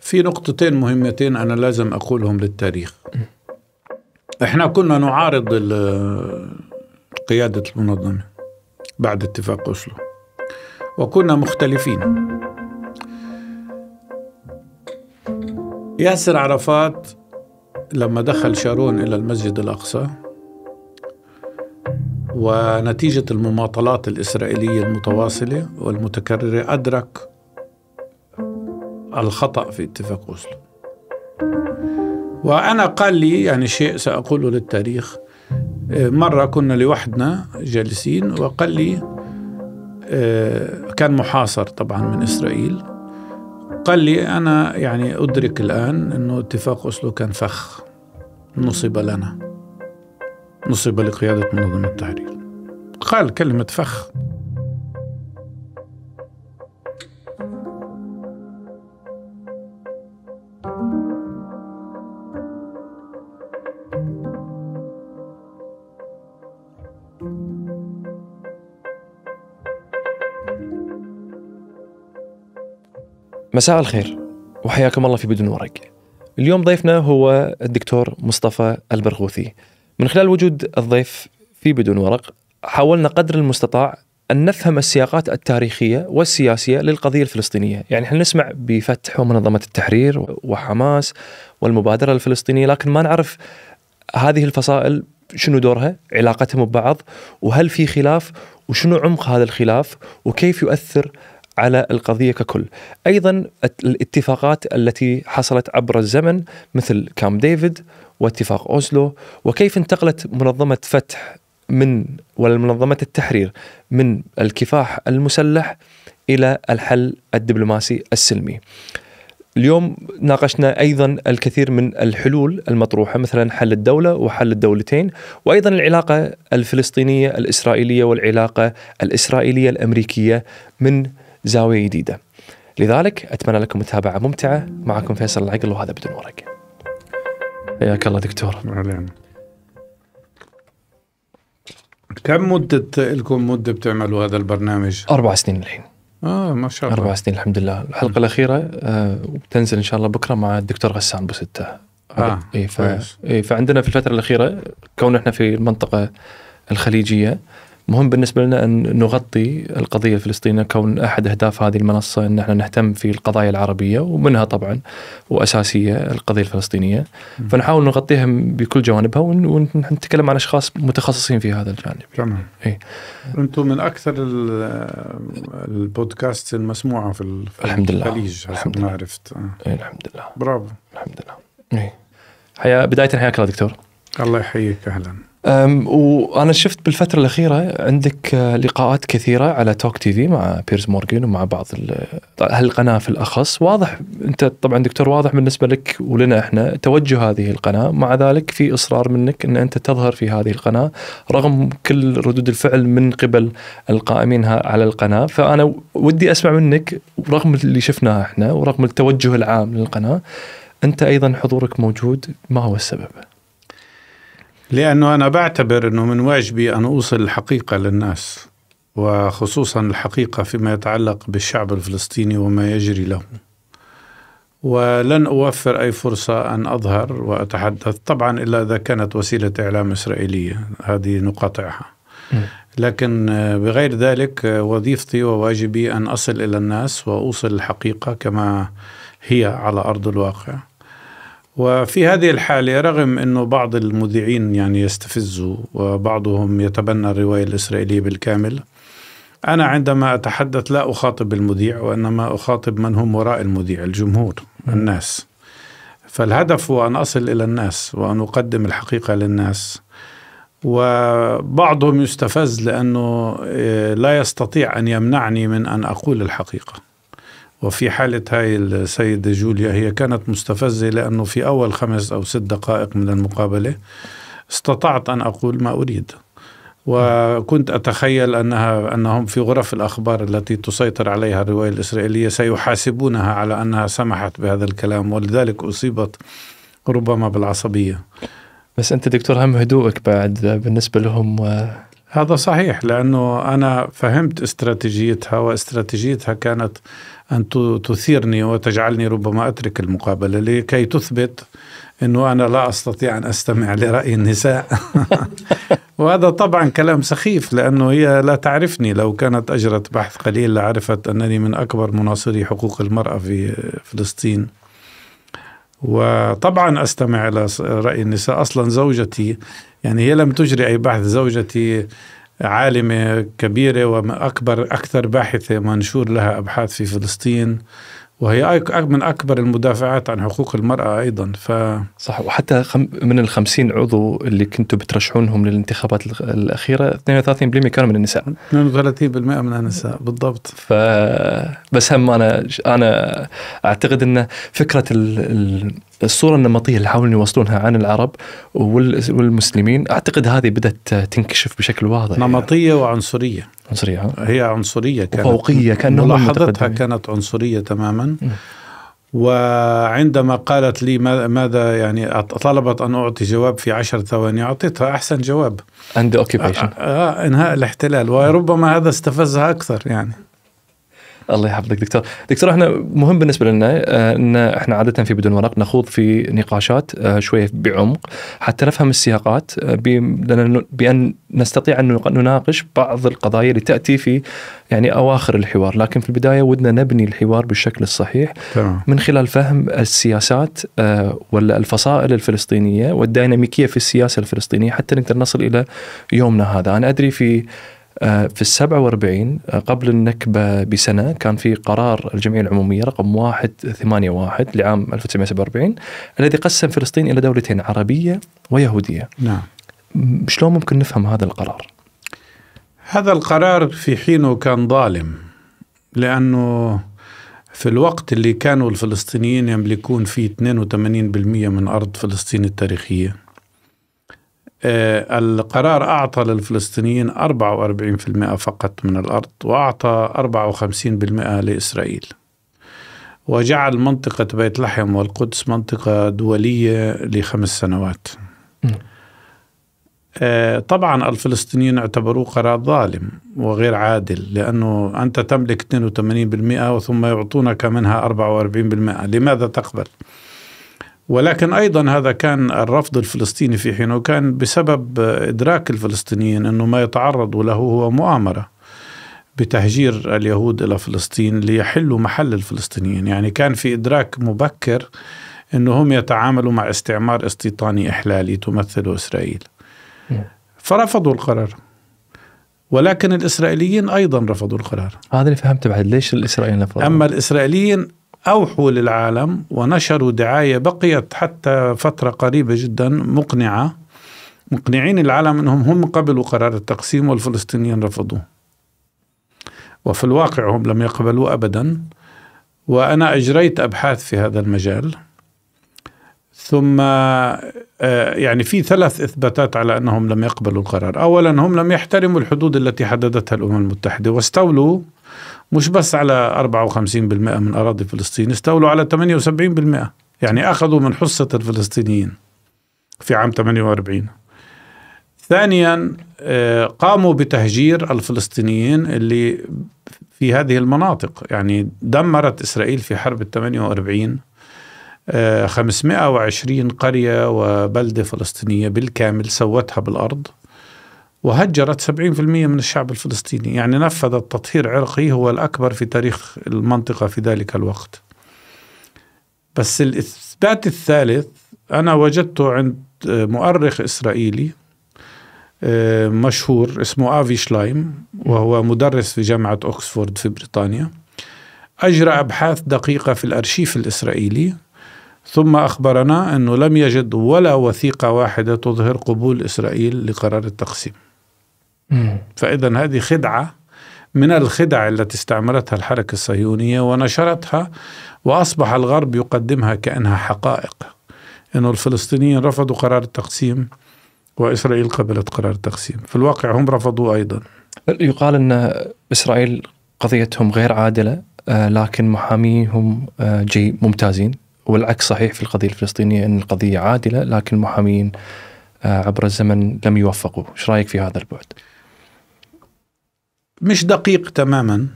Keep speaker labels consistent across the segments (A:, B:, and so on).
A: في نقطتين مهمتين أنا لازم أقولهم للتاريخ إحنا كنا نعارض قيادة المنظمة بعد اتفاق أوسلو وكنا مختلفين ياسر عرفات لما دخل شارون إلى المسجد الأقصى ونتيجة المماطلات الإسرائيلية المتواصلة والمتكررة أدرك الخطأ في اتفاق أوسلو وأنا قال لي يعني شيء سأقوله للتاريخ مرة كنا لوحدنا جالسين وقال لي آه، كان محاصر طبعا من إسرائيل قال لي أنا يعني أدرك الآن أنه اتفاق أوسلو كان فخ نصب لنا نصب لقيادة منظمة التحرير قال كلمة فخ
B: مساء الخير وحياكم الله في بدون ورق. اليوم ضيفنا هو الدكتور مصطفى البرغوثي. من خلال وجود الضيف في بدون ورق حاولنا قدر المستطاع ان نفهم السياقات التاريخيه والسياسيه للقضيه الفلسطينيه، يعني احنا نسمع بفتح ومنظمه التحرير وحماس والمبادره الفلسطينيه لكن ما نعرف هذه الفصائل شنو دورها؟ علاقتهم ببعض؟ وهل في خلاف؟ وشنو عمق هذا الخلاف؟ وكيف يؤثر على القضيه ككل. ايضا الاتفاقات التي حصلت عبر الزمن مثل كام ديفيد واتفاق اوسلو وكيف انتقلت منظمه فتح من ولا منظمه التحرير من الكفاح المسلح الى الحل الدبلوماسي السلمي. اليوم ناقشنا ايضا الكثير من الحلول المطروحه مثلا حل الدوله وحل الدولتين وايضا العلاقه الفلسطينيه الاسرائيليه والعلاقه الاسرائيليه الامريكيه من زاويه جديده. لذلك اتمنى لكم متابعه ممتعه معكم فيصل العقل وهذا بدون ورق. حياك الله دكتور. علينا.
A: كم مدة لكم مدة
B: بتعملوا هذا البرنامج؟ أربع سنين الحين
A: آه ما شاء الله أربع
B: سنين الحمد لله الحلقة م. الأخيرة آه بتنزل إن شاء الله بكرة مع الدكتور غسان بوستة آه إيه ف... إيه فعندنا في الفترة الأخيرة كون إحنا في المنطقة الخليجية مهم بالنسبة لنا أن نغطي القضية الفلسطينية كون أحد أهداف هذه المنصة أن احنا نهتم في القضايا العربية ومنها طبعا وأساسية القضية الفلسطينية فنحاول نغطيها بكل جوانبها ونتكلم عن أشخاص متخصصين في هذا الجانب تمام إيه. أنتم من
A: أكثر البودكاست المسموعة في الحمد لله الخليج الحمد ما
B: عرفت آه. إيه الحمد لله برافو الحمد لله إيه. حيا بداية حياك الله دكتور الله يحييك أهلا وانا شفت بالفتره الاخيره عندك آه، لقاءات كثيره على توك تي في مع بيرز مورجن ومع بعض هالقناه في الاخص واضح انت طبعا دكتور واضح بالنسبه لك ولنا احنا توجه هذه القناه مع ذلك في اصرار منك ان انت تظهر في هذه القناه رغم كل ردود الفعل من قبل القائمين على القناه فانا ودي اسمع منك رغم اللي شفناه احنا ورغم التوجه العام للقناه انت ايضا حضورك موجود ما هو السبب؟
A: لأنه أنا بعتبر أنه من واجبي أن أوصل الحقيقة للناس وخصوصا الحقيقة فيما يتعلق بالشعب الفلسطيني وما يجري له ولن أوفر أي فرصة أن أظهر وأتحدث طبعا إلا إذا كانت وسيلة إعلام إسرائيلية هذه نقاطعها لكن بغير ذلك وظيفتي وواجبي أن أصل إلى الناس وأوصل الحقيقة كما هي على أرض الواقع وفي هذه الحالة رغم أنه بعض المذيعين يعني يستفزوا وبعضهم يتبنى الرواية الإسرائيلية بالكامل أنا عندما أتحدث لا أخاطب المذيع وإنما أخاطب من هم وراء المذيع الجمهور الناس فالهدف هو أن أصل إلى الناس وأن أقدم الحقيقة للناس وبعضهم يستفز لأنه آه، لا يستطيع أن يمنعني من أن أقول الحقيقة وفي حالة هاي السيدة جوليا هي كانت مستفزة لأنه في أول خمس أو ست دقائق من المقابلة استطعت أن أقول ما أريد وكنت أتخيل أنها أنهم في غرف الأخبار التي تسيطر عليها الرواية الإسرائيلية سيحاسبونها على أنها سمحت بهذا الكلام ولذلك أصيبت ربما بالعصبية بس
B: أنت دكتور هم هدوءك بعد بالنسبة لهم و...
A: هذا صحيح لأنه أنا فهمت استراتيجيتها واستراتيجيتها كانت أن تثيرني وتجعلني ربما أترك المقابلة لكي تثبت أنه أنا لا أستطيع أن أستمع لرأي النساء وهذا طبعا كلام سخيف لأنه هي لا تعرفني لو كانت أجرت بحث قليل لعرفت أنني من أكبر مناصري حقوق المرأة في فلسطين وطبعا أستمع إلى رأي النساء أصلا زوجتي يعني هي لم تجري أي بحث زوجتي عالمة كبيرة وأكبر أكثر باحثة منشور لها أبحاث في فلسطين وهي من أكبر المدافعات عن حقوق المرأة أيضا ف...
B: صح وحتى من ال 50 عضو اللي كنتوا بترشحونهم للانتخابات الأخيرة 32% كانوا من النساء 32% من النساء بالضبط ف... بس هم أنا أنا أعتقد أن فكرة الصورة النمطية اللي يحاولون يوصلونها عن العرب والمسلمين أعتقد هذه بدأت تنكشف بشكل واضح
A: نمطية يعني. وعنصرية عنصرية هي عنصرية كانت فوقية كأنه ملاحظتها كانت عنصرية تماما م. وعندما قالت لي ماذا يعني طلبت أن أعطي جواب في عشر ثواني أعطيتها أحسن جواب
B: عند أوكيبيشن
A: آه،, آه انهاء الاحتلال وربما هذا استفزها أكثر يعني
B: الله يحفظك دكتور دكتور احنا مهم بالنسبه لنا آه، ان احنا عاده في بدون ورق نخوض في نقاشات آه، شويه بعمق حتى نفهم السياقات آه، بان نستطيع ان نناقش بعض القضايا اللي تاتي في يعني اواخر الحوار لكن في البدايه ودنا نبني الحوار بالشكل الصحيح تمام. من خلال فهم السياسات ولا الفصائل الفلسطينيه والديناميكيه في السياسه الفلسطينيه حتى نقدر نصل الى يومنا هذا انا ادري في آه، في السبعة واربعين آه، قبل النكبة بسنة كان في قرار الجمعية العمومية رقم واحد ثمانية واحد لعام 1947 الذي قسم فلسطين إلى دولتين عربية ويهودية نعم شلون ممكن نفهم هذا القرار؟
A: هذا القرار في حينه كان ظالم لأنه في الوقت اللي كانوا الفلسطينيين يملكون فيه 82% من أرض فلسطين التاريخية آه، القرار أعطى للفلسطينيين 44% فقط من الأرض وأعطى 54% لإسرائيل وجعل منطقة بيت لحم والقدس منطقة دولية لخمس سنوات آه، طبعا الفلسطينيين اعتبروه قرار ظالم وغير عادل لأنه أنت تملك 82% وثم يعطونك منها 44% لماذا تقبل؟ ولكن أيضا هذا كان الرفض الفلسطيني في حينه كان بسبب إدراك الفلسطينيين أنه ما يتعرضوا له هو مؤامرة بتهجير اليهود إلى فلسطين ليحلوا محل الفلسطينيين يعني كان في إدراك مبكر انه هم يتعاملوا مع استعمار استيطاني إحلالي تمثله
B: إسرائيل فرفضوا
A: القرار ولكن الاسرائيليين
B: ايضا رفضوا القرار هذا اللي فهمته بعد ليش الاسرائيليين رفضوا اما
A: الاسرائيليين أوحوا للعالم ونشروا دعاية بقيت حتى فترة قريبة جدا مقنعة مقنعين العالم أنهم هم قبلوا قرار التقسيم والفلسطينيين رفضوا وفي الواقع هم لم يقبلوا أبدا وأنا أجريت أبحاث في هذا المجال ثم آه، يعني في ثلاث إثباتات على أنهم لم يقبلوا القرار أولا هم لم يحترموا الحدود التي حددتها الأمم المتحدة واستولوا مش بس على 54% من أراضي فلسطين استولوا على 78% يعني أخذوا من حصة الفلسطينيين في عام 48 ثانيا آه، قاموا بتهجير الفلسطينيين اللي في هذه المناطق يعني دمرت إسرائيل في حرب 48 520 آه، قرية وبلدة فلسطينية بالكامل سوتها بالأرض وهجرت 70% من الشعب الفلسطيني يعني نفذت تطهير عرقي هو الأكبر في تاريخ المنطقة في ذلك الوقت بس الإثبات الثالث أنا وجدته عند مؤرخ إسرائيلي آه، مشهور اسمه آفي شلايم وهو مدرس في جامعة أوكسفورد في بريطانيا أجرى أبحاث دقيقة في الأرشيف الإسرائيلي ثم أخبرنا أنه لم يجد ولا وثيقة واحدة تظهر قبول إسرائيل لقرار التقسيم فإذا هذه خدعة من الخدع التي استعملتها الحركة الصهيونية ونشرتها وأصبح الغرب يقدمها كأنها حقائق أنه الفلسطينيين رفضوا قرار التقسيم
B: وإسرائيل قبلت قرار التقسيم في الواقع هم رفضوا أيضا يقال أن إسرائيل قضيتهم غير عادلة آه، لكن محاميهم آه، جي ممتازين والعكس صحيح في القضية الفلسطينية أن القضية عادلة لكن المحامين آه، عبر الزمن لم يوفقوا ايش رايك في هذا البعد
A: مش دقيق تماما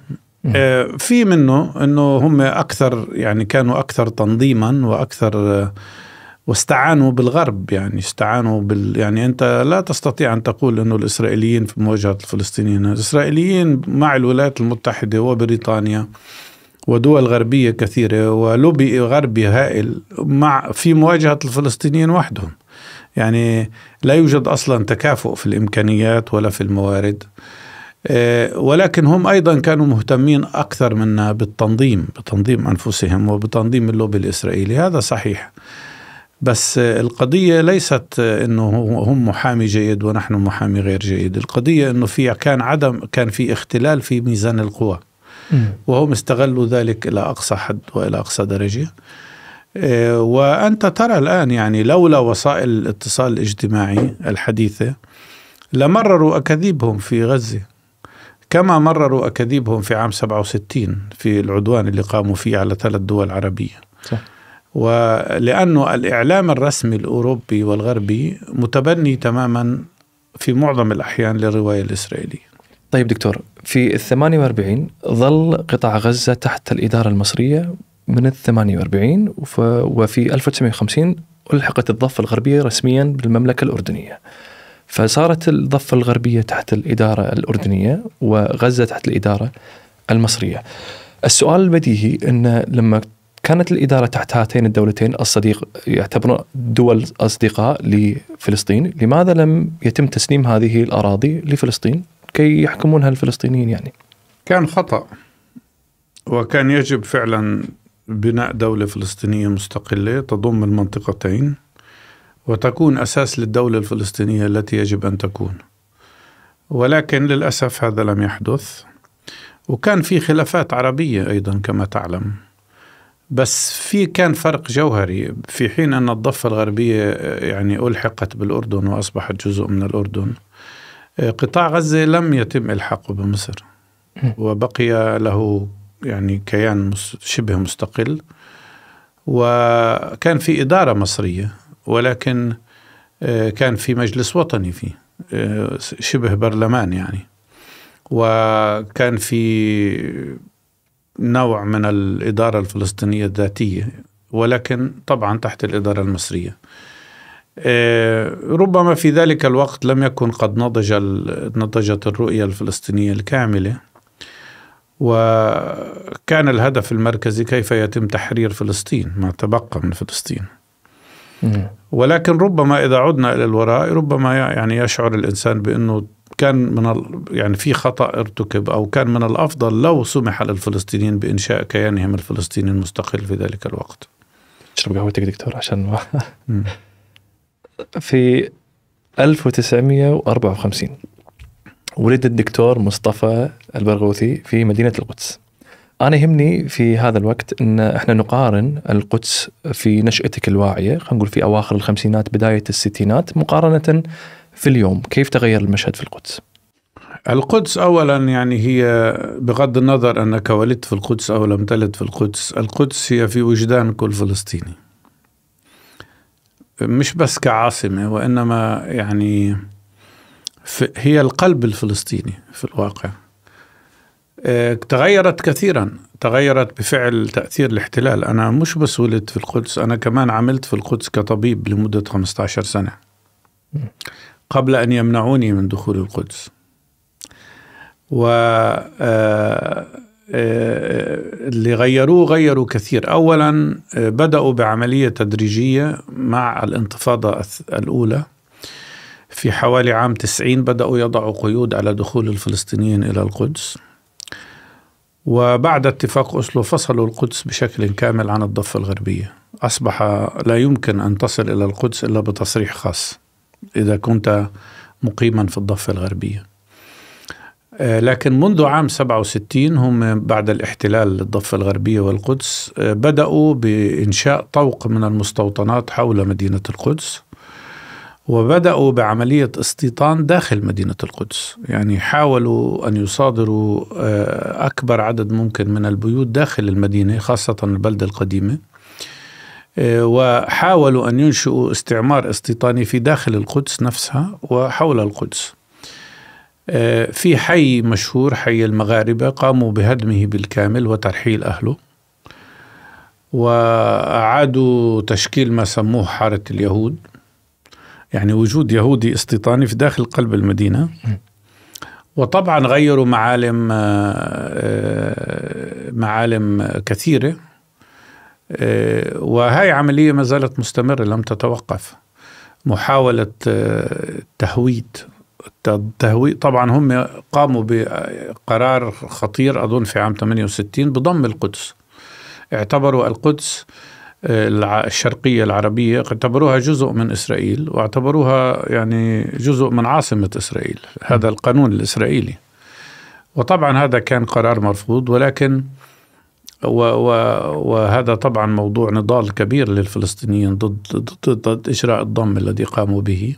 A: آه، في منه انه هم اكثر يعني كانوا اكثر تنظيما واكثر آه، واستعانوا بالغرب يعني استعانوا بال يعني انت لا تستطيع ان تقول انه الاسرائيليين في مواجهه الفلسطينيين، الاسرائيليين مع الولايات المتحده وبريطانيا ودول غربيه كثيره ولوبي غربي هائل مع في مواجهه الفلسطينيين وحدهم. يعني لا يوجد اصلا تكافؤ في الامكانيات ولا في الموارد. آه، ولكن هم أيضا كانوا مهتمين أكثر منا بالتنظيم بتنظيم أنفسهم وبتنظيم اللوبي الإسرائيلي هذا صحيح بس آه، القضية ليست آه، أنه هم محامي جيد ونحن محامي غير جيد القضية أنه في كان عدم كان في اختلال في ميزان القوى وهم استغلوا ذلك إلى أقصى حد وإلى أقصى درجة وأنت ترى الآن يعني لولا وسائل الاتصال الاجتماعي الحديثة لمرروا أكاذيبهم في غزة كما مرروا أكاذيبهم في عام 67 في العدوان اللي قاموا فيه على ثلاث دول عربية صح. ولأنه الإعلام الرسمي الأوروبي والغربي متبني
B: تماما في معظم الأحيان للرواية الإسرائيلية طيب دكتور في ال 48 ظل قطاع غزة تحت الإدارة المصرية من ال 48 وفي 1950 ألحقت الضفة الغربية رسميا بالمملكة الأردنية فصارت الضفة الغربية تحت الإدارة الأردنية وغزة تحت الإدارة المصرية السؤال البديهي أن لما كانت الإدارة تحت هاتين الدولتين الصديق يعتبرون دول أصدقاء لفلسطين لماذا لم يتم تسليم هذه الأراضي لفلسطين كي يحكمونها الفلسطينيين يعني
A: كان خطأ وكان يجب فعلا بناء دولة فلسطينية مستقلة تضم المنطقتين وتكون أساس للدولة الفلسطينية التي يجب أن تكون ولكن للأسف هذا لم يحدث وكان في خلافات عربية أيضا كما تعلم بس في كان فرق جوهري في حين أن الضفة الغربية يعني ألحقت بالأردن وأصبحت جزء من الأردن قطاع غزة لم يتم إلحاقه بمصر وبقي له يعني كيان شبه مستقل وكان في إدارة مصرية ولكن آه، كان في مجلس وطني فيه آه، شبه برلمان يعني وكان في نوع من الإدارة الفلسطينية الذاتية ولكن طبعا تحت الإدارة المصرية آه، ربما في ذلك الوقت لم يكن قد نضج نضجت الرؤية الفلسطينية الكاملة وكان الهدف المركزي كيف يتم تحرير فلسطين ما تبقى من فلسطين ولكن ربما اذا عدنا الى الوراء ربما يعني يشعر الانسان بانه كان من يعني في خطا ارتكب او كان من الافضل لو سمح للفلسطينيين بانشاء كيانهم الفلسطيني المستقل في ذلك الوقت.
B: اشرب قهوتك دكتور عشان ما في 1954 ولد الدكتور مصطفى البرغوثي في مدينه القدس. انا يهمني في هذا الوقت ان احنا نقارن القدس في نشاتك الواعيه خلينا نقول في اواخر الخمسينات بدايه الستينات مقارنه في اليوم كيف تغير المشهد في القدس؟
A: القدس اولا يعني هي بغض النظر انك ولدت في القدس او لم تلد في القدس، القدس هي في وجدان كل فلسطيني. مش بس كعاصمه وانما يعني هي القلب الفلسطيني في الواقع. آه، تغيرت كثيرا تغيرت بفعل تأثير الاحتلال أنا مش بس ولدت في القدس أنا كمان عملت في القدس كطبيب لمدة 15 سنة قبل أن يمنعوني من دخول القدس و آه، آه، اللي غيروه غيروا كثير أولا بدأوا بعملية تدريجية مع الانتفاضة الأولى في حوالي عام 90 بدأوا يضعوا قيود على دخول الفلسطينيين إلى القدس وبعد اتفاق أسلو فصلوا القدس بشكل كامل عن الضفة الغربية أصبح لا يمكن أن تصل إلى القدس إلا بتصريح خاص إذا كنت مقيما في الضفة الغربية آه، لكن منذ عام 67 هم بعد الاحتلال للضفة الغربية والقدس آه، بدأوا بإنشاء طوق من المستوطنات حول مدينة القدس وبدأوا بعملية استيطان داخل مدينة القدس يعني حاولوا أن يصادروا آه، أكبر عدد ممكن من البيوت داخل المدينة خاصة البلدة القديمة آه، وحاولوا أن ينشئوا استعمار استيطاني في داخل القدس نفسها وحول القدس آه، في حي مشهور حي المغاربة قاموا بهدمه بالكامل وترحيل أهله وأعادوا تشكيل ما سموه حارة اليهود يعني وجود يهودي استيطاني في داخل قلب المدينه وطبعا غيروا معالم آه، آه، معالم كثيره آه، وهي عمليه ما زالت مستمره لم تتوقف محاوله تهويد التهويد طبعا هم قاموا بقرار خطير اظن في عام 68 بضم القدس اعتبروا القدس آه الشرقية العربية اعتبروها جزء من إسرائيل واعتبروها يعني جزء من عاصمة إسرائيل هذا القانون الإسرائيلي وطبعا هذا كان قرار مرفوض ولكن و و وهذا طبعا موضوع نضال كبير للفلسطينيين ضد ضد, ضد اجراء الضم الذي قاموا به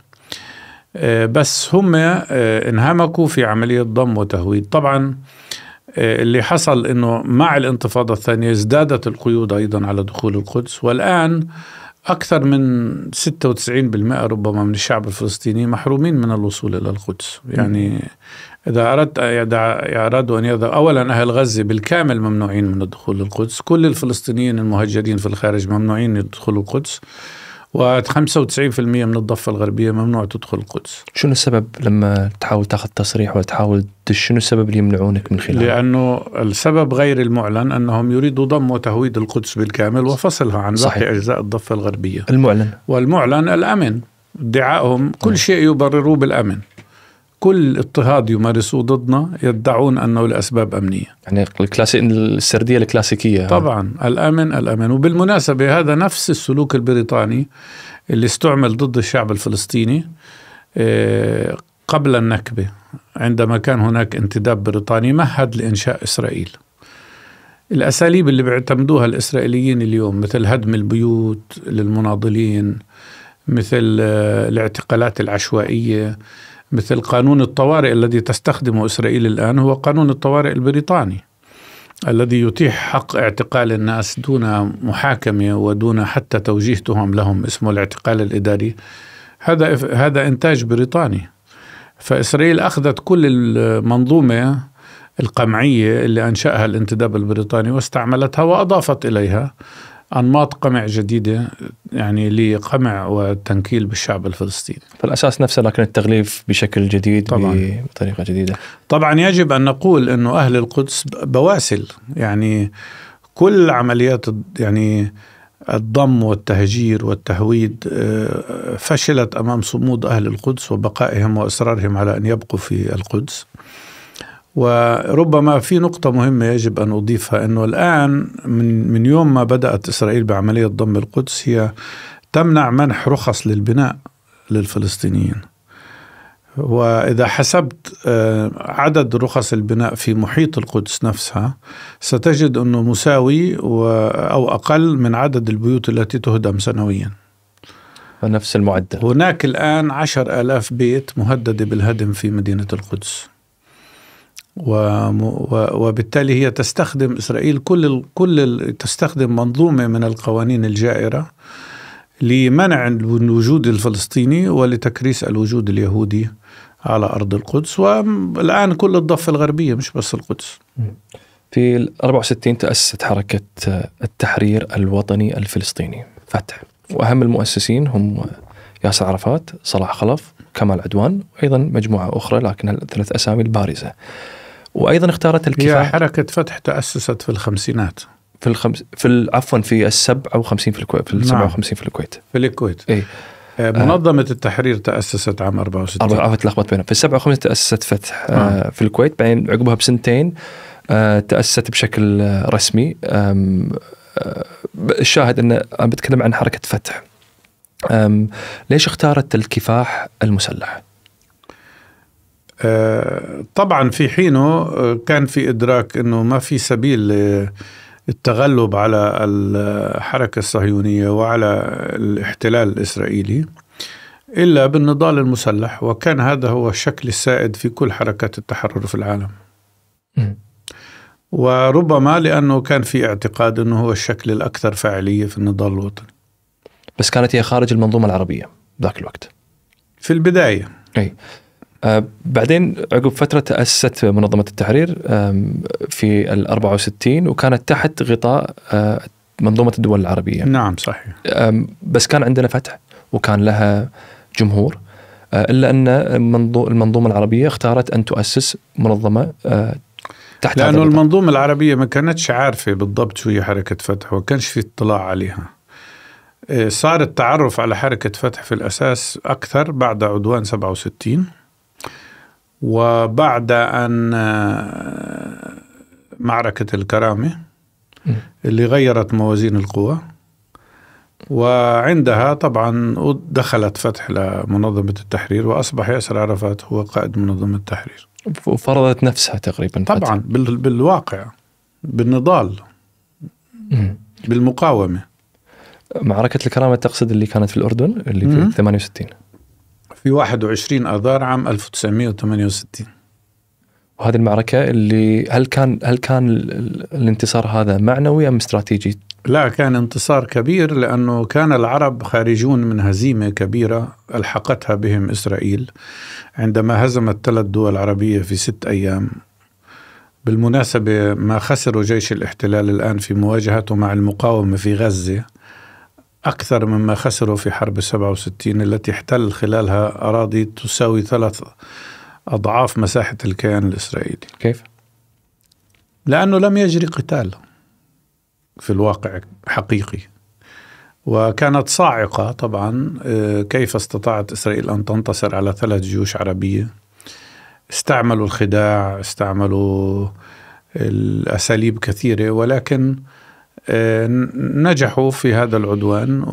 A: آه، بس هم آه، انهمكوا في عمليه ضم وتهويد طبعا آه، اللي حصل انه مع الانتفاضه الثانيه ازدادت القيود ايضا على دخول القدس والان اكثر من 96% ربما من الشعب الفلسطيني محرومين من الوصول الى القدس يعني اذا اردت ارادوا ان يذهبوا اولا اهل غزه بالكامل ممنوعين من الدخول للقدس كل الفلسطينيين المهجرين في الخارج ممنوعين من دخول القدس و95% من الضفة الغربية ممنوع تدخل
B: القدس شنو السبب لما تحاول تاخذ تصريح وتحاول شنو السبب اللي يمنعونك من خلاله؟
A: لأنه السبب غير المعلن أنهم يريدوا ضم وتهويد القدس بالكامل وفصلها عن باقي أجزاء الضفة الغربية المعلن والمعلن الأمن ادعائهم كل نعم. شيء يبرروه بالأمن كل اضطهاد يمارسوه ضدنا يدعون انه لاسباب امنيه. يعني الكلاسي... السرديه الكلاسيكيه طبعا الامن الامن وبالمناسبه هذا نفس السلوك البريطاني اللي استعمل ضد الشعب الفلسطيني آه، قبل النكبه عندما كان هناك انتداب بريطاني مهد لانشاء اسرائيل. الاساليب اللي بيعتمدوها الاسرائيليين اليوم مثل هدم البيوت للمناضلين مثل آه، الاعتقالات العشوائيه مثل قانون الطوارئ الذي تستخدمه اسرائيل الان هو قانون الطوارئ البريطاني الذي يتيح حق اعتقال الناس دون محاكمه ودون حتى توجيه تهم لهم اسمه الاعتقال الاداري هذا هذا انتاج بريطاني فاسرائيل اخذت كل المنظومه القمعيه اللي انشاها الانتداب البريطاني واستعملتها واضافت اليها انماط قمع جديده يعني لقمع والتنكيل بالشعب الفلسطيني. فالاساس نفسه لكن التغليف بشكل جديد طبعا بطريقه جديده. طبعا يجب ان نقول انه اهل القدس بواسل يعني كل عمليات يعني الضم والتهجير والتهويد آه، فشلت امام صمود اهل القدس وبقائهم واصرارهم على ان يبقوا في القدس. وربما في نقطة مهمة يجب أن أضيفها أنه الآن من, من يوم ما بدأت إسرائيل بعملية ضم القدس هي تمنع منح رخص للبناء للفلسطينيين وإذا حسبت آه، عدد رخص البناء في محيط القدس نفسها ستجد أنه مساوي أو أقل من عدد البيوت التي تهدم سنوياً نفس المعدل هناك الآن عشر آلاف بيت مهددة بالهدم في مدينة القدس وبالتالي هي تستخدم اسرائيل كل الـ كل الـ تستخدم منظومه من القوانين الجائره لمنع الوجود الفلسطيني ولتكريس الوجود
B: اليهودي على ارض القدس والان كل الضفه الغربيه مش بس القدس. في 64 تاسست حركه آه، التحرير الوطني الفلسطيني فتح واهم المؤسسين هم ياسر عرفات، صلاح خلف، كمال عدوان وايضا مجموعه اخرى لكن الثلاث اسامي البارزه. وايضا اختارت الكفاح هي حركه فتح تاسست في الخمسينات في الخمس في عفوا في ال 57 في الكويت في ال 57 نعم. في الكويت
A: في الكويت اي آه، آه. منظمة آه التحرير تأسست عام
B: 64 عفوا تلخبط بينهم في 57 تأسست فتح آه. آه في الكويت بعدين عقبها بسنتين آه تأسست بشكل آه، رسمي الشاهد أن أنا بتكلم عن حركة فتح ليش اختارت الكفاح المسلح؟ طبعا في حينه آه، كان في
A: إدراك أنه ما في سبيل للتغلب على الحركة الصهيونية وعلى الاحتلال الإسرائيلي إلا بالنضال المسلح وكان هذا هو الشكل السائد في كل حركات التحرر في العالم وربما لأنه كان في اعتقاد أنه هو الشكل الأكثر فاعلية في النضال
B: الوطني بس كانت هي خارج المنظومة العربية ذاك الوقت في البداية أي آه، بعدين عقب فتره تاسست منظمه التحرير في ال 64 وكانت تحت غطاء آه، منظومه الدول العربيه. نعم صحيح. بس كان عندنا فتح وكان لها جمهور آه، الا ان المنظومه العربيه اختارت ان تؤسس منظمه تحت لانه
A: المنظومه العربيه ما كانتش عارفه بالضبط شو هي حركه فتح وما كانش في اطلاع عليها. صار التعرف على حركه فتح في الاساس اكثر بعد عدوان 67 وبعد أن آه، معركة الكرامة اللي غيرت موازين القوى وعندها طبعا دخلت فتح لمنظمة التحرير وأصبح ياسر عرفات هو قائد منظمة التحرير وفرضت نفسها تقريبا طبعا فتح.
B: بالواقع بالنضال بالمقاومة معركة الكرامة تقصد اللي كانت في الأردن اللي في 68
A: في 21
B: اذار عام 1968 وهذه المعركه اللي هل كان هل كان الانتصار هذا معنوي ام استراتيجي؟ لا كان انتصار كبير
A: لانه كان العرب خارجون من هزيمه كبيره الحقتها بهم اسرائيل عندما هزمت ثلاث دول عربيه في ست ايام بالمناسبة ما خسره جيش الاحتلال الآن في مواجهته مع المقاومة في غزة أكثر مما خسروا في حرب 67 التي احتل خلالها أراضي تساوي ثلاث أضعاف مساحة الكيان الإسرائيلي كيف؟ لأنه لم يجري قتال في الواقع حقيقي وكانت صاعقة طبعا آه، كيف استطاعت إسرائيل أن تنتصر على ثلاث جيوش عربية استعملوا الخداع استعملوا الأساليب كثيرة ولكن نجحوا في هذا العدوان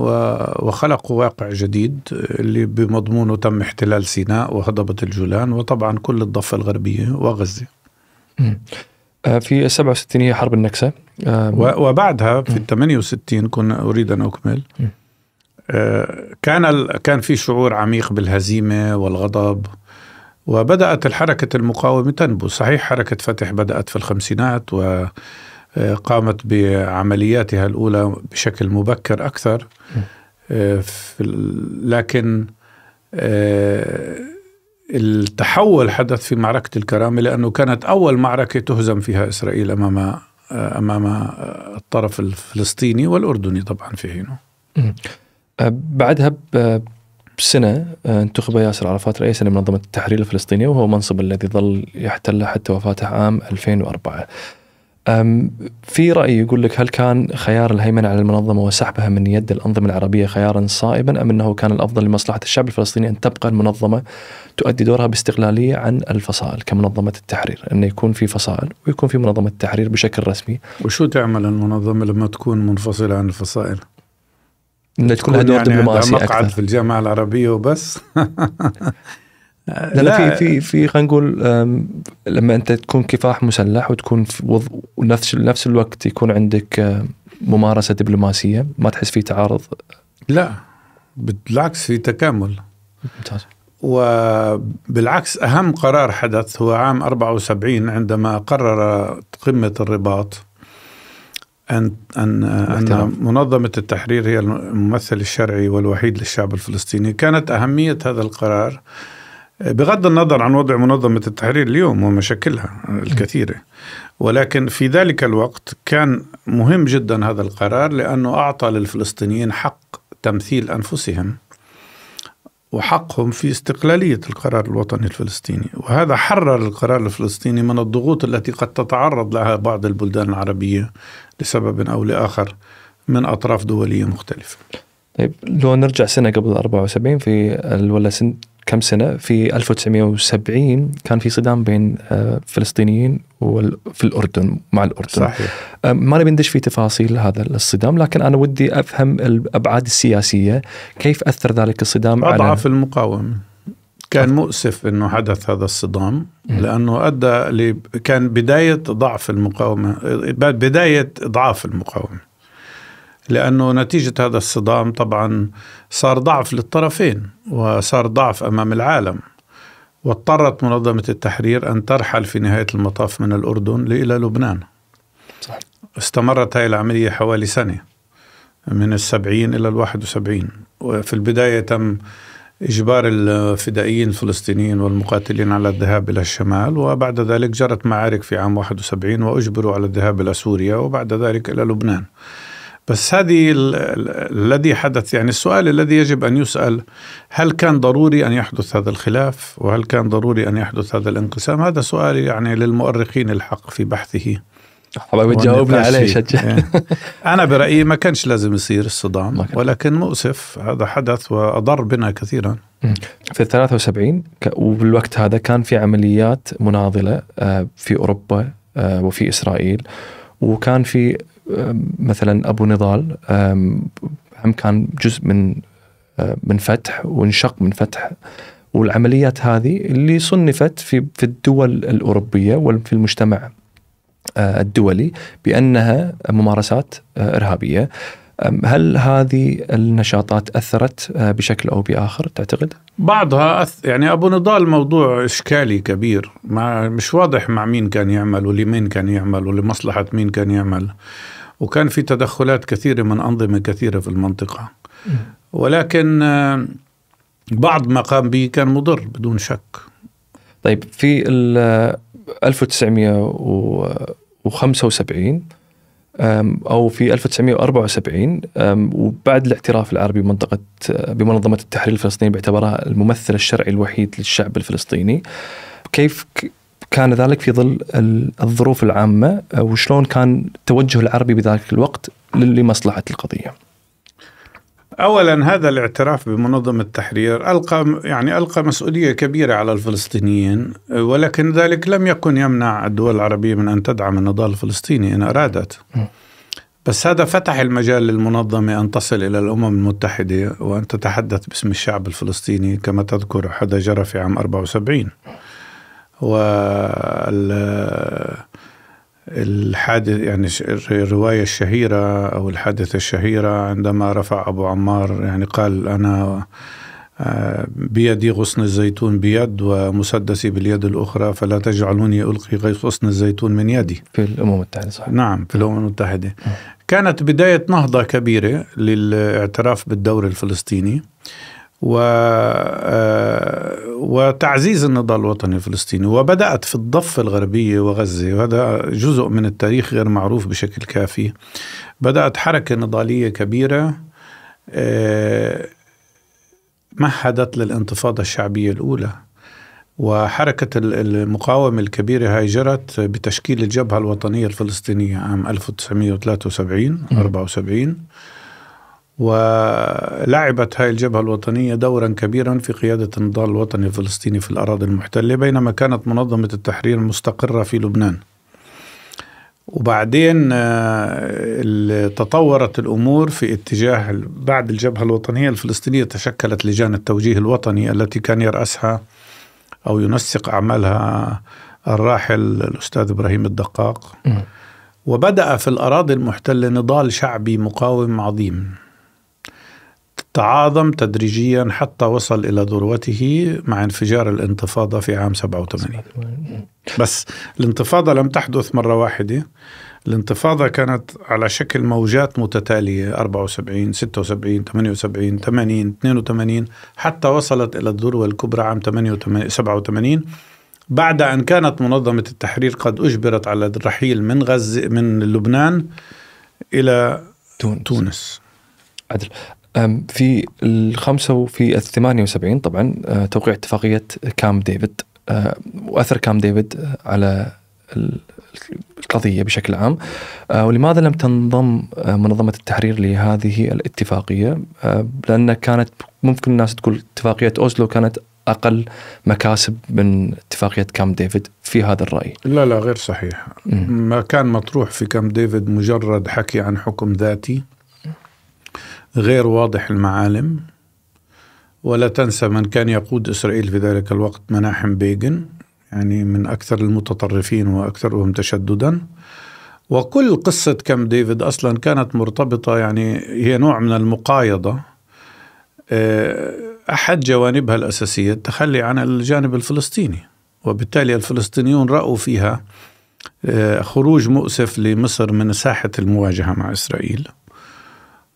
A: وخلقوا واقع جديد اللي بمضمونه تم احتلال سيناء وهضبة الجولان وطبعا كل الضفة الغربية وغزة
B: آه، في 67 هي حرب النكسة
A: وبعدها في 68 كنا أريد أن أكمل آه، كان كان في شعور عميق بالهزيمة والغضب وبدأت الحركة المقاومة تنبو صحيح حركة فتح بدأت في الخمسينات و آه، قامت بعملياتها الأولى بشكل مبكر أكثر آه، لكن آه، التحول حدث في معركة الكرامة لأنه كانت أول معركة تهزم فيها إسرائيل أمام أمام الطرف الفلسطيني والأردني طبعا في حينه
B: بعدها بسنة انتخب ياسر عرفات رئيسا لمنظمة التحرير الفلسطينية وهو منصب الذي ظل يحتله حتى وفاته عام 2004 في رأي يقول لك هل كان خيار الهيمنة على المنظمة وسحبها من يد الأنظمة العربية خيارا صائبا أم أنه كان الأفضل لمصلحة الشعب الفلسطيني أن تبقى المنظمة تؤدي دورها باستقلالية عن الفصائل كمنظمة التحرير أن يكون في فصائل ويكون في منظمة التحرير بشكل رسمي وشو تعمل المنظمة لما تكون منفصلة عن الفصائل؟ ان تكون لها دور يعني دبلوماسي مقعد اكثر في
A: الجامعه العربيه وبس
B: لا, لا. في في في خلينا نقول لما انت تكون كفاح مسلح وتكون في وض... ونفس نفس الوقت يكون عندك ممارسه دبلوماسيه ما تحس في تعارض
A: لا بالعكس في تكامل ممتاز وبالعكس اهم قرار حدث هو عام 74 عندما قرر قمه الرباط ان ان ان منظمه التحرير هي الممثل الشرعي والوحيد للشعب الفلسطيني كانت اهميه هذا القرار بغض النظر عن وضع منظمة التحرير اليوم ومشاكلها الكثيرة ولكن في ذلك الوقت كان مهم جدا هذا القرار لأنه أعطى للفلسطينيين حق تمثيل أنفسهم وحقهم في استقلالية القرار الوطني الفلسطيني وهذا حرر القرار الفلسطيني من الضغوط التي قد تتعرض لها بعض البلدان العربية لسبب أو لآخر من أطراف دولية
B: مختلفة طيب لو نرجع سنة قبل 74 في ولا سنة كم سنه في 1970 كان في صدام بين الفلسطينيين آه، في الاردن مع الاردن صحيح آه، ما نبي ندش في تفاصيل هذا الصدام لكن انا ودي افهم الابعاد السياسيه كيف اثر ذلك الصدام على اضعف
A: المقاومه كان مؤسف انه حدث هذا الصدام لانه ادى ل... كان بدايه ضعف المقاومه آه، بدايه اضعاف المقاومه لأنه نتيجة هذا الصدام طبعا صار ضعف للطرفين وصار ضعف أمام العالم واضطرت منظمة التحرير أن ترحل في نهاية المطاف من الأردن إلى لبنان صح. استمرت هذه العملية حوالي سنة من السبعين إلى الواحد وسبعين وفي البداية تم إجبار الفدائيين الفلسطينيين والمقاتلين على الذهاب إلى الشمال وبعد ذلك جرت معارك في عام 71 وأجبروا على الذهاب إلى سوريا وبعد ذلك إلى لبنان بس هذه الذي حدث يعني السؤال الذي يجب أن يسأل هل كان ضروري أن يحدث هذا الخلاف وهل كان ضروري أن يحدث هذا الانقسام هذا سؤال يعني للمؤرخين الحق في بحثه الله بتجاوبني عليه شجع إيه. أنا برأيي ما كانش لازم يصير الصدام ولكن مؤسف هذا حدث وأضر بنا كثيرا
B: في 73 وبالوقت هذا كان في عمليات مناضلة آه، في أوروبا آه، وفي إسرائيل وكان في مثلا ابو نضال هم كان جزء من آه، من فتح وانشق من فتح والعمليات هذه اللي صنفت في في الدول الاوروبيه وفي المجتمع آه، الدولي بانها ممارسات آه، ارهابيه هل هذه النشاطات اثرت آه، بشكل او باخر تعتقد؟
A: بعضها أث... يعني ابو نضال موضوع اشكالي كبير ما مش واضح مع مين كان يعمل ولمين كان يعمل ولمصلحه مين كان يعمل وكان في تدخلات كثيره من انظمه كثيره في المنطقه ولكن آه، بعض ما قام به كان مضر بدون
B: شك طيب في 1975 آه، أو في 1974 وبعد الاعتراف العربي بمنطقة بمنظمة التحرير الفلسطينية باعتبارها الممثل الشرعي الوحيد للشعب الفلسطيني كيف كان ذلك في ظل الظروف العامة وشلون كان توجه العربي بذلك الوقت لمصلحة القضية
A: اولا هذا الاعتراف بمنظمه التحرير القى يعني القى مسؤوليه كبيره على الفلسطينيين ولكن ذلك لم يكن يمنع الدول العربيه من ان تدعم النضال الفلسطيني ان ارادت. بس هذا فتح المجال للمنظمه ان تصل الى الامم المتحده وان تتحدث باسم الشعب الفلسطيني كما تذكر هذا جرى في عام 74. وال الحادث يعني الرواية الشهيرة أو الحادثة الشهيرة عندما رفع أبو عمار يعني قال أنا آه، بيدي غصن الزيتون بيد ومسدسي باليد الأخرى فلا تجعلوني ألقي غصن الزيتون من يدي في الأمم المتحدة صحيح نعم في الأمم نعم. المتحدة نعم. كانت بداية نهضة كبيرة للاعتراف بالدور الفلسطيني و آه، وتعزيز النضال الوطني الفلسطيني وبدأت في الضفة الغربية وغزة وهذا جزء من التاريخ غير معروف بشكل كافي بدأت حركة نضالية كبيرة آه، مهدت للانتفاضة الشعبية الأولى وحركة المقاومة الكبيرة هاي جرت بتشكيل الجبهة الوطنية الفلسطينية عام 1973 74 ولعبت هاي الجبهة الوطنية دورا كبيرا في قيادة النضال الوطني الفلسطيني في الأراضي المحتلة بينما كانت منظمة التحرير مستقرة في لبنان وبعدين آه، تطورت الأمور في اتجاه بعد الجبهة الوطنية الفلسطينية تشكلت لجان التوجيه الوطني التي كان يرأسها أو ينسق أعمالها الراحل الأستاذ إبراهيم الدقاق وبدأ في الأراضي المحتلة نضال شعبي مقاوم عظيم تعاظم تدريجيا حتى وصل إلى ذروته مع انفجار الانتفاضة في عام 87 بس الانتفاضة لم تحدث مرة واحدة الانتفاضة كانت على شكل موجات متتالية 74 76 78 80 82 حتى وصلت إلى الذروة الكبرى عام 88 87 بعد أن كانت منظمة التحرير قد أجبرت على الرحيل
B: من غزة من لبنان إلى تونس, تونس. عدل في 5 وفي ال 78 طبعا أه، توقيع اتفاقية كام ديفيد أه، وأثر كام ديفيد أه، على القضية بشكل عام ولماذا لم تنضم منظمة التحرير لهذه الاتفاقية لأن كانت ممكن الناس تقول اتفاقية أوسلو كانت أقل مكاسب من اتفاقية كام ديفيد في هذا الرأي
A: لا لا غير صحيح ما كان مطروح في كام ديفيد مجرد حكي عن حكم ذاتي غير واضح المعالم ولا تنسى من كان يقود إسرائيل في ذلك الوقت مناحم بيجن يعني من أكثر المتطرفين وأكثرهم تشددا وكل قصة كم ديفيد أصلا كانت مرتبطة يعني هي نوع من المقايضة آه، أحد جوانبها الأساسية التخلي عن الجانب الفلسطيني وبالتالي الفلسطينيون رأوا فيها آه، خروج مؤسف لمصر من ساحة المواجهة مع إسرائيل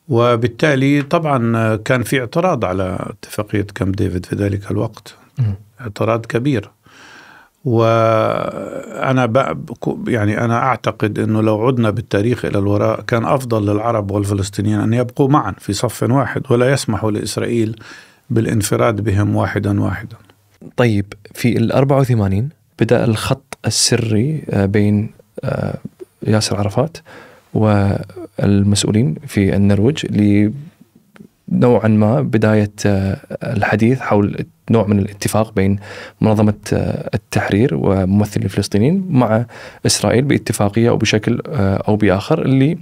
A: وبالتالي طبعا كان في اعتراض على اتفاقية كامب ديفيد في ذلك الوقت اعتراض كبير وانا يعني انا اعتقد انه لو عدنا بالتاريخ الى الوراء كان افضل للعرب والفلسطينيين ان يبقوا معا في صف واحد ولا يسمحوا لاسرائيل بالانفراد بهم واحدا واحدا.
B: طيب في ال 84 بدا الخط السري آه، بين آه، ياسر عرفات والمسؤولين في النرويج نوعا ما بداية آه، الحديث حول نوع من الاتفاق بين منظمة آه، التحرير وممثل الفلسطينيين مع إسرائيل باتفاقية أو بشكل آه، أو بآخر اللي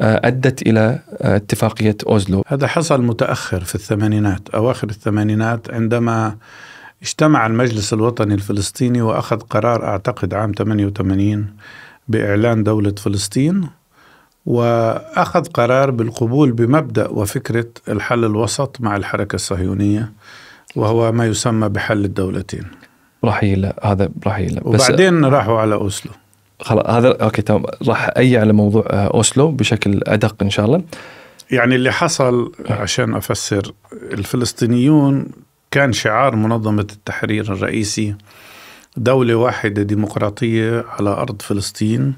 B: أدت إلى اتفاقية أوزلو
A: هذا حصل متأخر في الثمانينات أواخر الثمانينات عندما اجتمع المجلس الوطني الفلسطيني وأخذ قرار أعتقد عام 88 بإعلان دولة فلسطين واخذ قرار بالقبول بمبدا وفكره الحل الوسط مع الحركه الصهيونيه وهو ما يسمى بحل
B: الدولتين رحيله هذا رحيله وبعدين
A: بس راحوا على اوسلو
B: خلاص هذا اوكي تمام راح اي على موضوع آه، اوسلو بشكل ادق ان شاء الله
A: يعني اللي حصل عشان افسر الفلسطينيون كان شعار منظمه التحرير الرئيسي دوله واحده ديمقراطيه على ارض فلسطين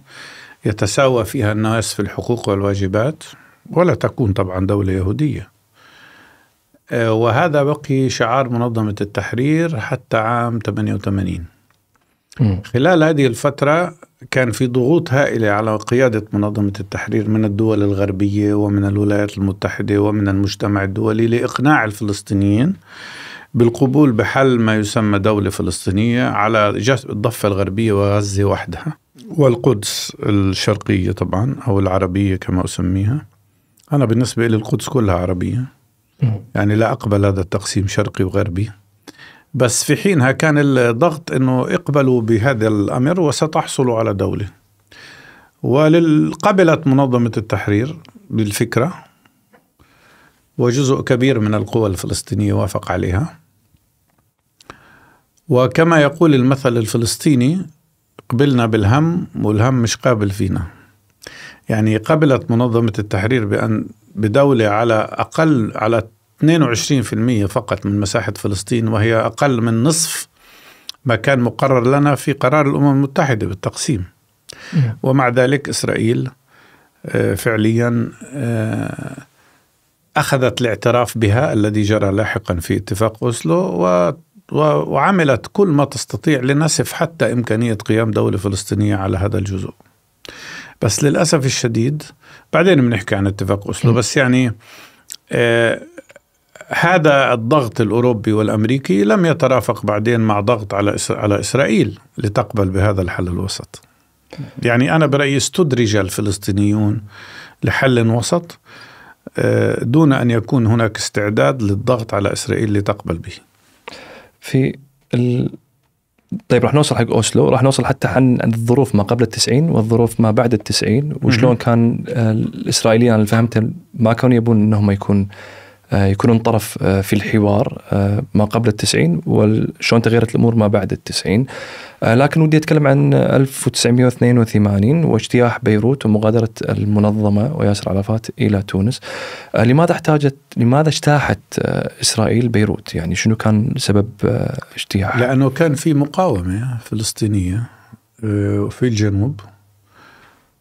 A: يتساوى فيها الناس في الحقوق والواجبات ولا تكون طبعا دولة يهودية آه، وهذا بقي شعار منظمة التحرير حتى عام 88 خلال هذه الفترة كان في ضغوط هائلة على قيادة منظمة التحرير من الدول الغربية ومن الولايات المتحدة ومن المجتمع الدولي لإقناع الفلسطينيين بالقبول بحل ما يسمى دولة فلسطينية على الضفة الغربية وغزة وحدها والقدس الشرقية طبعا أو العربية كما أسميها أنا بالنسبة لي القدس كلها عربية يعني لا أقبل هذا التقسيم شرقي وغربي بس في حينها كان الضغط أنه اقبلوا بهذا الأمر وستحصلوا على دولة وقبلت منظمة التحرير بالفكرة وجزء كبير من القوى الفلسطينية وافق عليها وكما يقول المثل الفلسطيني قبلنا بالهم والهم مش قابل فينا يعني قبلت منظمة التحرير بأن بدولة على أقل على 22% فقط من مساحة فلسطين وهي أقل من نصف ما كان مقرر لنا في قرار الأمم المتحدة بالتقسيم نعم. ومع ذلك إسرائيل آه، فعليا آه، أخذت الاعتراف بها الذي جرى لاحقا في اتفاق أوسلو وعملت كل ما تستطيع لنسف حتى إمكانية قيام دولة فلسطينية على هذا الجزء بس للأسف الشديد بعدين بنحكي عن اتفاق أسلو بس يعني آه هذا الضغط الأوروبي والأمريكي لم يترافق بعدين مع ضغط على على إسرائيل لتقبل بهذا الحل الوسط يعني أنا برأيي استدرج الفلسطينيون لحل وسط آه، دون أن يكون هناك استعداد للضغط على إسرائيل لتقبل به
B: في ال... طيب راح نوصل حق اوسلو راح نوصل حتى عن الظروف ما قبل التسعين والظروف ما بعد التسعين وشلون كان آه، الاسرائيليين انا اللي فهمته ما كانوا يبون انهم يكون آه، يكونون طرف آه، في الحوار آه، ما قبل التسعين وشلون تغيرت الأمور ما بعد التسعين لكن ودي أتكلم عن 1982 واجتياح بيروت ومغادرة المنظمة وياسر عرفات إلى تونس لماذا احتاجت لماذا اجتاحت إسرائيل بيروت يعني شنو كان سبب اجتياحها
A: لأنه كان في مقاومة فلسطينية في الجنوب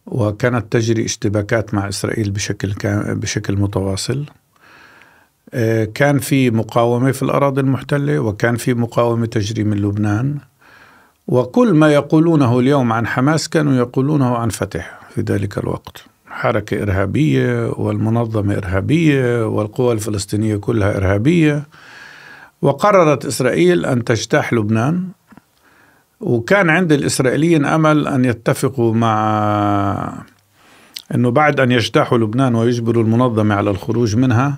A: وكانت تجري اشتباكات مع إسرائيل بشكل بشكل متواصل آه، كان في مقاومة في الأراضي المحتلة وكان في مقاومة تجري من لبنان وكل ما يقولونه اليوم عن حماس كانوا يقولونه عن فتح في ذلك الوقت حركة إرهابية والمنظمة إرهابية والقوى الفلسطينية كلها إرهابية وقررت إسرائيل أن تجتاح لبنان وكان عند الإسرائيليين أمل أن يتفقوا مع أنه بعد أن يجتاحوا لبنان ويجبروا المنظمة على الخروج منها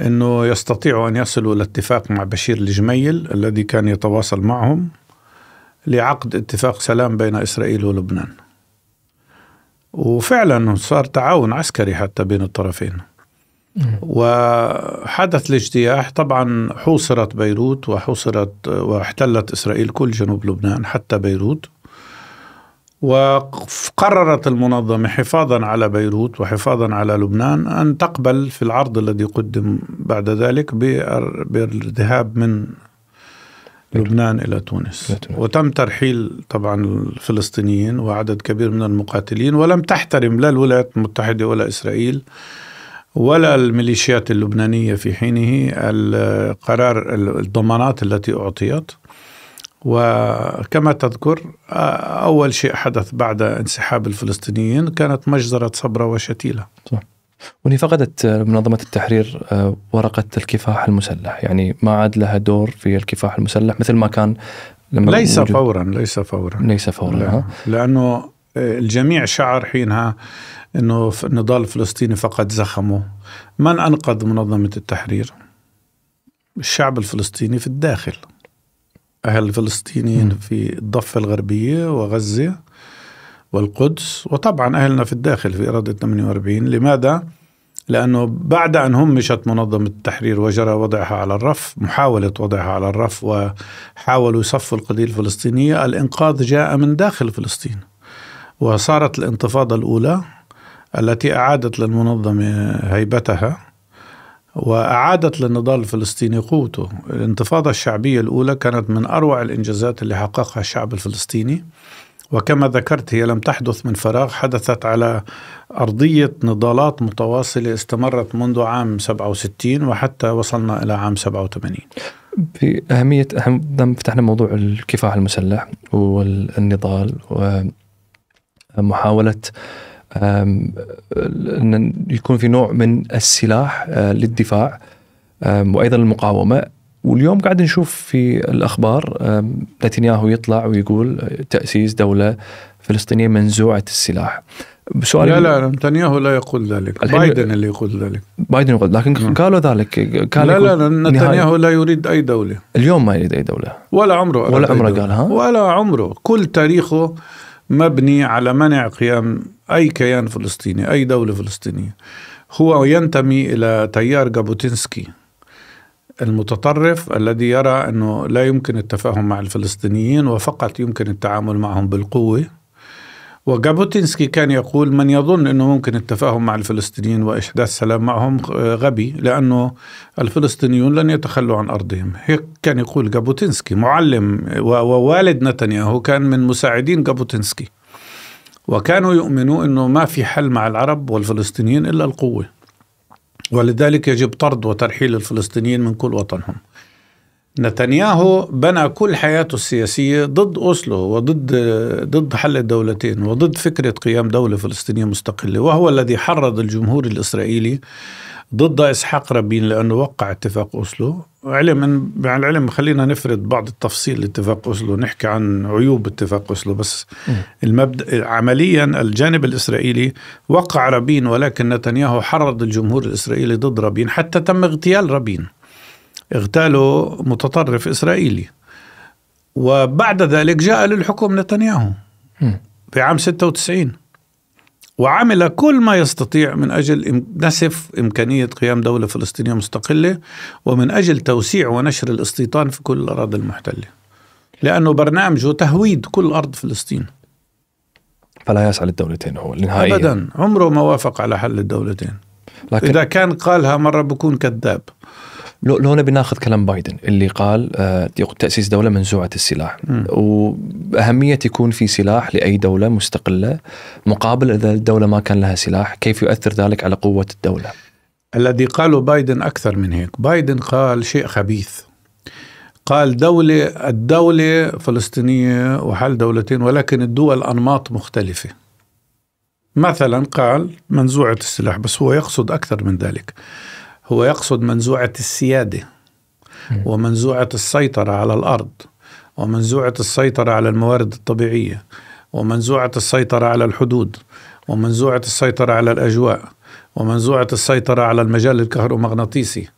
A: أنه يستطيعوا أن يصلوا لاتفاق مع بشير الجميل الذي كان يتواصل معهم لعقد اتفاق سلام بين إسرائيل ولبنان وفعلا صار تعاون عسكري حتى بين الطرفين وحدث الاجتياح طبعا حوصرت بيروت وحوصرت واحتلت اسرائيل كل جنوب لبنان حتى بيروت وقررت المنظمة حفاظا على بيروت وحفاظا على لبنان أن تقبل في العرض الذي قدم بعد ذلك بالذهاب من لبنان إلى تونس وتم ترحيل طبعا الفلسطينيين وعدد كبير من المقاتلين ولم تحترم لا الولايات المتحدة ولا إسرائيل ولا الميليشيات اللبنانية في حينه القرار الضمانات التي أعطيت وكما تذكر أول شيء حدث بعد انسحاب الفلسطينيين كانت مجزرة صبرا وشتيلة
B: صح. واللي فقدت منظمة التحرير آه، ورقة الكفاح المسلح يعني ما عاد لها دور في الكفاح المسلح مثل ما كان
A: لما ليس وجود... فورا
B: ليس فورا ليس فورا لا.
A: لأنه آه، الجميع شعر حينها أنه النضال الفلسطيني فقد زخمه من أنقذ منظمة التحرير؟ الشعب الفلسطيني في الداخل أهل الفلسطينيين في الضفة الغربية وغزة والقدس وطبعا أهلنا في الداخل في إرادة 48 لماذا؟ لأنه بعد أن همشت منظمة التحرير وجرى وضعها على الرف محاولة وضعها على الرف وحاولوا يصفوا القضية الفلسطينية الإنقاذ جاء من داخل فلسطين وصارت الانتفاضة الأولى التي أعادت للمنظمة هيبتها وأعادت للنضال الفلسطيني قوته الانتفاضة الشعبية الأولى كانت من أروع الإنجازات اللي حققها الشعب الفلسطيني وكما ذكرت هي لم تحدث من فراغ حدثت على أرضية نضالات متواصلة استمرت منذ عام 67 وحتى وصلنا إلى عام 87
B: بأهمية أهم دام فتحنا موضوع الكفاح المسلح والنضال ومحاولة ان يكون في نوع من السلاح آه، للدفاع وايضا المقاومه واليوم قاعد نشوف في الاخبار نتنياهو يطلع ويقول تاسيس دوله فلسطينيه منزوعه السلاح بسؤال لا لا
A: نتنياهو لا يقول ذلك بايدن اللي يقول ذلك
B: بايدن يقول لكن م. قالوا ذلك قال لا لا نتنياهو لا يريد اي دوله اليوم ما يريد اي دوله
A: ولا عمره ولا عمره قالها ولا عمره كل تاريخه مبني على منع قيام أي كيان فلسطيني أي دولة فلسطينية هو ينتمي إلى تيار جابوتينسكي المتطرف الذي يرى أنه لا يمكن التفاهم مع الفلسطينيين وفقط يمكن التعامل معهم بالقوة وجابوتينسكي كان يقول من يظن أنه ممكن التفاهم مع الفلسطينيين وإحداث سلام معهم غبي لأنه الفلسطينيون لن يتخلوا عن أرضهم هيك كان يقول جابوتينسكي معلم ووالد نتنياهو كان من مساعدين جابوتينسكي وكانوا يؤمنوا أنه ما في حل مع العرب والفلسطينيين إلا القوة ولذلك يجب طرد وترحيل الفلسطينيين من كل وطنهم نتنياهو بنى كل حياته السياسية ضد أوسلو وضد ضد حل الدولتين وضد فكرة قيام دولة فلسطينية مستقلة وهو الذي حرض الجمهور الإسرائيلي ضد اسحاق رابين لانه وقع اتفاق اوسلو علما مع يعني العلم خلينا نفرد بعض التفصيل لاتفاق اوسلو نحكي عن عيوب اتفاق اوسلو بس م. المبدا عمليا الجانب الاسرائيلي وقع رابين ولكن نتنياهو حرض الجمهور الاسرائيلي ضد رابين حتى تم اغتيال رابين اغتاله متطرف اسرائيلي وبعد ذلك جاء للحكم نتنياهو م. في عام 96 وعمل كل ما يستطيع من أجل نسف إمكانية قيام دولة فلسطينية مستقلة ومن أجل توسيع ونشر الاستيطان في كل الأراضي المحتلة لأنه برنامجه تهويد كل أرض فلسطين
B: فلا يسعى للدولتين هو نهائيا أبدا
A: عمره ما وافق على حل الدولتين لكن إذا كان قالها مرة
B: بكون كذاب لو نبي ناخذ كلام بايدن اللي قال آه، تاسيس دوله منزوعه السلاح م. واهميه يكون في سلاح لاي دوله مستقله مقابل اذا الدوله ما كان لها سلاح كيف يؤثر ذلك على قوه الدوله
A: الذي قاله بايدن اكثر من هيك بايدن قال شيء خبيث قال دولة الدولة فلسطينية وحل دولتين ولكن الدول أنماط مختلفة مثلا قال منزوعة السلاح بس هو يقصد أكثر من ذلك هو يقصد منزوعة السيادة ومنزوعة السيطرة على الأرض ومنزوعة السيطرة على الموارد الطبيعية ومنزوعة السيطرة على الحدود ومنزوعة السيطرة على الأجواء ومنزوعة السيطرة على المجال الكهرومغناطيسي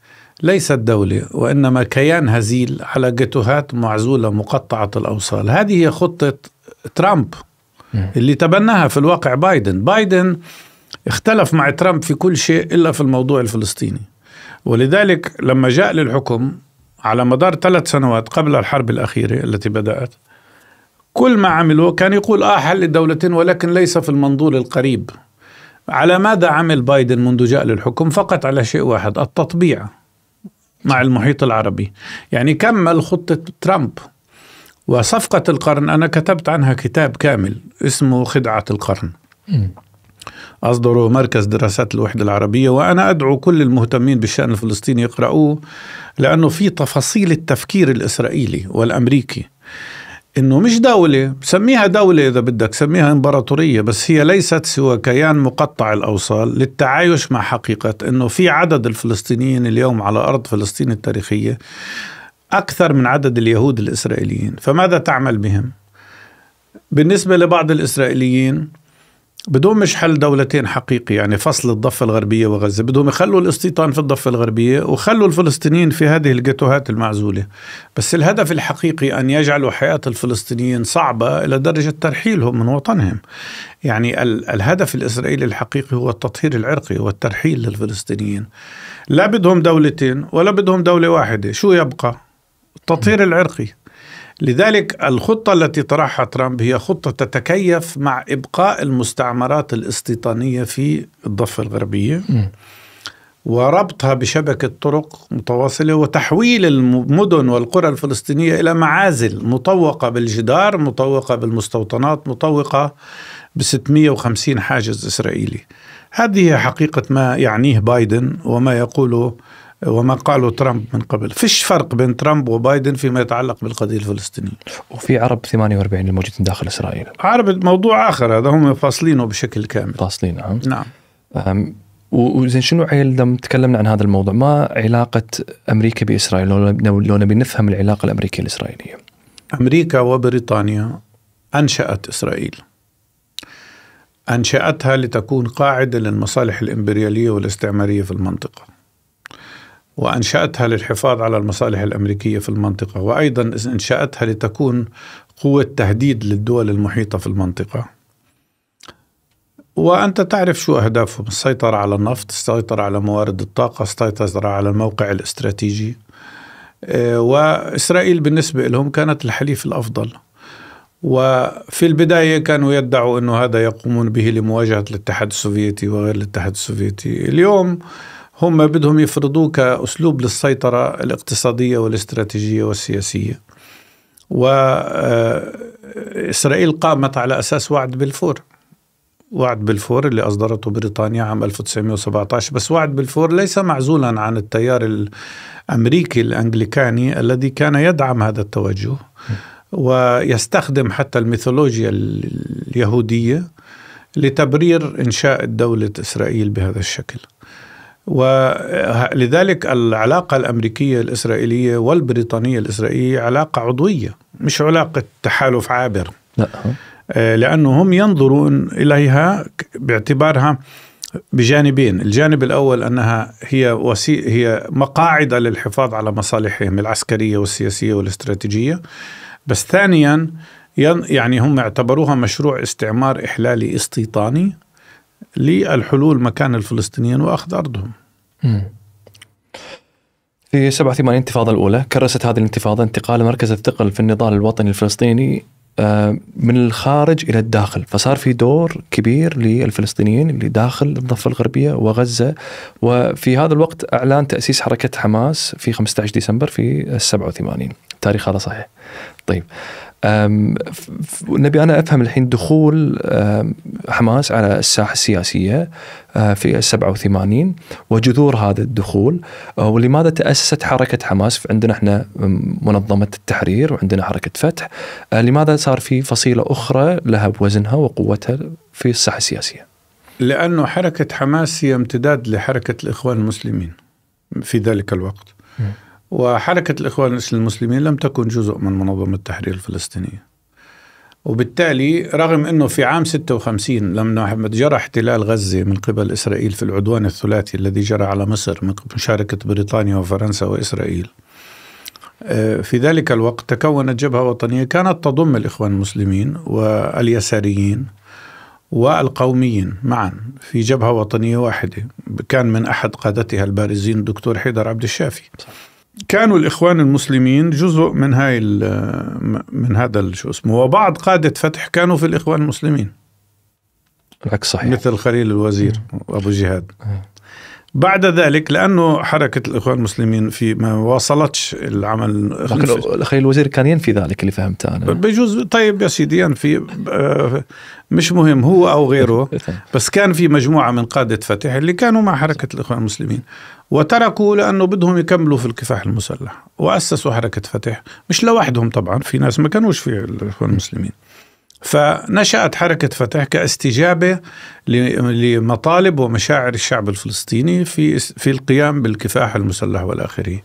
A: ليست دولة وإنما كيان هزيل على جتوهات معزولة مقطعة الأوصال هذه هي خطة ترامب اللي تبناها في الواقع بايدن بايدن اختلف مع ترامب في كل شيء إلا في الموضوع الفلسطيني ولذلك لما جاء للحكم على مدار ثلاث سنوات قبل الحرب الأخيرة التي بدأت كل ما عمله كان يقول آه حل الدولتين ولكن ليس في المنظور القريب على ماذا عمل بايدن منذ جاء للحكم فقط على شيء واحد التطبيع مع المحيط العربي يعني كمل خطة ترامب وصفقة القرن أنا كتبت عنها كتاب كامل اسمه خدعة القرن أصدره مركز دراسات الوحدة العربية وأنا أدعو كل المهتمين بالشأن الفلسطيني يقرأوه لأنه في تفاصيل التفكير الإسرائيلي والأمريكي انه مش دولة سميها دولة اذا بدك سميها امبراطورية بس هي ليست سوى كيان مقطع الاوصال للتعايش مع حقيقة انه في عدد الفلسطينيين اليوم على ارض فلسطين التاريخية اكثر من عدد اليهود الاسرائيليين فماذا تعمل بهم؟ بالنسبة لبعض الاسرائيليين بدون مش حل دولتين حقيقي يعني فصل الضفة الغربية وغزة بدهم يخلوا الاستيطان في الضفة الغربية وخلوا الفلسطينيين في هذه الجتوهات المعزولة بس الهدف الحقيقي أن يجعلوا حياة الفلسطينيين صعبة إلى درجة ترحيلهم من وطنهم يعني ال- الهدف الإسرائيلي الحقيقي هو التطهير العرقي والترحيل للفلسطينيين لا بدهم دولتين ولا بدهم دولة واحدة شو يبقى التطهير العرقي لذلك الخطة التي طرحها ترامب هي خطة تتكيف مع إبقاء المستعمرات الاستيطانية في الضفة الغربية وربطها بشبكة طرق متواصلة وتحويل المدن والقرى الفلسطينية إلى معازل مطوقة بالجدار مطوقة بالمستوطنات مطوقة ب 650 حاجز إسرائيلي هذه حقيقة ما يعنيه بايدن وما يقوله وما قاله ترامب من قبل فيش فرق بين ترامب وبايدن فيما يتعلق بالقضية الفلسطينية
B: وفي عرب 48 الموجودين داخل إسرائيل عرب موضوع آخر هذا هم فاصلينه بشكل كامل فاصلين نعم نعم وزين شنو عيل لما تكلمنا عن هذا الموضوع ما علاقة أمريكا بإسرائيل لو نبي نفهم العلاقة الأمريكية الإسرائيلية
A: أمريكا وبريطانيا أنشأت إسرائيل أنشأتها لتكون قاعدة للمصالح الإمبريالية والاستعمارية في المنطقة وانشاتها للحفاظ على المصالح الامريكيه في المنطقه وايضا انشاتها لتكون قوه تهديد للدول المحيطه في المنطقه. وانت تعرف شو اهدافهم السيطره على النفط، السيطره على موارد الطاقه، السيطره على الموقع الاستراتيجي. آه، واسرائيل بالنسبه لهم كانت الحليف الافضل. وفي البدايه كانوا يدعوا انه هذا يقومون به لمواجهه الاتحاد السوفيتي وغير الاتحاد السوفيتي، اليوم آه هم بدهم يفرضوه كأسلوب للسيطرة الاقتصادية والاستراتيجية والسياسية وإسرائيل آه، قامت على أساس وعد بالفور وعد بالفور اللي أصدرته بريطانيا عام 1917 بس وعد بالفور ليس معزولا عن التيار الأمريكي الأنجليكاني الذي كان يدعم هذا التوجه ويستخدم حتى الميثولوجيا اليهودية لتبرير إنشاء دولة إسرائيل بهذا الشكل ولذلك العلاقة الأمريكية الإسرائيلية والبريطانية الإسرائيلية علاقة عضوية مش علاقة تحالف عابر لا. آه، لأنه هم ينظرون إليها باعتبارها بجانبين الجانب الأول أنها هي, وسي... هي مقاعدة للحفاظ على مصالحهم العسكرية والسياسية والاستراتيجية بس ثانيا يعني هم اعتبروها مشروع استعمار إحلالي استيطاني
B: للحلول مكان الفلسطينيين واخذ ارضهم. في 87 الانتفاضه الاولى كرست هذه الانتفاضه انتقال مركز الثقل في النضال الوطني الفلسطيني آه، من الخارج الى الداخل فصار في دور كبير للفلسطينيين اللي داخل الضفه الغربيه وغزه وفي هذا الوقت اعلان تاسيس حركه حماس في 15 ديسمبر في 87 التاريخ هذا صحيح طيب نبي انا افهم الحين دخول حماس على الساحه السياسيه في 87 وجذور هذا الدخول ولماذا تاسست حركه حماس عندنا احنا منظمه التحرير وعندنا حركه فتح لماذا صار في فصيله اخرى لها بوزنها وقوتها في الساحه السياسيه؟
A: لانه حركه حماس هي امتداد لحركه الاخوان المسلمين في ذلك الوقت. م. وحركة الإخوان المسلمين لم تكن جزء من منظمة التحرير الفلسطينية وبالتالي رغم أنه في عام 56 لما جرى احتلال غزة من قبل إسرائيل في العدوان الثلاثي الذي جرى على مصر من مشاركة بريطانيا وفرنسا وإسرائيل آه، في ذلك الوقت تكونت جبهة وطنية كانت تضم الإخوان المسلمين واليساريين والقوميين معا في جبهة وطنية واحدة كان من أحد قادتها البارزين الدكتور حيدر عبد الشافي صح. كانوا الاخوان المسلمين جزء من هاي من هذا شو اسمه وبعض قاده فتح كانوا في الاخوان المسلمين العكس
B: صحيح مثل خليل الوزير ابو جهاد آه.
A: بعد ذلك لانه حركه الاخوان المسلمين في ما واصلتش العمل لكن
B: خليل الوزير كان ينفي ذلك اللي
A: فهمته انا بجوز طيب يا سيدي ينفي آه، مش مهم هو او غيره بس كان في مجموعه من قاده فتح اللي كانوا مع حركه الاخوان المسلمين وتركوا لأنه بدهم يكملوا في الكفاح المسلح وأسسوا حركة فتح مش لوحدهم طبعا في ناس ما كانوش في الإخوان المسلمين فنشأت حركة فتح كاستجابة لمطالب ومشاعر الشعب الفلسطيني في في القيام بالكفاح المسلح والآخره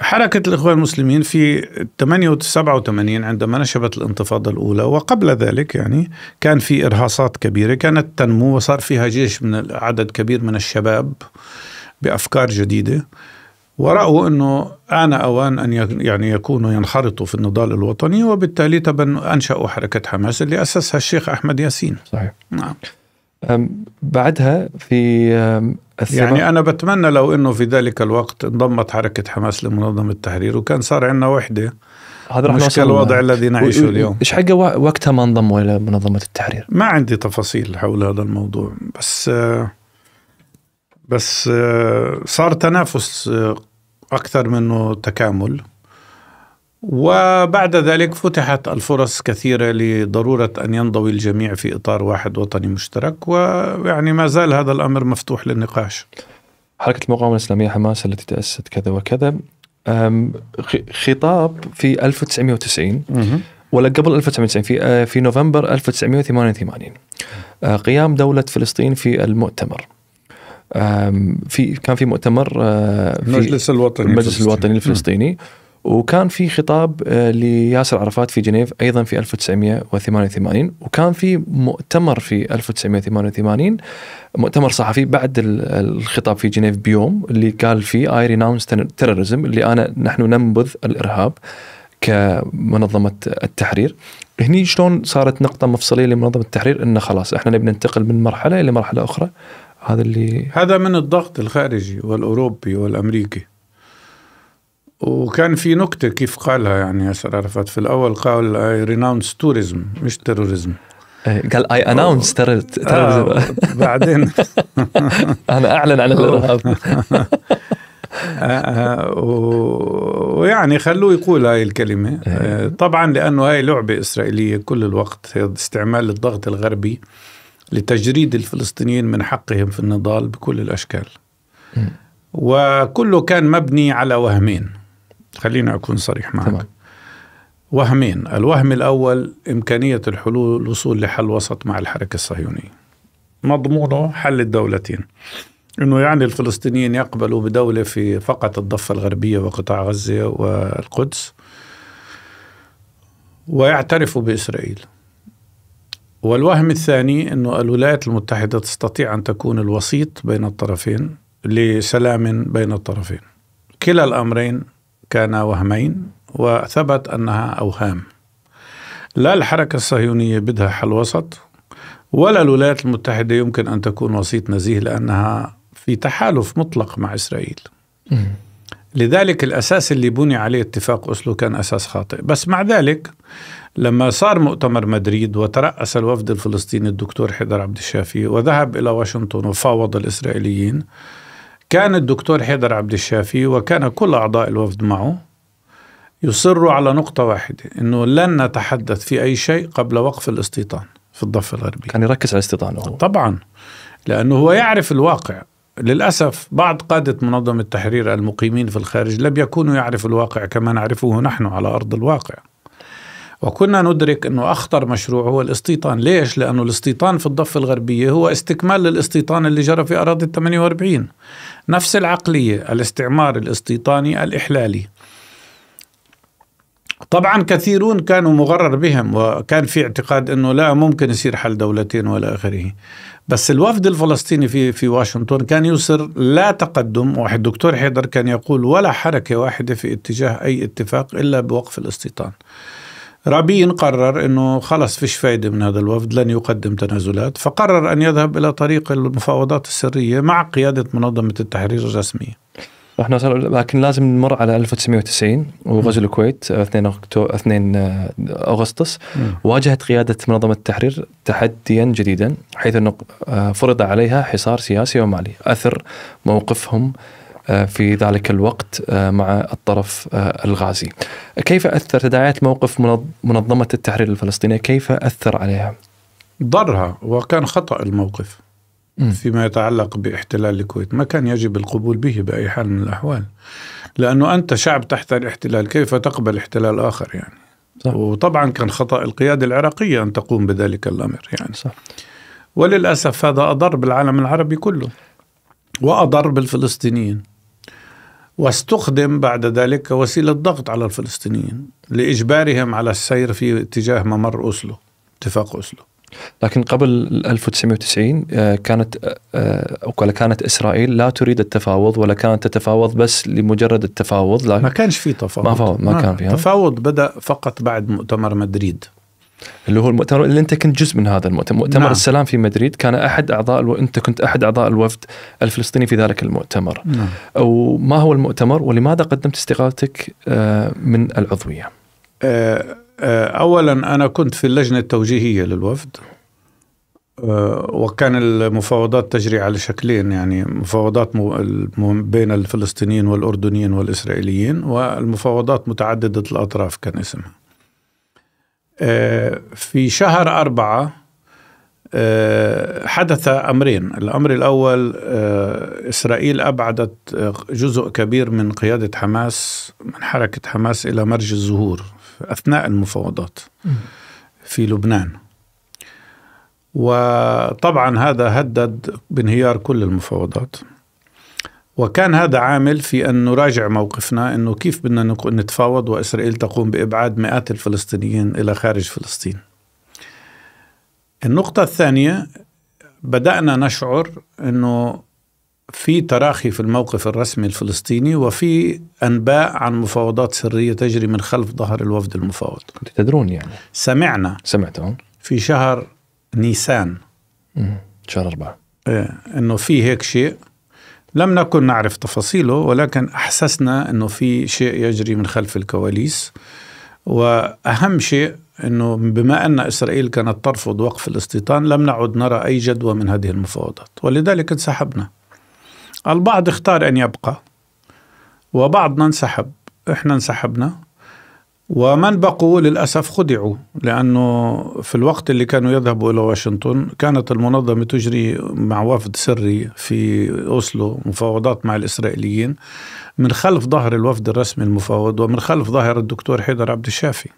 A: حركة الإخوان المسلمين في 87 عندما نشبت الانتفاضة الأولى وقبل ذلك يعني كان في إرهاصات كبيرة كانت تنمو وصار فيها جيش من عدد كبير من الشباب بافكار جديده ورأوا أنه آن أوان أن يعني يكونوا ينخرطوا في النضال الوطني وبالتالي تبنوا أنشأوا حركة حماس اللي أسسها الشيخ أحمد ياسين صحيح نعم بعدها في يعني أنا بتمنى لو أنه في ذلك الوقت انضمت حركة حماس لمنظمة التحرير وكان صار عندنا وحدة
B: هذا رح مش الوضع الذي نعيشه اليوم ايش
A: حقه وقتها ما انضموا الى منظمه التحرير؟ ما عندي تفاصيل حول هذا الموضوع بس آه بس آه، صار تنافس آه، أكثر منه تكامل وبعد ذلك فتحت الفرص كثيرة لضرورة أن ينضوي الجميع في إطار واحد وطني مشترك
B: ويعني ما زال هذا الأمر مفتوح للنقاش حركة المقاومة الإسلامية حماس التي تأسست كذا وكذا خطاب في 1990 ولا قبل 1990 في آه، في نوفمبر 1988 قيام دولة فلسطين في المؤتمر في كان في مؤتمر آه، في المجلس الوطني المجلس الوطني الفلسطيني وكان في خطاب آه، لياسر عرفات في جنيف ايضا في 1988 وكان في مؤتمر في 1988 مؤتمر صحفي بعد الخطاب في جنيف بيوم اللي قال فيه اي ريناونس تيروريزم اللي انا نحن ننبذ الارهاب كمنظمه التحرير هني شلون صارت نقطه مفصليه لمنظمه التحرير انه خلاص احنا نبي ننتقل من مرحله الى مرحله اخرى هذا اللي
A: هذا من الضغط الخارجي والاوروبي والامريكي وكان في نكته كيف قالها يعني ياسر عرفات في الاول قال اي ريناونس توريزم مش تيروريزم إيه، قال اي اناونس تيروريزم بعدين انا اعلن عن الارهاب آه، آه، ويعني خلوه يقول هاي الكلمة إيه. آه، طبعا لأنه هاي لعبة إسرائيلية كل الوقت استعمال الضغط الغربي لتجريد الفلسطينيين من حقهم في النضال بكل الاشكال. وكله كان مبني على وهمين. خليني اكون صريح معك. طبعا. وهمين، الوهم الاول امكانيه الحلول الوصول لحل وسط مع الحركه الصهيونيه. مضمونه حل الدولتين. انه يعني الفلسطينيين يقبلوا بدوله في فقط الضفه الغربيه وقطاع غزه والقدس ويعترفوا باسرائيل. والوهم الثاني أن الولايات المتحدة تستطيع أن تكون الوسيط بين الطرفين لسلام بين الطرفين كلا الأمرين كانا وهمين وثبت أنها أوهام لا الحركة الصهيونية بدها حل وسط ولا الولايات المتحدة يمكن أن تكون وسيط نزيه لأنها في تحالف مطلق مع إسرائيل لذلك الأساس اللي بني عليه اتفاق أسلو كان أساس خاطئ بس مع ذلك لما صار مؤتمر مدريد وترأس الوفد الفلسطيني الدكتور حيدر عبد الشافي وذهب إلى واشنطن وفاوض الإسرائيليين كان الدكتور حيدر عبد الشافي وكان كل أعضاء الوفد معه يصروا على نقطة واحدة أنه لن نتحدث في أي شيء قبل وقف الاستيطان في الضفة الغربية كان يركز على الاستيطان هو. طبعا لأنه هو يعرف الواقع للأسف بعض قادة منظمة التحرير المقيمين في الخارج لم يكونوا يعرفوا الواقع كما نعرفه نحن على أرض الواقع وكنا ندرك أنه أخطر مشروع هو الاستيطان ليش؟ لأنه الاستيطان في الضفة الغربية هو استكمال للاستيطان اللي جرى في أراضي 48 نفس العقلية الاستعمار الاستيطاني الإحلالي طبعا كثيرون كانوا مغرر بهم وكان في اعتقاد انه لا ممكن يصير حل دولتين والى اخره بس الوفد الفلسطيني في في واشنطن كان يصر لا تقدم واحد دكتور حيدر كان يقول ولا حركه واحده في اتجاه اي اتفاق الا بوقف الاستيطان رابين قرر انه خلص فيش فايده من هذا الوفد لن يقدم تنازلات فقرر ان يذهب الى طريق المفاوضات السريه مع قياده منظمه التحرير الرسميه احنا
B: لكن لازم نمر على 1990 وغزو الكويت 2 اكتوبر 2 اغسطس واجهت قياده منظمه التحرير تحديا جديدا حيث انه آه، فرض عليها حصار سياسي ومالي اثر موقفهم آه، في ذلك الوقت آه، مع الطرف آه، الغازي كيف أثر تداعيات موقف منظمة التحرير الفلسطينية كيف أثر عليها؟
A: ضرها وكان خطأ الموقف فيما يتعلق باحتلال الكويت ما كان يجب القبول به بأي حال من الأحوال لأنه أنت شعب تحت الاحتلال كيف تقبل احتلال آخر يعني صح. وطبعا كان خطأ القيادة العراقية أن تقوم بذلك الأمر يعني صح. وللأسف هذا أضر بالعالم العربي كله وأضر بالفلسطينيين واستخدم بعد ذلك كوسيلة ضغط على الفلسطينيين لإجبارهم على السير في اتجاه ممر أوسلو اتفاق أوسلو
B: لكن قبل 1990 آه، كانت آه، آه، ولا كانت اسرائيل لا تريد التفاوض ولا كانت تتفاوض بس لمجرد التفاوض ما كانش في تفاوض ما, ما كان في تفاوض بدا فقط بعد مؤتمر مدريد اللي هو المؤتمر اللي انت كنت جزء من هذا المؤتمر، مؤتمر نعم. السلام في مدريد كان احد اعضاء الو... انت كنت احد اعضاء الوفد الفلسطيني في ذلك المؤتمر. نعم. وما هو المؤتمر ولماذا قدمت استقالتك آه، من العضويه؟
A: آه، آه، اولا انا كنت في اللجنه التوجيهيه للوفد وكان المفاوضات تجري على شكلين يعني مفاوضات بين الفلسطينيين والاردنيين والاسرائيليين والمفاوضات متعدده الاطراف كان اسمها. آه، في شهر أربعة آه، حدث أمرين الأمر الأول آه، إسرائيل أبعدت جزء كبير من قيادة حماس من حركة حماس إلى مرج الزهور أثناء المفاوضات في لبنان وطبعا هذا هدد بانهيار كل المفاوضات وكان هذا عامل في أن نراجع موقفنا أنه كيف بدنا نتفاوض وإسرائيل تقوم بإبعاد مئات الفلسطينيين إلى خارج فلسطين النقطة الثانية بدأنا نشعر أنه في تراخي في الموقف الرسمي الفلسطيني وفي أنباء عن مفاوضات سرية تجري من خلف ظهر الوفد المفاوض كنت تدرون يعني سمعنا سمعتهم في شهر نيسان شهر أربعة إيه أنه في هيك شيء لم نكن نعرف تفاصيله ولكن احسسنا انه في شيء يجري من خلف الكواليس واهم شيء انه بما ان اسرائيل كانت ترفض وقف الاستيطان لم نعد نرى اي جدوى من هذه المفاوضات ولذلك انسحبنا. البعض اختار ان يبقى وبعضنا انسحب، احنا انسحبنا ومن بقوا للأسف خدعوا لأنه في الوقت اللي كانوا يذهبوا إلى واشنطن كانت المنظمة تجري مع وفد سري في أوسلو مفاوضات مع الإسرائيليين من خلف ظهر الوفد الرسمي المفاوض ومن خلف ظهر الدكتور حيدر عبد الشافي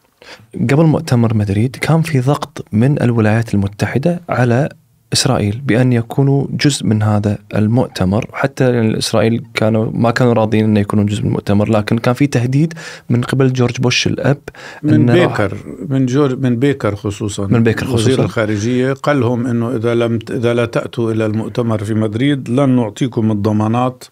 B: قبل مؤتمر مدريد كان في ضغط من الولايات المتحدة على اسرائيل بان يكونوا جزء من هذا المؤتمر، حتى يعني اسرائيل كانوا ما كانوا راضيين انه يكونوا جزء من المؤتمر، لكن كان في تهديد من قبل جورج بوش الاب من بيكر
A: من جورج من بيكر خصوصا من بيكر خصوصا وزير الخارجيه قال لهم انه اذا لم اذا لا تاتوا الى المؤتمر في مدريد لن نعطيكم الضمانات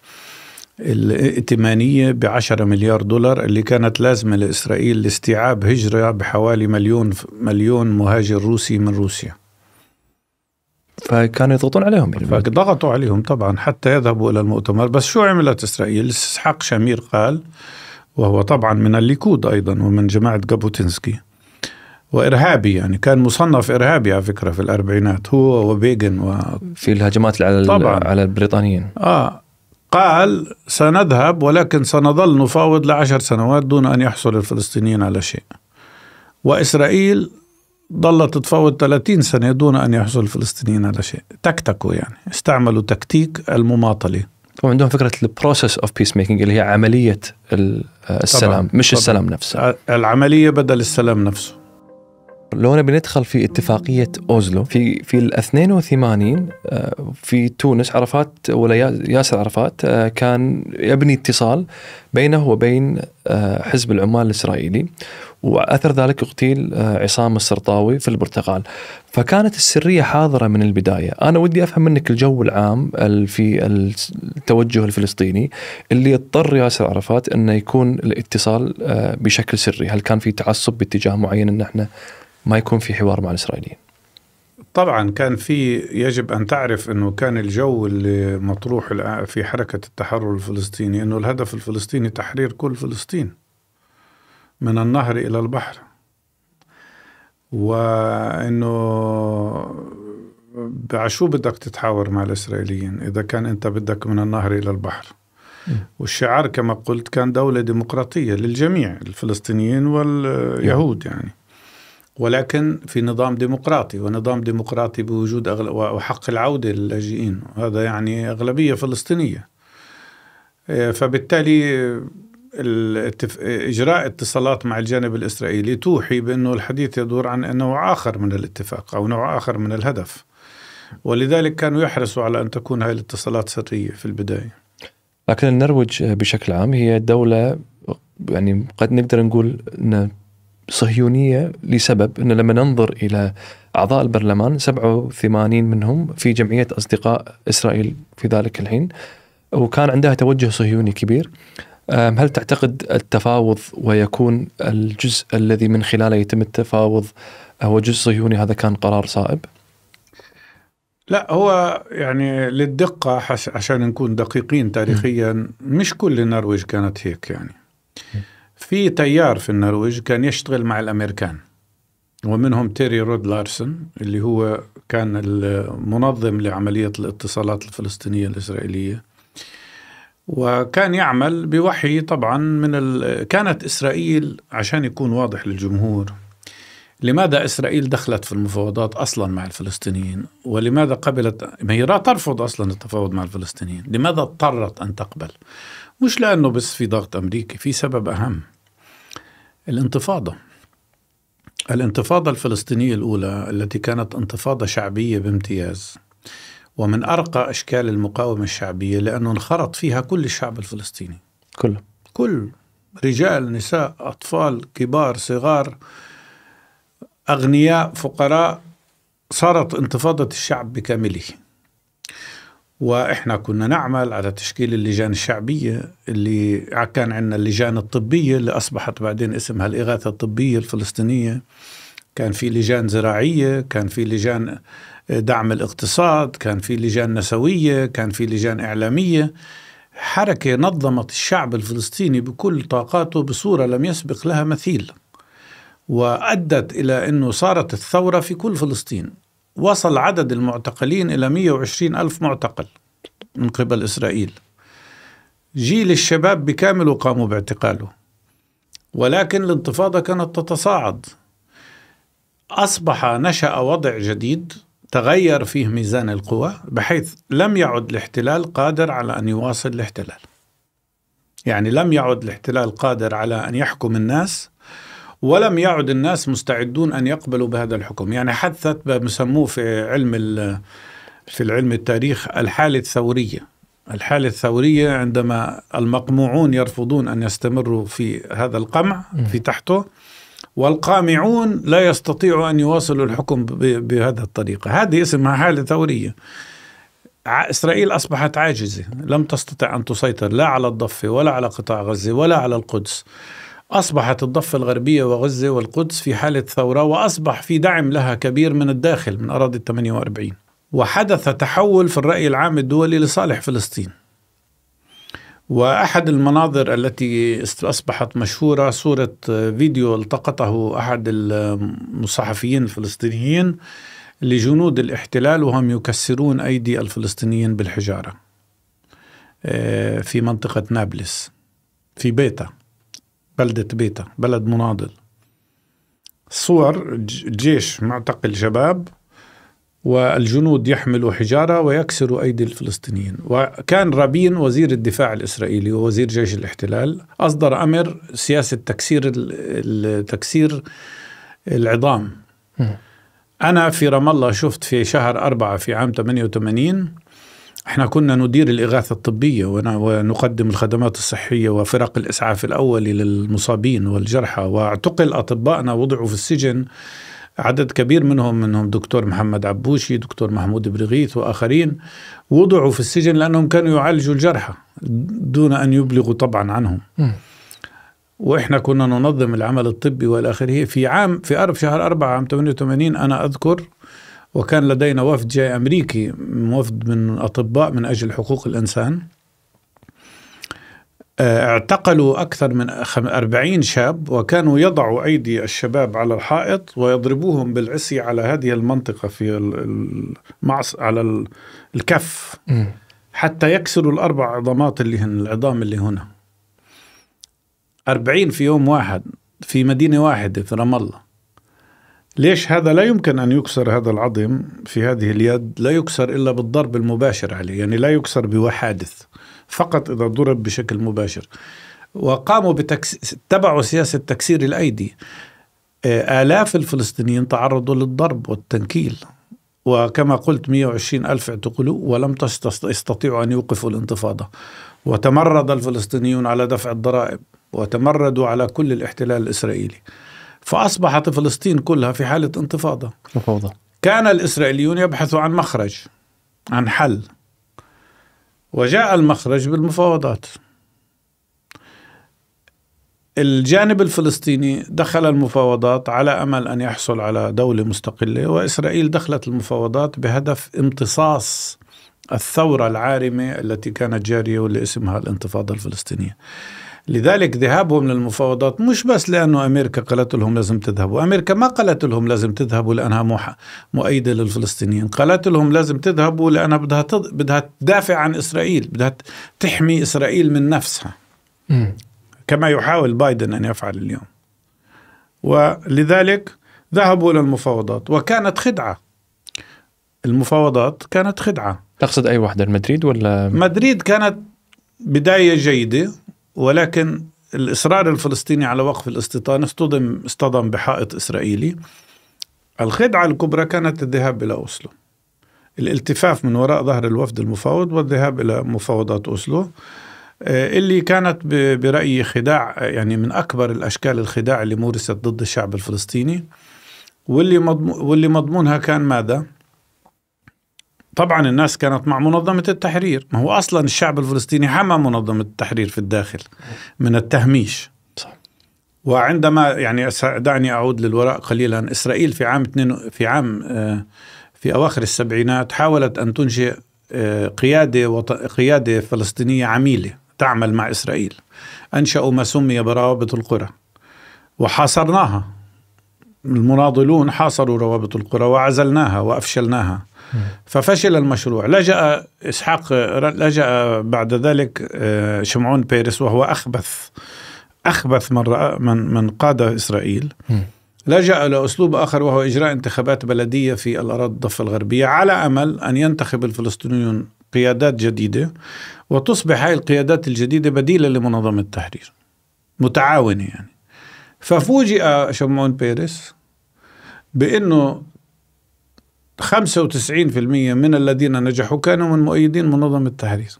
A: الائتمانية ب 10 مليار دولار اللي كانت لازمة لإسرائيل لاستيعاب هجرة بحوالي مليون مليون مهاجر روسي من روسيا فكانوا يضغطون عليهم يعني فضغطوا عليهم طبعا حتى يذهبوا إلى المؤتمر بس شو عملت إسرائيل إسحاق شمير قال وهو طبعا من الليكود أيضا ومن جماعة جابوتينسكي وارهابي يعني كان مصنف ارهابي على فكره في الاربعينات هو وبيجن و
B: في الهجمات على طبعا على البريطانيين
A: اه قال سنذهب ولكن سنظل نفاوض لعشر سنوات دون ان يحصل الفلسطينيين على شيء واسرائيل ظلت تتفاوض 30 سنة دون أن يحصل الفلسطينيين على شيء تكتكوا
B: يعني استعملوا تكتيك المماطلة وعندهم فكرة البروسس اوف بيس ميكينج اللي هي عملية السلام طبعًا. مش طبعًا. السلام نفسه العملية بدل السلام نفسه لونا بندخل في اتفاقيه اوزلو في في ال 82 آه، في تونس عرفات ولا ياسر عرفات آه، كان يبني اتصال بينه وبين آه، حزب العمال الاسرائيلي واثر ذلك اغتيل عصام السرطاوي في البرتغال فكانت السريه حاضره من البدايه انا ودي افهم منك الجو العام في التوجه الفلسطيني اللي اضطر ياسر عرفات انه يكون الاتصال بشكل سري هل كان في تعصب باتجاه معين ان احنا ما يكون في حوار مع الاسرائيليين
A: طبعا كان في يجب ان تعرف انه كان الجو اللي مطروح في حركه التحرر الفلسطيني انه الهدف الفلسطيني تحرير كل فلسطين من النهر الى البحر وانه بعشو بدك تتحاور مع الاسرائيليين اذا كان انت بدك من النهر الى البحر والشعار كما قلت كان دولة ديمقراطية للجميع الفلسطينيين واليهود يعني ولكن في نظام ديمقراطي ونظام ديمقراطي بوجود أغل... وحق العودة للاجئين هذا يعني أغلبية فلسطينية آه، فبالتالي التف... إجراء اتصالات مع الجانب الإسرائيلي توحي بأنه الحديث يدور عن نوع آخر من الاتفاق أو نوع آخر من الهدف ولذلك كانوا يحرصوا على أن تكون هذه الاتصالات سرية في البداية
B: لكن النرويج بشكل عام هي دولة يعني قد نقدر نقول أنها صهيونيه لسبب ان لما ننظر الى اعضاء البرلمان 87 منهم في جمعيه اصدقاء اسرائيل في ذلك الحين وكان عندها توجه صهيوني كبير هل تعتقد التفاوض ويكون الجزء الذي من خلاله يتم التفاوض هو جزء صهيوني هذا كان قرار صائب؟
A: لا هو يعني للدقة عشان نكون دقيقين تاريخيا مش كل النرويج كانت هيك يعني في تيار في النرويج كان يشتغل مع الامريكان ومنهم تيري رود لارسن اللي هو كان المنظم لعمليه الاتصالات الفلسطينيه الاسرائيليه وكان يعمل بوحي طبعا من ال... كانت اسرائيل عشان يكون واضح للجمهور لماذا اسرائيل دخلت في المفاوضات اصلا مع الفلسطينيين؟ ولماذا قبلت ما هي ترفض اصلا التفاوض مع الفلسطينيين، لماذا اضطرت ان تقبل؟ مش لانه بس في ضغط امريكي، في سبب اهم. الانتفاضة الانتفاضة الفلسطينية الأولى التي كانت انتفاضة شعبية بامتياز ومن أرقى أشكال المقاومة الشعبية لأنه انخرط فيها كل الشعب الفلسطيني كله كل رجال نساء أطفال كبار صغار أغنياء فقراء صارت انتفاضة الشعب بكامله واحنا كنا نعمل على تشكيل اللجان الشعبيه اللي كان عندنا اللجان الطبيه اللي اصبحت بعدين اسمها الاغاثه الطبيه الفلسطينيه كان في لجان زراعيه كان في لجان دعم الاقتصاد كان في لجان نسويه كان في لجان اعلاميه حركه نظمت الشعب الفلسطيني بكل طاقاته بصوره لم يسبق لها مثيل وادت الى انه صارت الثوره في كل فلسطين وصل عدد المعتقلين إلى 120 ألف معتقل من قبل إسرائيل جيل الشباب بكامله قاموا باعتقاله ولكن الانتفاضة كانت تتصاعد أصبح نشأ وضع جديد تغير فيه ميزان القوى بحيث لم يعد الاحتلال قادر على أن يواصل الاحتلال يعني لم يعد الاحتلال قادر على أن يحكم الناس ولم يعد الناس مستعدون أن يقبلوا بهذا الحكم يعني حدثت بسموه في علم في العلم التاريخ الحالة الثورية الحالة الثورية عندما المقموعون يرفضون أن يستمروا في هذا القمع في تحته والقامعون لا يستطيعوا أن يواصلوا الحكم بهذه الطريقة هذه اسمها حالة ثورية إسرائيل أصبحت عاجزة لم تستطع أن تسيطر لا على الضفة ولا على قطاع غزة ولا على القدس أصبحت الضفة الغربية وغزة والقدس في حالة ثورة وأصبح في دعم لها كبير من الداخل من أراضي 48 وحدث تحول في الرأي العام الدولي لصالح فلسطين وأحد المناظر التي أصبحت مشهورة صورة فيديو التقطه أحد المصحفيين الفلسطينيين لجنود الاحتلال وهم يكسرون أيدي الفلسطينيين بالحجارة آه، في منطقة نابلس في بيتا بلدة بيتا بلد مناضل صور جيش معتقل شباب والجنود يحملوا حجارة ويكسروا أيدي الفلسطينيين وكان رابين وزير الدفاع الإسرائيلي ووزير جيش الاحتلال أصدر أمر سياسة تكسير تكسير العظام أنا في رام الله شفت في شهر أربعة في عام 88 احنا كنا ندير الإغاثة الطبية ونقدم الخدمات الصحية وفرق الإسعاف الأولي للمصابين والجرحى واعتقل أطبائنا وضعوا في السجن عدد كبير منهم منهم دكتور محمد عبوشي دكتور محمود بريغيث وآخرين وضعوا في السجن لأنهم كانوا يعالجوا الجرحى دون أن يبلغوا طبعا عنهم م. واحنا كنا ننظم العمل الطبي والى اخره في عام في أرب شهر 4 عام 88 انا اذكر وكان لدينا وفد جاي أمريكي وفد من أطباء من أجل حقوق الإنسان آه، اعتقلوا أكثر من 40 شاب وكانوا يضعوا أيدي الشباب على الحائط ويضربوهم بالعصي على هذه المنطقة في المعص على الكف حتى يكسروا الأربع عظامات اللي هن العظام اللي هنا 40 في يوم واحد في مدينة واحدة في رام الله ليش هذا لا يمكن أن يكسر هذا العظم في هذه اليد لا يكسر إلا بالضرب المباشر عليه يعني لا يكسر بوحادث فقط إذا ضرب بشكل مباشر وقاموا بتكس... اتبعوا سياسة تكسير الأيدي آه، آلاف الفلسطينيين تعرضوا للضرب والتنكيل وكما قلت 120 ألف اعتقلوا ولم يستطيعوا أن يوقفوا الانتفاضة وتمرد الفلسطينيون على دفع الضرائب وتمردوا على كل الاحتلال الإسرائيلي فأصبحت فلسطين كلها في حالة انتفاضة فوضى كان الإسرائيليون يبحثوا عن مخرج عن حل وجاء المخرج بالمفاوضات الجانب الفلسطيني دخل المفاوضات على امل ان يحصل على دوله مستقله واسرائيل دخلت المفاوضات بهدف امتصاص الثوره العارمه التي كانت جاريه واللي اسمها الانتفاضه الفلسطينيه. لذلك ذهابهم للمفاوضات مش بس لأنه أمريكا قالت لهم لازم تذهبوا أمريكا ما قالت لهم لازم تذهبوا لأنها مؤيدة للفلسطينيين قالت لهم لازم تذهبوا لأنها بدها, تض... بدها تدافع عن إسرائيل بدها تحمي إسرائيل من نفسها كما يحاول بايدن أن يفعل اليوم ولذلك ذهبوا إلى المفاوضات وكانت خدعة المفاوضات كانت خدعة تقصد أي واحدة المدريد ولا مدريد كانت بداية جيدة ولكن الإصرار الفلسطيني على وقف الاستيطان اصطدم اصطدم بحائط إسرائيلي الخدعة الكبرى كانت الذهاب إلى أوسلو الالتفاف من وراء ظهر الوفد المفاوض والذهاب إلى مفاوضات أوسلو آه، اللي كانت برأيي خداع يعني من أكبر الأشكال الخداع اللي مورست ضد الشعب الفلسطيني واللي واللي مضمونها كان ماذا؟ طبعا الناس كانت مع منظمة التحرير ما هو أصلا الشعب الفلسطيني حمى منظمة التحرير في الداخل من التهميش صح. وعندما يعني دعني أعود للوراء قليلا إسرائيل في عام في عام آه، في أواخر السبعينات حاولت أن تنشئ آه، قيادة قيادة فلسطينية عميلة تعمل مع إسرائيل أنشأوا ما سمي بروابط القرى وحاصرناها المناضلون حاصروا روابط القرى وعزلناها وأفشلناها ففشل المشروع لجأ إسحاق لجأ بعد ذلك آه، شمعون بيرس وهو أخبث أخبث من, رأى من, من قاد إسرائيل لجأ لأسلوب آخر وهو إجراء انتخابات بلدية في الأراضي الضفة الغربية على أمل أن ينتخب الفلسطينيون قيادات جديدة وتصبح هاي القيادات الجديدة بديلة لمنظمة التحرير متعاونة يعني ففوجئ شمعون بيرس بأنه 95% من الذين نجحوا كانوا من مؤيدين منظمة التحرير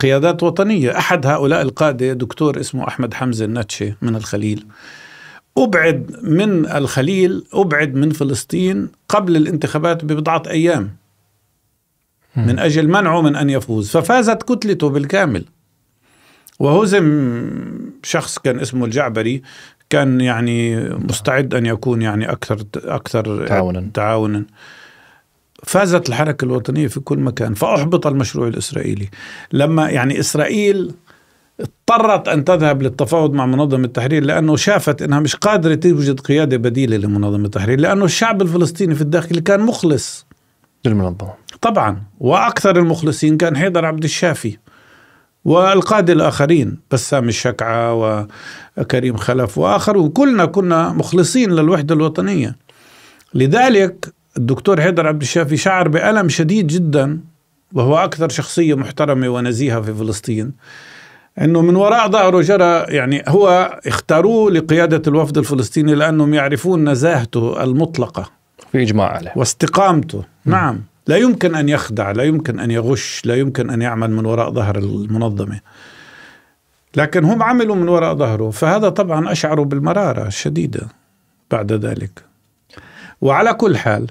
A: قيادات وطنية أحد هؤلاء القادة دكتور اسمه أحمد حمزة النتشي من الخليل أبعد من الخليل أبعد من فلسطين قبل الانتخابات ببضعة أيام من أجل منعه من أن يفوز ففازت كتلته بالكامل وهزم شخص كان اسمه الجعبري كان يعني مستعد ان يكون يعني اكثر اكثر تعاونا تعاونا فازت الحركه الوطنيه في كل مكان فاحبط المشروع الاسرائيلي لما يعني اسرائيل اضطرت ان تذهب للتفاوض مع منظمه التحرير لانه شافت انها مش قادره توجد قياده بديله لمنظمه التحرير لانه الشعب الفلسطيني في الداخل كان مخلص للمنظمه طبعا واكثر المخلصين كان حيدر عبد الشافي والقادة الآخرين بسام الشكعة وكريم خلف وآخر وكلنا كنا مخلصين للوحدة الوطنية لذلك الدكتور حيدر عبد الشافي شعر بألم شديد جدا وهو أكثر شخصية محترمة ونزيهة في فلسطين انه من وراء ظهره جرى يعني هو اختاروه لقياده الوفد الفلسطيني لانهم يعرفون نزاهته المطلقه في اجماع عليه واستقامته م. نعم لا يمكن أن يخدع لا يمكن أن يغش لا يمكن أن يعمل من وراء ظهر المنظمة لكن هم عملوا من وراء ظهره فهذا طبعا أشعروا بالمرارة الشديدة بعد ذلك وعلى كل حال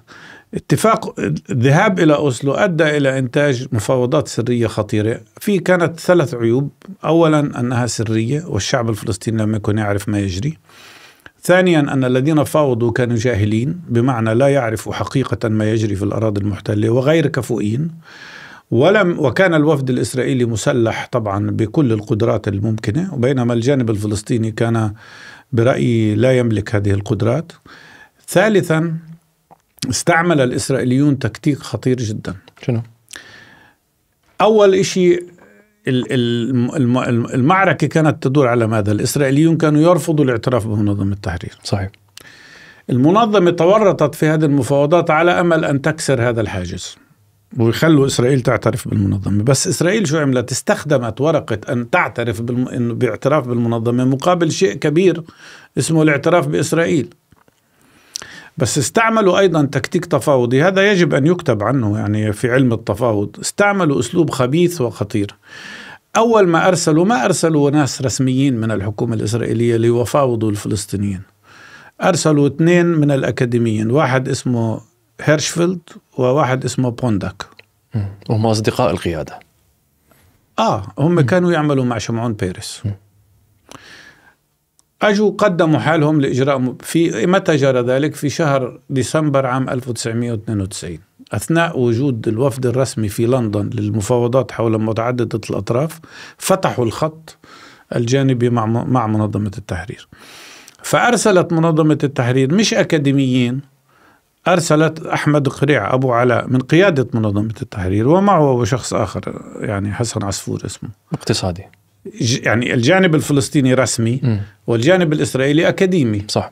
A: اتفاق الذهاب الى اوسلو ادى الى انتاج مفاوضات سريه خطيره، في كانت ثلاث عيوب، اولا انها سريه والشعب الفلسطيني لم يكن يعرف ما يجري. ثانيا أن الذين فاوضوا كانوا جاهلين بمعنى لا يعرفوا حقيقة ما يجري في الأراضي المحتلة وغير كفؤين ولم وكان الوفد الإسرائيلي مسلح طبعا بكل القدرات الممكنة بينما الجانب الفلسطيني كان برأيي لا يملك هذه القدرات ثالثا استعمل الإسرائيليون تكتيك خطير جدا شنو؟ أول شيء المعركة كانت تدور على ماذا؟ الإسرائيليون كانوا يرفضوا الاعتراف بمنظمة التحرير صحيح المنظمة تورطت في هذه المفاوضات على أمل أن تكسر هذا الحاجز ويخلوا إسرائيل تعترف بالمنظمة بس إسرائيل شو عملت؟ استخدمت ورقة أن تعترف بالم... باعتراف بالمنظمة مقابل شيء كبير اسمه الاعتراف بإسرائيل بس استعملوا ايضا تكتيك تفاوضي هذا يجب ان يكتب عنه يعني في علم التفاوض استعملوا اسلوب خبيث وخطير اول ما ارسلوا ما ارسلوا ناس رسميين من الحكومه الاسرائيليه ليفاوضوا الفلسطينيين ارسلوا اثنين من الاكاديميين واحد اسمه هيرشفيلد وواحد اسمه بوندك هم اصدقاء القياده اه هم م. كانوا يعملوا مع شمعون بيرس م. اجوا قدموا حالهم لاجراء في متى جرى ذلك؟ في شهر ديسمبر عام 1992 اثناء وجود الوفد الرسمي في لندن للمفاوضات حول متعدده الاطراف فتحوا الخط الجانبي مع مع منظمه التحرير. فارسلت منظمه التحرير مش اكاديميين أرسلت أحمد قريع أبو علاء من قيادة منظمة التحرير ومعه شخص آخر يعني حسن عصفور اسمه اقتصادي يعني الجانب الفلسطيني رسمي م. والجانب الإسرائيلي أكاديمي صح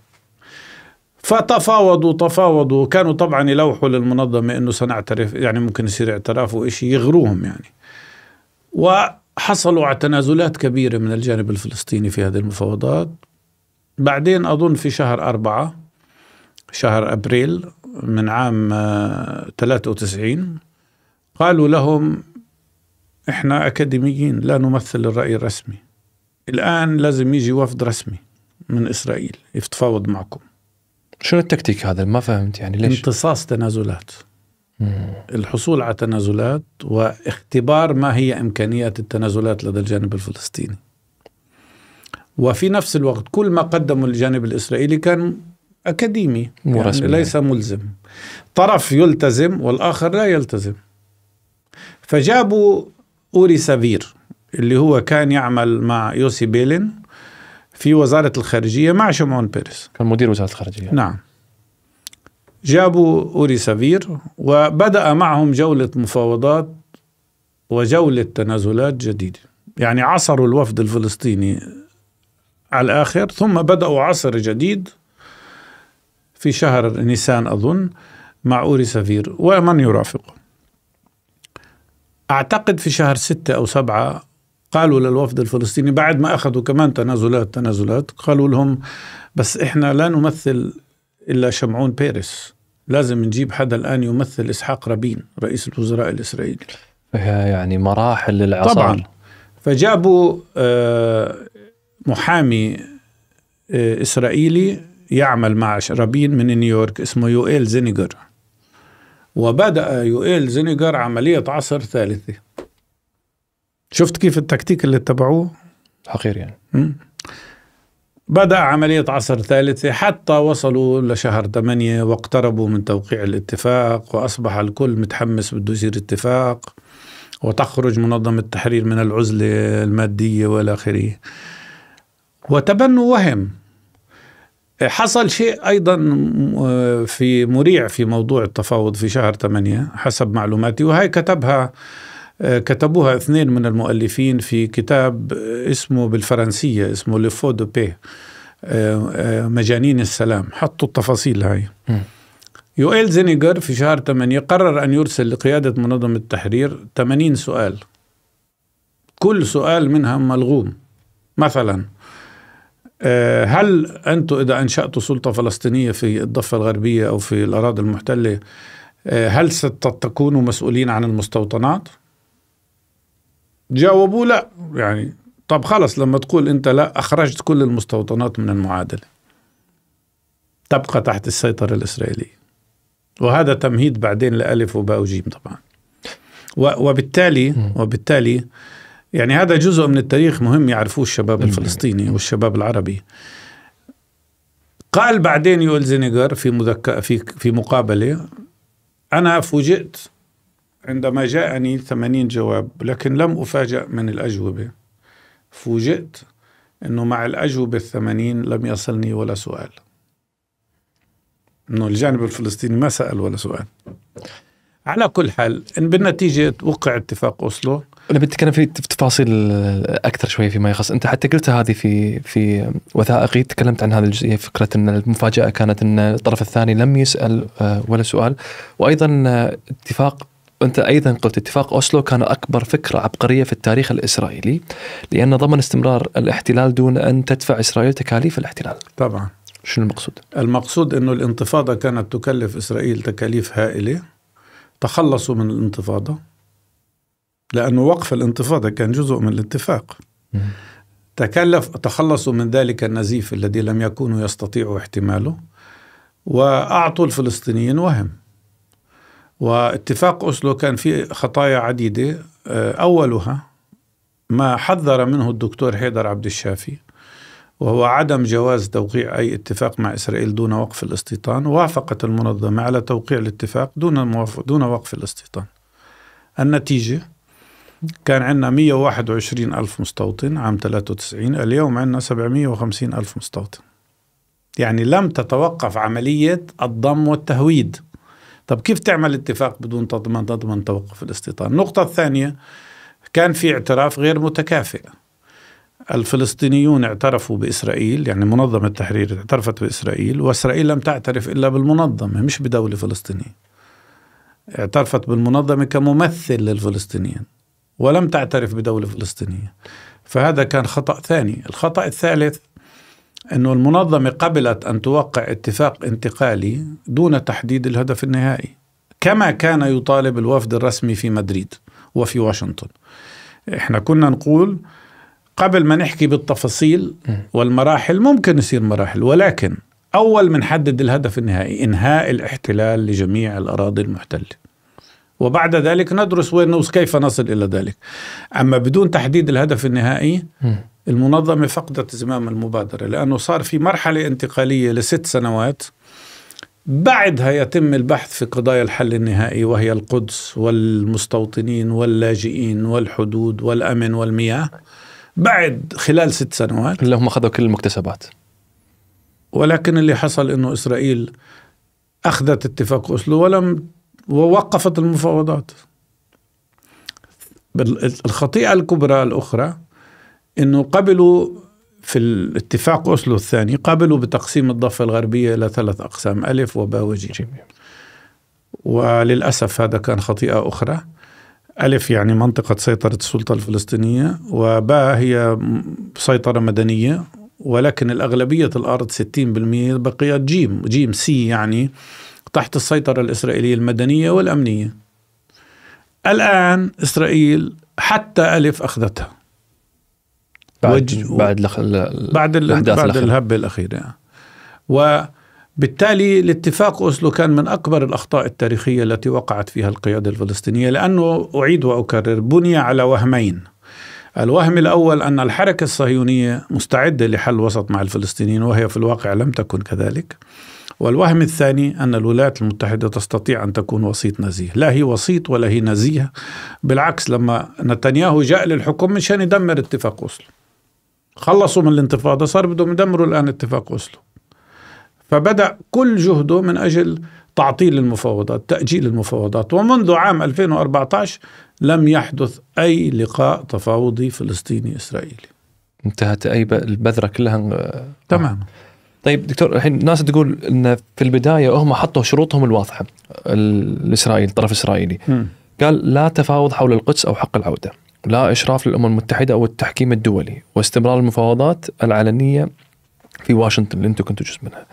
A: فتفاوضوا تفاوضوا كانوا طبعا يلوحوا للمنظمة أنه سنعترف يعني ممكن يصير اعتراف وإشي يغروهم يعني وحصلوا على تنازلات كبيرة من الجانب الفلسطيني في هذه المفاوضات بعدين أظن في شهر أربعة شهر أبريل من عام 93 آه، قالوا لهم احنا اكاديميين لا نمثل الراي الرسمي الان لازم يجي وفد رسمي من اسرائيل يتفاوض معكم شنو
B: التكتيك هذا ما فهمت يعني ليش امتصاص تنازلات مم.
A: الحصول على تنازلات واختبار ما هي امكانيات التنازلات لدى الجانب الفلسطيني وفي نفس الوقت كل ما قدموا الجانب الاسرائيلي كان اكاديمي يعني ليس ملزم طرف يلتزم والاخر لا يلتزم فجابوا أوري سافير اللي هو كان يعمل مع يوسي بيلين في وزارة الخارجية مع شمعون بيرس كان مدير وزارة الخارجية نعم جابوا أوري سافير وبدأ معهم جولة مفاوضات وجولة تنازلات جديدة يعني عصروا الوفد الفلسطيني على الآخر ثم بدأوا عصر جديد في شهر نيسان أظن مع أوري سافير ومن يرافقه أعتقد في شهر ستة أو سبعة قالوا للوفد الفلسطيني بعد ما أخذوا كمان تنازلات تنازلات قالوا لهم بس إحنا لا نمثل إلا شمعون بيرس لازم نجيب حدا الآن يمثل إسحاق رابين رئيس الوزراء الإسرائيلي
B: يعني مراحل للعصار طبعا
A: فجابوا آه، محامي آه، إسرائيلي يعمل مع رابين من نيويورك اسمه يوئيل زينيجر وبدأ يوئيل زينيجر عملية عصر ثالثة شفت كيف التكتيك اللي اتبعوه حقير يعني م? بدأ عملية عصر ثالثة حتى وصلوا لشهر 8 واقتربوا من توقيع الاتفاق وأصبح الكل متحمس بده يصير اتفاق وتخرج منظمة التحرير من العزلة المادية والآخرية وتبنوا وهم حصل شيء ايضا آه، في مريع في موضوع التفاوض في شهر 8 حسب معلوماتي وهي كتبها آه، كتبوها اثنين من المؤلفين في كتاب اسمه بالفرنسيه اسمه لفو دو بي مجانين السلام حطوا التفاصيل هاي يوئيل زينيجر في شهر 8 قرر أن يرسل لقيادة منظمة التحرير 80 سؤال كل سؤال منها ملغوم مثلا آه، هل أنتم إذا أنشأتوا سلطة فلسطينية في الضفة الغربية أو في الأراضي المحتلة آه، هل ستكونوا مسؤولين عن المستوطنات؟ جاوبوا لا يعني طب خلص لما تقول أنت لا أخرجت كل المستوطنات من المعادلة تبقى تحت السيطرة الإسرائيلية وهذا تمهيد بعدين لألف وباء وجيم طبعا وبالتالي وبالتالي يعني هذا جزء من التاريخ مهم يعرفوه الشباب الفلسطيني والشباب العربي قال بعدين يول زينيجر في مذك... في في مقابله انا فوجئت عندما جاءني 80 جواب لكن لم افاجأ من الاجوبه فوجئت انه مع الاجوبه الثمانين لم يصلني ولا سؤال انه الجانب الفلسطيني ما سال ولا سؤال على كل حال إن بالنتيجه وقع اتفاق اوسلو
B: نبي نتكلم في تفاصيل اكثر شويه فيما يخص انت حتى قلتها هذه في في وثائقي تكلمت عن هذه الجزئيه فكره ان المفاجاه كانت ان الطرف الثاني لم يسال آه، ولا سؤال وايضا آه، اتفاق انت ايضا قلت اتفاق اوسلو كان اكبر فكره عبقريه في التاريخ الاسرائيلي لان ضمن استمرار الاحتلال دون ان تدفع اسرائيل تكاليف الاحتلال. طبعا. شنو المقصود؟
A: المقصود انه الانتفاضه كانت تكلف اسرائيل تكاليف هائله تخلصوا من الانتفاضه لأنه وقف الانتفاضة كان جزء من الاتفاق تكلف تخلصوا من ذلك النزيف الذي لم يكونوا يستطيعوا احتماله وأعطوا الفلسطينيين وهم واتفاق أسلو كان فيه خطايا عديدة آه، أولها ما حذر منه الدكتور حيدر عبد الشافي وهو عدم جواز توقيع أي اتفاق مع إسرائيل دون وقف الاستيطان وافقت المنظمة على توقيع الاتفاق دون, دون وقف الاستيطان النتيجة كان عندنا 121 ألف مستوطن عام 93 اليوم عندنا 750 ألف مستوطن يعني لم تتوقف عملية الضم والتهويد طب كيف تعمل اتفاق بدون تضمن تضمن توقف الاستيطان النقطة الثانية كان في اعتراف غير متكافئ الفلسطينيون اعترفوا بإسرائيل يعني منظمة التحرير اعترفت بإسرائيل وإسرائيل لم تعترف إلا بالمنظمة مش بدولة فلسطينية اعترفت بالمنظمة كممثل للفلسطينيين ولم تعترف بدولة فلسطينية فهذا كان خطأ ثاني الخطأ الثالث أنه المنظمة قبلت أن توقع اتفاق انتقالي دون تحديد الهدف النهائي كما كان يطالب الوفد الرسمي في مدريد وفي واشنطن احنا كنا نقول قبل ما نحكي بالتفاصيل والمراحل ممكن يصير مراحل ولكن أول من حدد الهدف النهائي إنهاء الاحتلال لجميع الأراضي المحتلة وبعد ذلك ندرس وين كيف نصل إلى ذلك أما بدون تحديد الهدف النهائي المنظمة فقدت زمام المبادرة لأنه صار في مرحلة انتقالية لست سنوات بعدها يتم البحث في قضايا الحل النهائي وهي القدس والمستوطنين واللاجئين والحدود والأمن والمياه بعد خلال ست
B: سنوات اللي هم أخذوا كل المكتسبات
A: ولكن اللي حصل أنه إسرائيل أخذت اتفاق أسلو ولم ووقفت المفاوضات الخطيئة الكبرى الأخرى أنه قبلوا في الاتفاق أصله الثاني قبلوا بتقسيم الضفة الغربية إلى ثلاث أقسام ألف وباء وجيم وللأسف هذا كان خطيئة أخرى ألف يعني منطقة سيطرة السلطة الفلسطينية وباء هي سيطرة مدنية ولكن الأغلبية الأرض 60% بقيت جيم جيم سي يعني تحت السيطرة الإسرائيلية المدنية والأمنية الآن إسرائيل حتى ألف أخذتها بعد و... بعد لخ... بعد, ال... بعد الهبة الأخيرة وبالتالي الاتفاق أوسلو كان من أكبر الأخطاء التاريخية التي وقعت فيها القيادة الفلسطينية لأنه أعيد وأكرر بني على وهمين الوهم الأول أن الحركة الصهيونية مستعدة لحل وسط مع الفلسطينيين وهي في الواقع لم تكن كذلك والوهم الثاني أن الولايات المتحدة تستطيع أن تكون وسيط نزيه لا هي وسيط ولا هي نزيه بالعكس لما نتنياهو جاء للحكم مشان يدمر اتفاق أوسلو خلصوا من الانتفاضة صار بدهم يدمروا الآن اتفاق أوسلو فبدأ كل جهده من أجل تعطيل المفاوضات تأجيل المفاوضات ومنذ عام 2014
B: لم يحدث أي لقاء تفاوضي فلسطيني إسرائيلي انتهت أي البذرة كلها آه، تماما طيب دكتور الحين الناس تقول ان في البدايه هم حطوا شروطهم الواضحه الاسرائيلي الطرف الاسرائيلي قال لا تفاوض حول القدس او حق العوده لا اشراف للامم المتحده او التحكيم الدولي واستمرار المفاوضات العلنيه في واشنطن اللي انتم كنتوا جزء منها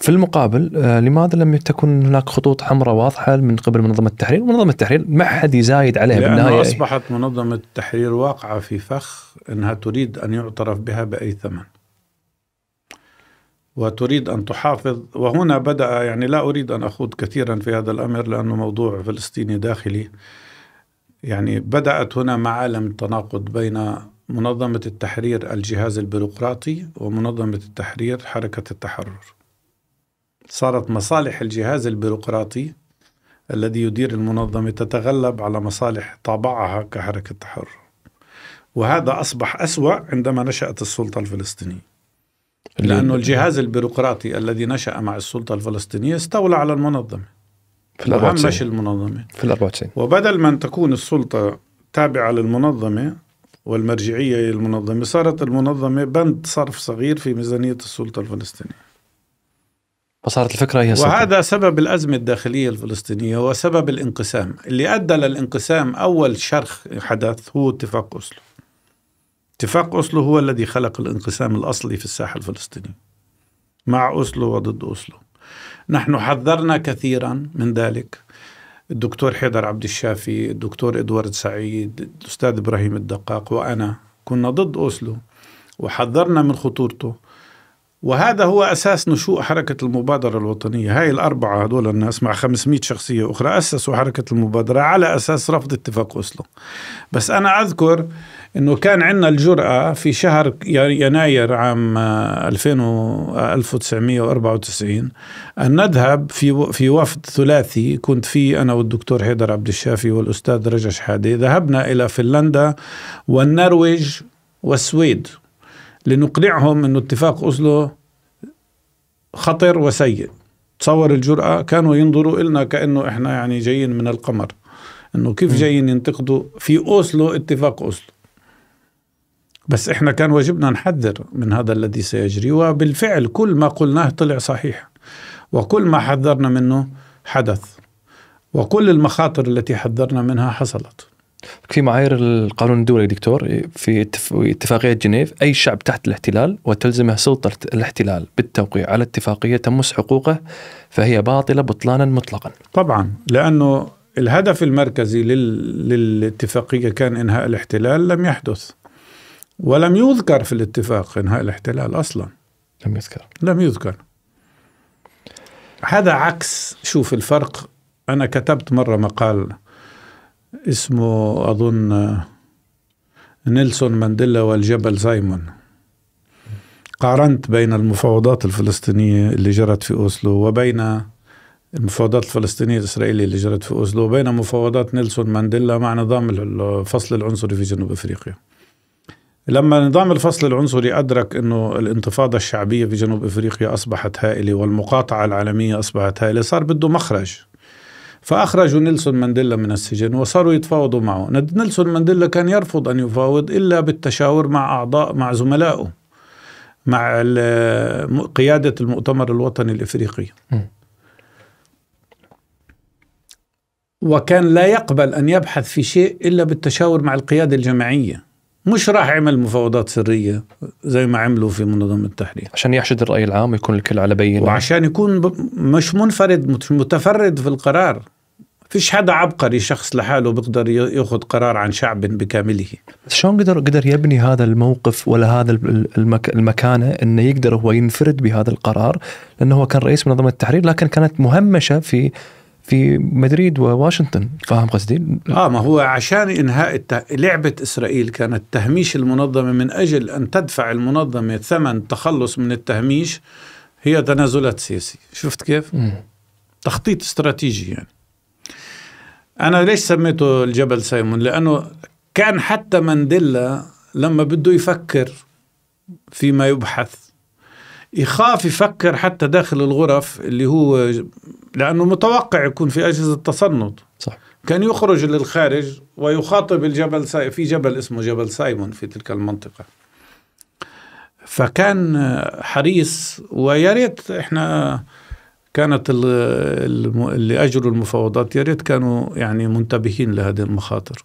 B: في المقابل آه، لماذا لم تكن هناك خطوط حمراء واضحه من قبل منظمه التحرير؟ منظمه التحرير ما حد يزايد عليها لأنه بالنهايه اصبحت
A: منظمه التحرير واقعه في فخ انها تريد ان يعترف بها باي ثمن. وتريد أن تحافظ وهنا بدأ يعني لا أريد أن أخوض كثيرا في هذا الأمر لأنه موضوع فلسطيني داخلي يعني بدأت هنا معالم تناقض بين منظمة التحرير الجهاز البيروقراطي ومنظمة التحرير حركة التحرر صارت مصالح الجهاز البيروقراطي الذي يدير المنظمة تتغلب على مصالح طابعها كحركة تحرر وهذا أصبح أسوأ عندما نشأت السلطة الفلسطينية لأنه الجهاز البيروقراطي الذي نشأ مع السلطة الفلسطينية استولى على المنظمة
B: في الأربعة وهمش
A: المنظمة في وبدل من تكون السلطة تابعة للمنظمة والمرجعية للمنظمة صارت المنظمة بند صرف صغير في ميزانية السلطة الفلسطينية
B: فصارت الفكرة هي وهذا
A: سبب الأزمة الداخلية الفلسطينية وسبب الانقسام اللي أدى للانقسام أول شرخ حدث هو اتفاق أسلو اتفاق أصله هو الذي خلق الانقسام الأصلي في الساحة الفلسطينية مع أصله وضد أصله نحن حذرنا كثيرا من ذلك الدكتور حيدر عبد الشافي الدكتور إدوارد سعيد الأستاذ إبراهيم الدقاق وأنا كنا ضد أصله وحذرنا من خطورته وهذا هو أساس نشوء حركة المبادرة الوطنية هاي الأربعة هدول الناس مع 500 شخصية أخرى أسسوا حركة المبادرة على أساس رفض اتفاق أصله بس أنا أذكر انه كان عندنا الجرأة في شهر يناير عام 2000 آه، 1994 آه، ان نذهب في في وفد ثلاثي كنت فيه انا والدكتور حيدر عبد الشافي والاستاذ رجا شحاده ذهبنا الى فنلندا والنرويج والسويد لنقنعهم انه اتفاق اوسلو خطر وسيء تصور الجرأة كانوا ينظروا إلنا كأنه إحنا يعني جايين من القمر إنه كيف جايين ينتقدوا في أوسلو اتفاق أوسلو بس احنا كان واجبنا نحذر من هذا الذي سيجري وبالفعل كل ما قلناه طلع صحيح وكل ما حذرنا منه حدث وكل المخاطر التي حذرنا منها حصلت
B: في معايير القانون الدولي دكتور في اتفاقية جنيف أي شعب تحت الاحتلال وتلزمه سلطة الاحتلال بالتوقيع على اتفاقية تمس حقوقه فهي باطلة بطلانا مطلقا طبعا لأنه الهدف المركزي لل...
A: للاتفاقية كان إنهاء الاحتلال لم يحدث ولم يذكر في الاتفاق انهاء الاحتلال اصلا لم يذكر لم يذكر هذا عكس شوف الفرق انا كتبت مره مقال اسمه اظن نيلسون مانديلا والجبل سايمون قارنت بين المفاوضات الفلسطينيه اللي جرت في اوسلو وبين المفاوضات الفلسطينيه الاسرائيليه اللي جرت في اوسلو وبين مفاوضات نيلسون مانديلا مع نظام الفصل العنصري في جنوب افريقيا لما نظام الفصل العنصري أدرك أنه الانتفاضة الشعبية في جنوب إفريقيا أصبحت هائلة والمقاطعة العالمية أصبحت هائلة صار بده مخرج فأخرجوا نيلسون مانديلا من السجن وصاروا يتفاوضوا معه نيلسون مانديلا كان يرفض أن يفاوض إلا بالتشاور مع أعضاء مع زملائه مع قيادة المؤتمر الوطني الإفريقي وكان لا يقبل أن يبحث في شيء إلا بالتشاور مع القيادة الجماعية مش راح يعمل مفاوضات سريه زي ما عملوا في منظمه التحرير عشان يحشد الراي العام ويكون الكل على بينه وعشان يكون مش منفرد مش متفرد في القرار فيش حدا عبقري شخص لحاله بيقدر ياخذ قرار عن شعب بكامله
B: شلون قدر قدر يبني هذا الموقف ولا هذا المك المكانه انه يقدر هو ينفرد بهذا القرار لانه هو كان رئيس منظمه التحرير لكن كانت مهمشه في في مدريد وواشنطن فاهم قصدي؟
A: اه ما هو عشان انهاء الت... لعبه اسرائيل كانت تهميش المنظمه من اجل ان تدفع المنظمه ثمن تخلص من التهميش هي تنازلات سياسيه،
B: شفت كيف؟ م.
A: تخطيط استراتيجي يعني. انا ليش سميته الجبل سيمون؟ لانه كان حتى مانديلا لما بده يفكر فيما يبحث يخاف يفكر حتى داخل الغرف اللي هو لانه متوقع يكون في اجهزه تصنت صح كان يخرج للخارج ويخاطب الجبل سايمون في جبل اسمه جبل سايمون في تلك المنطقه فكان حريص ويا ريت احنا كانت اللي اجروا المفاوضات يا ريت كانوا يعني منتبهين لهذه المخاطر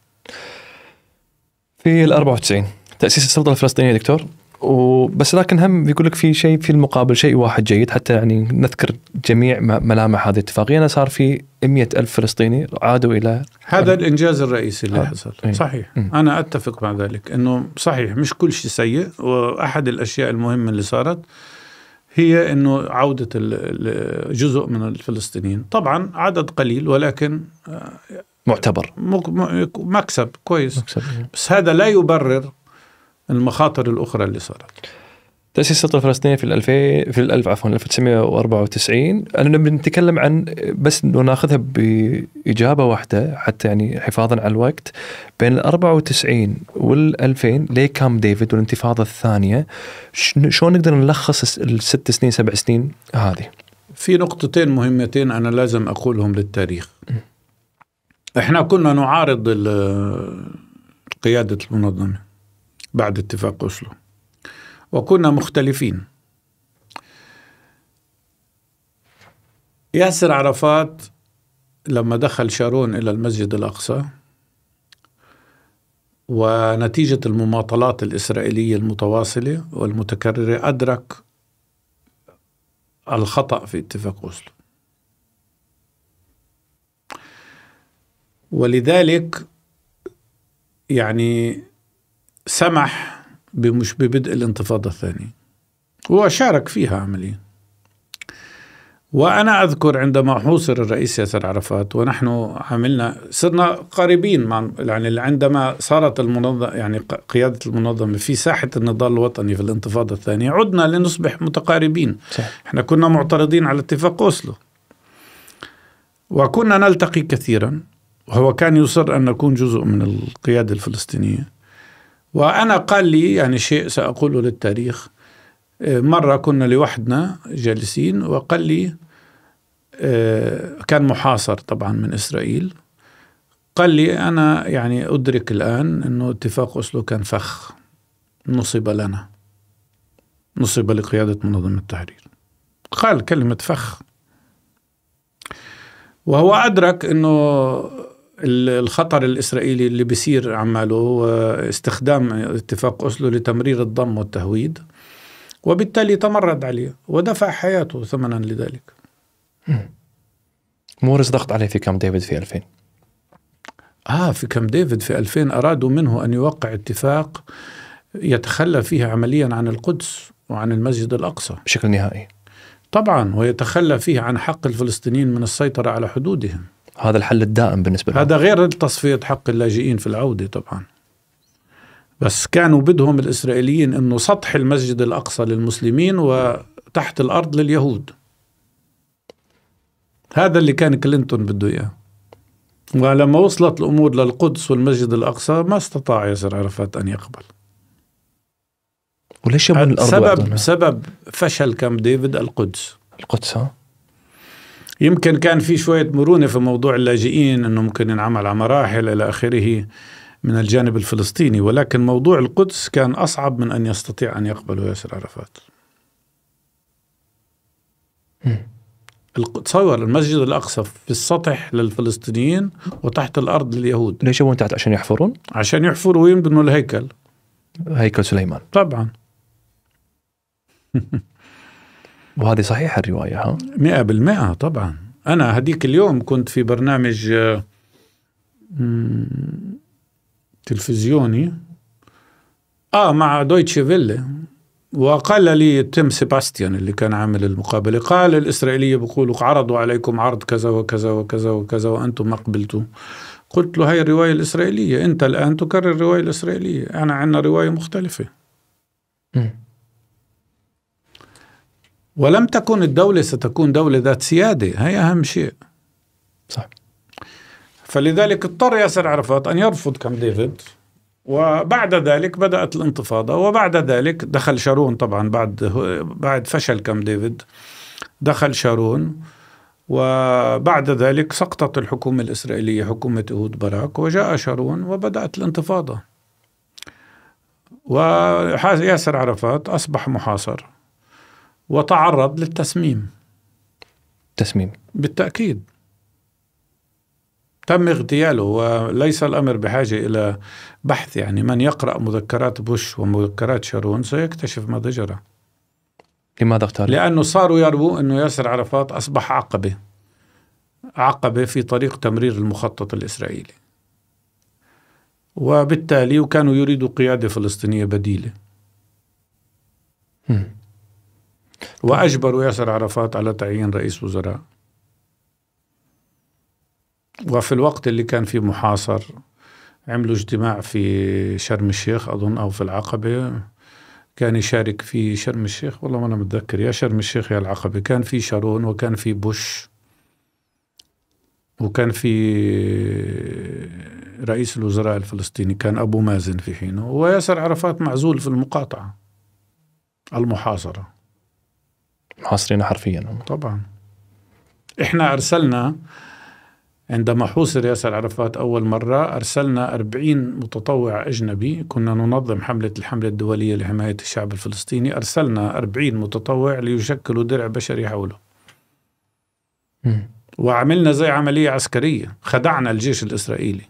B: في ال 94 تاسيس السلطه الفلسطينيه دكتور وبس لكن هم يقول لك في شيء في المقابل شيء واحد جيد حتى يعني نذكر جميع ملامح هذه الاتفاقيه انا صار في أمية ألف فلسطيني عادوا إلى
A: هذا الإنجاز الرئيسي اللي حصل ايه. صحيح م. إيه. أنا أتفق مع ذلك أنه صحيح مش كل شيء سيء وأحد الأشياء المهمة اللي صارت هي أنه عودة جزء من الفلسطينيين طبعا عدد قليل ولكن آه، معتبر
B: مكسب كويس مكسب. إيه. بس هذا لا يبرر المخاطر الاخرى اللي صارت تأسيس السلطة الفلسطينية في 2000 في الألف عفوا 1994 أنا بنتكلم عن بس ناخذها بإجابة واحدة حتى يعني حفاظا على الوقت بين ال 94 وال 2000 ليه كام ديفيد والانتفاضة الثانية شلون نقدر نلخص الست سنين سبع سنين هذه؟
A: في نقطتين مهمتين أنا لازم أقولهم للتاريخ احنا كنا نعارض قيادة المنظمة بعد اتفاق أسلو وكنا مختلفين ياسر عرفات لما دخل شارون إلى المسجد الأقصى ونتيجة المماطلات الإسرائيلية المتواصلة والمتكررة أدرك الخطأ في اتفاق أسلو ولذلك يعني سمح بمش ببدء الانتفاضة الثانية وشارك فيها عمليا وأنا أذكر عندما حوصر الرئيس ياسر عرفات ونحن عملنا صرنا قريبين مع يعني عندما صارت المنظمة يعني قيادة المنظمة في ساحة النضال الوطني في الانتفاضة الثانية عدنا لنصبح متقاربين صح. احنا كنا معترضين على اتفاق أوسلو وكنا نلتقي كثيرا وهو كان يصر أن نكون جزء من القيادة الفلسطينية وأنا قال لي يعني شيء سأقوله للتاريخ آه، مرة كنا لوحدنا جالسين وقال لي آه، كان محاصر طبعا من إسرائيل قال لي أنا يعني أدرك الآن أنه اتفاق أسلو كان فخ نصب لنا نصب لقيادة منظمة التحرير قال كلمة فخ وهو أدرك أنه الخطر الإسرائيلي اللي بيصير عماله استخدام اتفاق أسلو لتمرير الضم والتهويد وبالتالي تمرد عليه ودفع حياته ثمنا لذلك
B: مورس ضغط عليه في كام ديفيد في 2000 آه في كام ديفيد
A: في 2000 أرادوا منه أن يوقع اتفاق يتخلى فيه عمليا عن القدس وعن المسجد الأقصى بشكل نهائي طبعا ويتخلى فيه عن حق الفلسطينيين من السيطرة على حدودهم هذا الحل الدائم بالنسبه لهم هذا غير تصفية حق اللاجئين في العوده طبعا بس كانوا بدهم الاسرائيليين انه سطح المسجد الاقصى للمسلمين وتحت الارض لليهود هذا اللي كان كلينتون بده اياه ولما وصلت الامور للقدس والمسجد الاقصى ما استطاع ياسر عرفات ان يقبل
B: وليش يبون الارض سبب
A: سبب فشل كامب ديفيد القدس القدس ها يمكن كان في شوية مرونة في موضوع اللاجئين أنه ممكن ينعمل على مراحل إلى آخره من الجانب الفلسطيني ولكن موضوع القدس كان أصعب من أن يستطيع أن يقبله ياسر عرفات تصور المسجد الأقصى في السطح للفلسطينيين وتحت الأرض لليهود ليش يبون تحت عشان يحفرون؟ عشان يحفروا ويبنوا الهيكل
B: هيكل سليمان طبعا وهذه صحيحة الرواية ها؟ مئة بالمئة طبعا
A: أنا هديك اليوم كنت في برنامج آه، تلفزيوني آه مع دويتشي فيلي وقال لي تيم سيباستيان اللي كان عامل المقابلة قال الإسرائيلية بيقولوا عرضوا عليكم عرض كذا وكذا وكذا وكذا وأنتم ما قبلتوا قلت له هاي الرواية الإسرائيلية أنت الآن تكرر الرواية الإسرائيلية أنا عندنا رواية مختلفة م. ولم تكن الدولة ستكون دولة ذات سيادة هي أهم شيء صح فلذلك اضطر ياسر عرفات أن يرفض كام ديفيد وبعد ذلك بدأت الانتفاضة وبعد ذلك دخل شارون طبعا بعد بعد فشل كام ديفيد دخل شارون وبعد ذلك سقطت الحكومة الإسرائيلية حكومة أهود باراك وجاء شارون وبدأت الانتفاضة وياسر عرفات أصبح محاصر وتعرض للتسميم تسميم بالتأكيد تم اغتياله وليس الأمر بحاجة إلى بحث يعني من يقرأ مذكرات بوش ومذكرات شارون سيكتشف ماذا
B: جرى لماذا اختار؟ لأنه
A: صاروا يروا أنه ياسر عرفات أصبح عقبة عقبة في طريق تمرير المخطط الإسرائيلي وبالتالي وكانوا يريدوا قيادة فلسطينية بديلة وأجبروا ياسر عرفات على تعيين رئيس وزراء وفي الوقت اللي كان فيه محاصر عملوا اجتماع في شرم الشيخ أظن أو في العقبة كان يشارك في شرم الشيخ والله ما أنا متذكر يا شرم الشيخ يا العقبة كان في شارون وكان في بوش وكان في رئيس الوزراء الفلسطيني كان أبو مازن في حينه وياسر عرفات معزول في المقاطعة المحاصرة محاصرين حرفيا هم. طبعا احنا ارسلنا عندما حوصر ياسر عرفات أول مرة أرسلنا أربعين متطوع أجنبي كنا ننظم حملة الحملة الدولية لحماية الشعب الفلسطيني أرسلنا أربعين متطوع ليشكلوا درع بشري حوله وعملنا زي عملية عسكرية خدعنا الجيش الإسرائيلي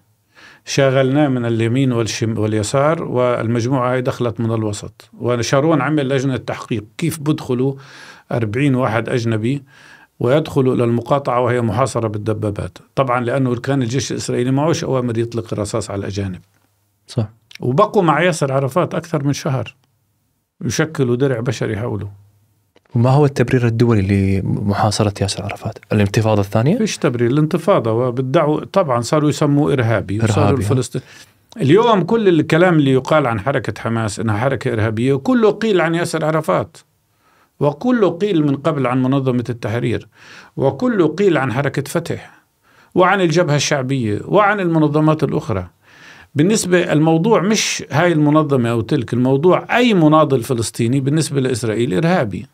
A: شغلناه من اليمين والشم واليسار والمجموعة هاي دخلت من الوسط وشارون عمل لجنة تحقيق كيف بدخلوا 40 واحد أجنبي ويدخلوا إلى المقاطعة وهي محاصرة بالدبابات طبعا لأنه كان الجيش الإسرائيلي معوش أوامر يطلق الرصاص على الأجانب صح وبقوا مع ياسر عرفات أكثر من شهر يشكلوا درع بشري حوله
B: وما هو التبرير الدولي لمحاصرة ياسر عرفات؟ الانتفاضة
A: الثانية؟ فيش تبرير الانتفاضة وبدعوا طبعا صاروا يسموه إرهابي إرهابي الفلسطين اليوم كل الكلام اللي يقال عن حركة حماس إنها حركة إرهابية كله قيل عن ياسر عرفات وكل قيل من قبل عن منظمة التحرير وكل قيل عن حركة فتح وعن الجبهة الشعبية وعن المنظمات الأخرى بالنسبة الموضوع مش هاي المنظمة أو تلك الموضوع أي مناضل فلسطيني بالنسبة لإسرائيل إرهابي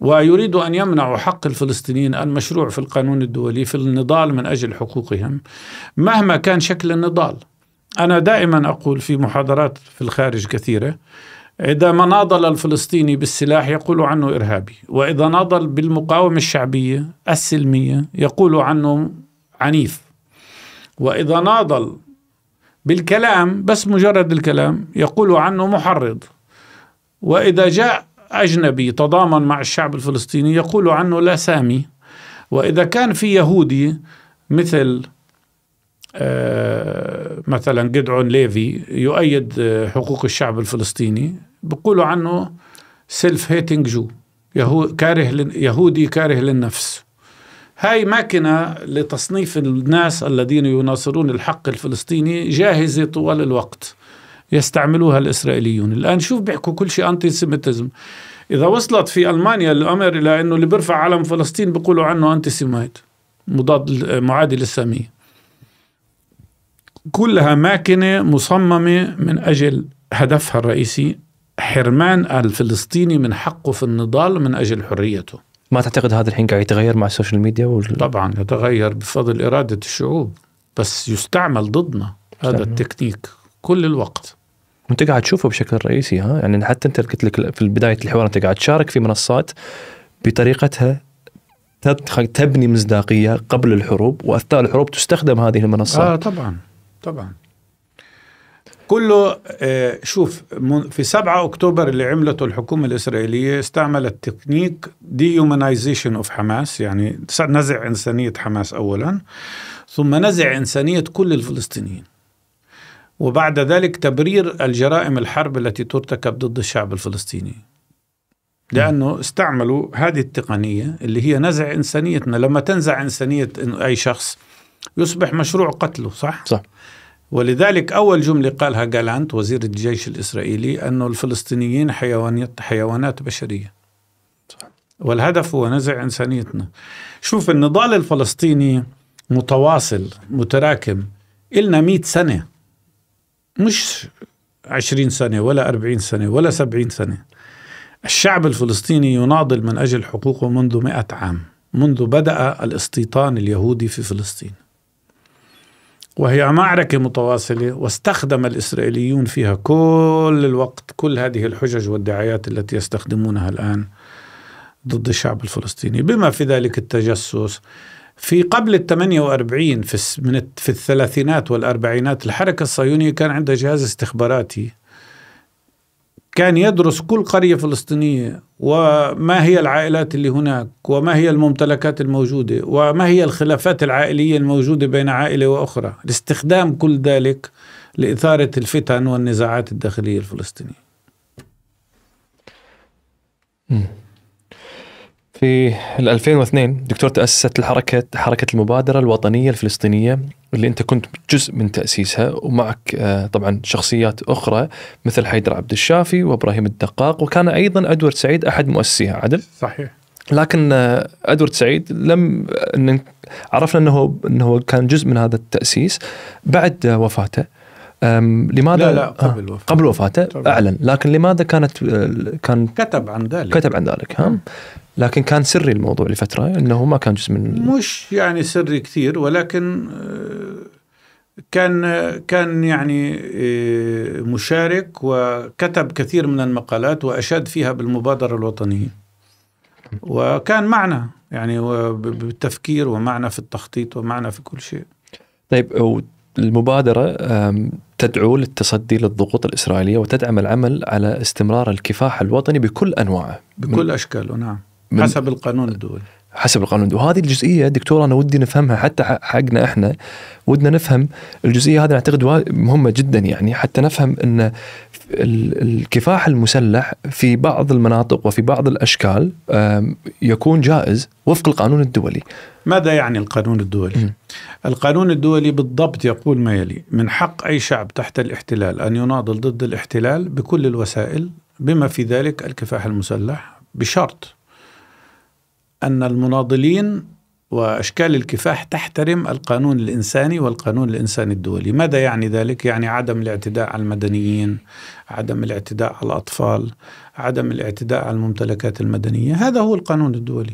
A: ويريد أن يمنعوا حق الفلسطينيين المشروع في القانون الدولي في النضال من أجل حقوقهم مهما كان شكل النضال أنا دائما أقول في محاضرات في الخارج كثيرة إذا ما ناضل الفلسطيني بالسلاح يقول عنه إرهابي وإذا ناضل بالمقاومة الشعبية السلمية يقول عنه عنيف وإذا ناضل بالكلام بس مجرد الكلام يقول عنه محرض وإذا جاء أجنبي تضامن مع الشعب الفلسطيني يقول عنه لا سامي وإذا كان في يهودي مثل آه، مثلا جدعون ليفي يؤيد حقوق الشعب الفلسطيني بقولوا عنه سيلف هيتنج جو كاره يهودي كاره للنفس هاي ماكنة لتصنيف الناس الذين يناصرون الحق الفلسطيني جاهزة طوال الوقت يستعملوها الإسرائيليون الآن شوف بيحكوا كل شيء أنتي سيمتزم إذا وصلت في ألمانيا الأمر إلى أنه اللي بيرفع علم فلسطين بيقولوا عنه أنتي سيمايت مضاد معادي للسامية كلها ماكنة مصممة من أجل هدفها الرئيسي حرمان الفلسطيني من حقه في النضال من أجل حريته ما تعتقد هذا الحين قاعد يتغير
B: مع السوشيال ميديا؟ وال...
A: طبعا يتغير بفضل إرادة الشعوب بس يستعمل
B: ضدنا هذا
A: التكنيك كل الوقت
B: وانت قاعد تشوفه بشكل رئيسي ها يعني حتى انت قلت لك في بدايه الحوار انت قاعد تشارك في منصات بطريقتها تبني مصداقيه قبل الحروب واثناء الحروب تستخدم هذه المنصات اه طبعا
A: طبعا كله آه، شوف في 7 اكتوبر اللي عملته الحكومه الاسرائيليه استعملت تكنيك ديومنايزيشن اوف حماس يعني نزع انسانيه حماس اولا ثم نزع انسانيه كل الفلسطينيين وبعد ذلك تبرير الجرائم الحرب التي ترتكب ضد الشعب الفلسطيني لانه استعملوا هذه التقنيه اللي هي نزع انسانيتنا لما تنزع انسانيه اي شخص يصبح مشروع قتله صح صح ولذلك أول جملة قالها جالانت وزير الجيش الإسرائيلي أنه الفلسطينيين حيوانات, حيوانات بشرية والهدف هو نزع إنسانيتنا شوف النضال الفلسطيني متواصل متراكم إلنا مئة سنة مش عشرين سنة ولا أربعين سنة ولا سبعين سنة الشعب الفلسطيني يناضل من أجل حقوقه منذ مئة عام منذ بدأ الاستيطان اليهودي في فلسطين وهي معركة متواصلة واستخدم الإسرائيليون فيها كل الوقت كل هذه الحجج والدعايات التي يستخدمونها الآن ضد الشعب الفلسطيني بما في ذلك التجسس في قبل ال 48 في من في الثلاثينات والأربعينات الحركة الصهيونية كان عندها جهاز استخباراتي كان يدرس كل قرية فلسطينية وما هي العائلات اللي هناك وما هي الممتلكات الموجودة وما هي الخلافات العائلية الموجودة بين عائلة وأخرى لاستخدام كل ذلك لإثارة الفتن والنزاعات الداخلية الفلسطينية
B: في 2002 دكتور تأسست الحركة حركة المبادرة الوطنية الفلسطينية اللي انت كنت جزء من تاسيسها ومعك آه، طبعا شخصيات اخرى مثل حيدر عبد الشافي وابراهيم الدقاق وكان ايضا ادوارد سعيد احد مؤسسيها عدل؟ صحيح لكن آه، ادوارد سعيد لم عرفنا انه انه كان جزء من هذا التاسيس بعد وفاته لماذا لا لا قبل آه، وفاته قبل وفاته طبعا. اعلن لكن لماذا كانت كان كتب عن ذلك كتب عن ذلك ها نعم. لكن كان سري الموضوع لفتره انه ما كان جزء من مش
A: يعني سري كثير ولكن آه، كان كان يعني آه، مشارك وكتب كثير من المقالات واشاد فيها بالمبادره الوطنيه وكان معنا يعني بالتفكير ومعنا في التخطيط ومعنا في كل شيء
B: طيب المبادرة تدعو للتصدي للضغوط الإسرائيلية وتدعم العمل على استمرار الكفاح الوطني بكل أنواعه بكل
A: أشكاله نعم من حسب
B: القانون الدولي حسب القانون الدولي وهذه الجزئيه دكتور انا ودي نفهمها حتى حقنا احنا ودنا نفهم الجزئيه هذه نعتقد مهمه جدا يعني حتى نفهم ان الكفاح المسلح في بعض المناطق وفي بعض الاشكال يكون جائز وفق القانون
A: الدولي. ماذا يعني القانون الدولي؟ م. القانون الدولي بالضبط يقول ما يلي: من حق اي شعب تحت الاحتلال ان يناضل ضد الاحتلال بكل الوسائل بما في ذلك الكفاح المسلح بشرط أن المناضلين وأشكال الكفاح تحترم القانون الإنساني والقانون الإنساني الدولي ماذا يعني ذلك؟ يعني عدم الاعتداء على المدنيين عدم الاعتداء على الأطفال عدم الاعتداء على الممتلكات المدنية هذا هو القانون الدولي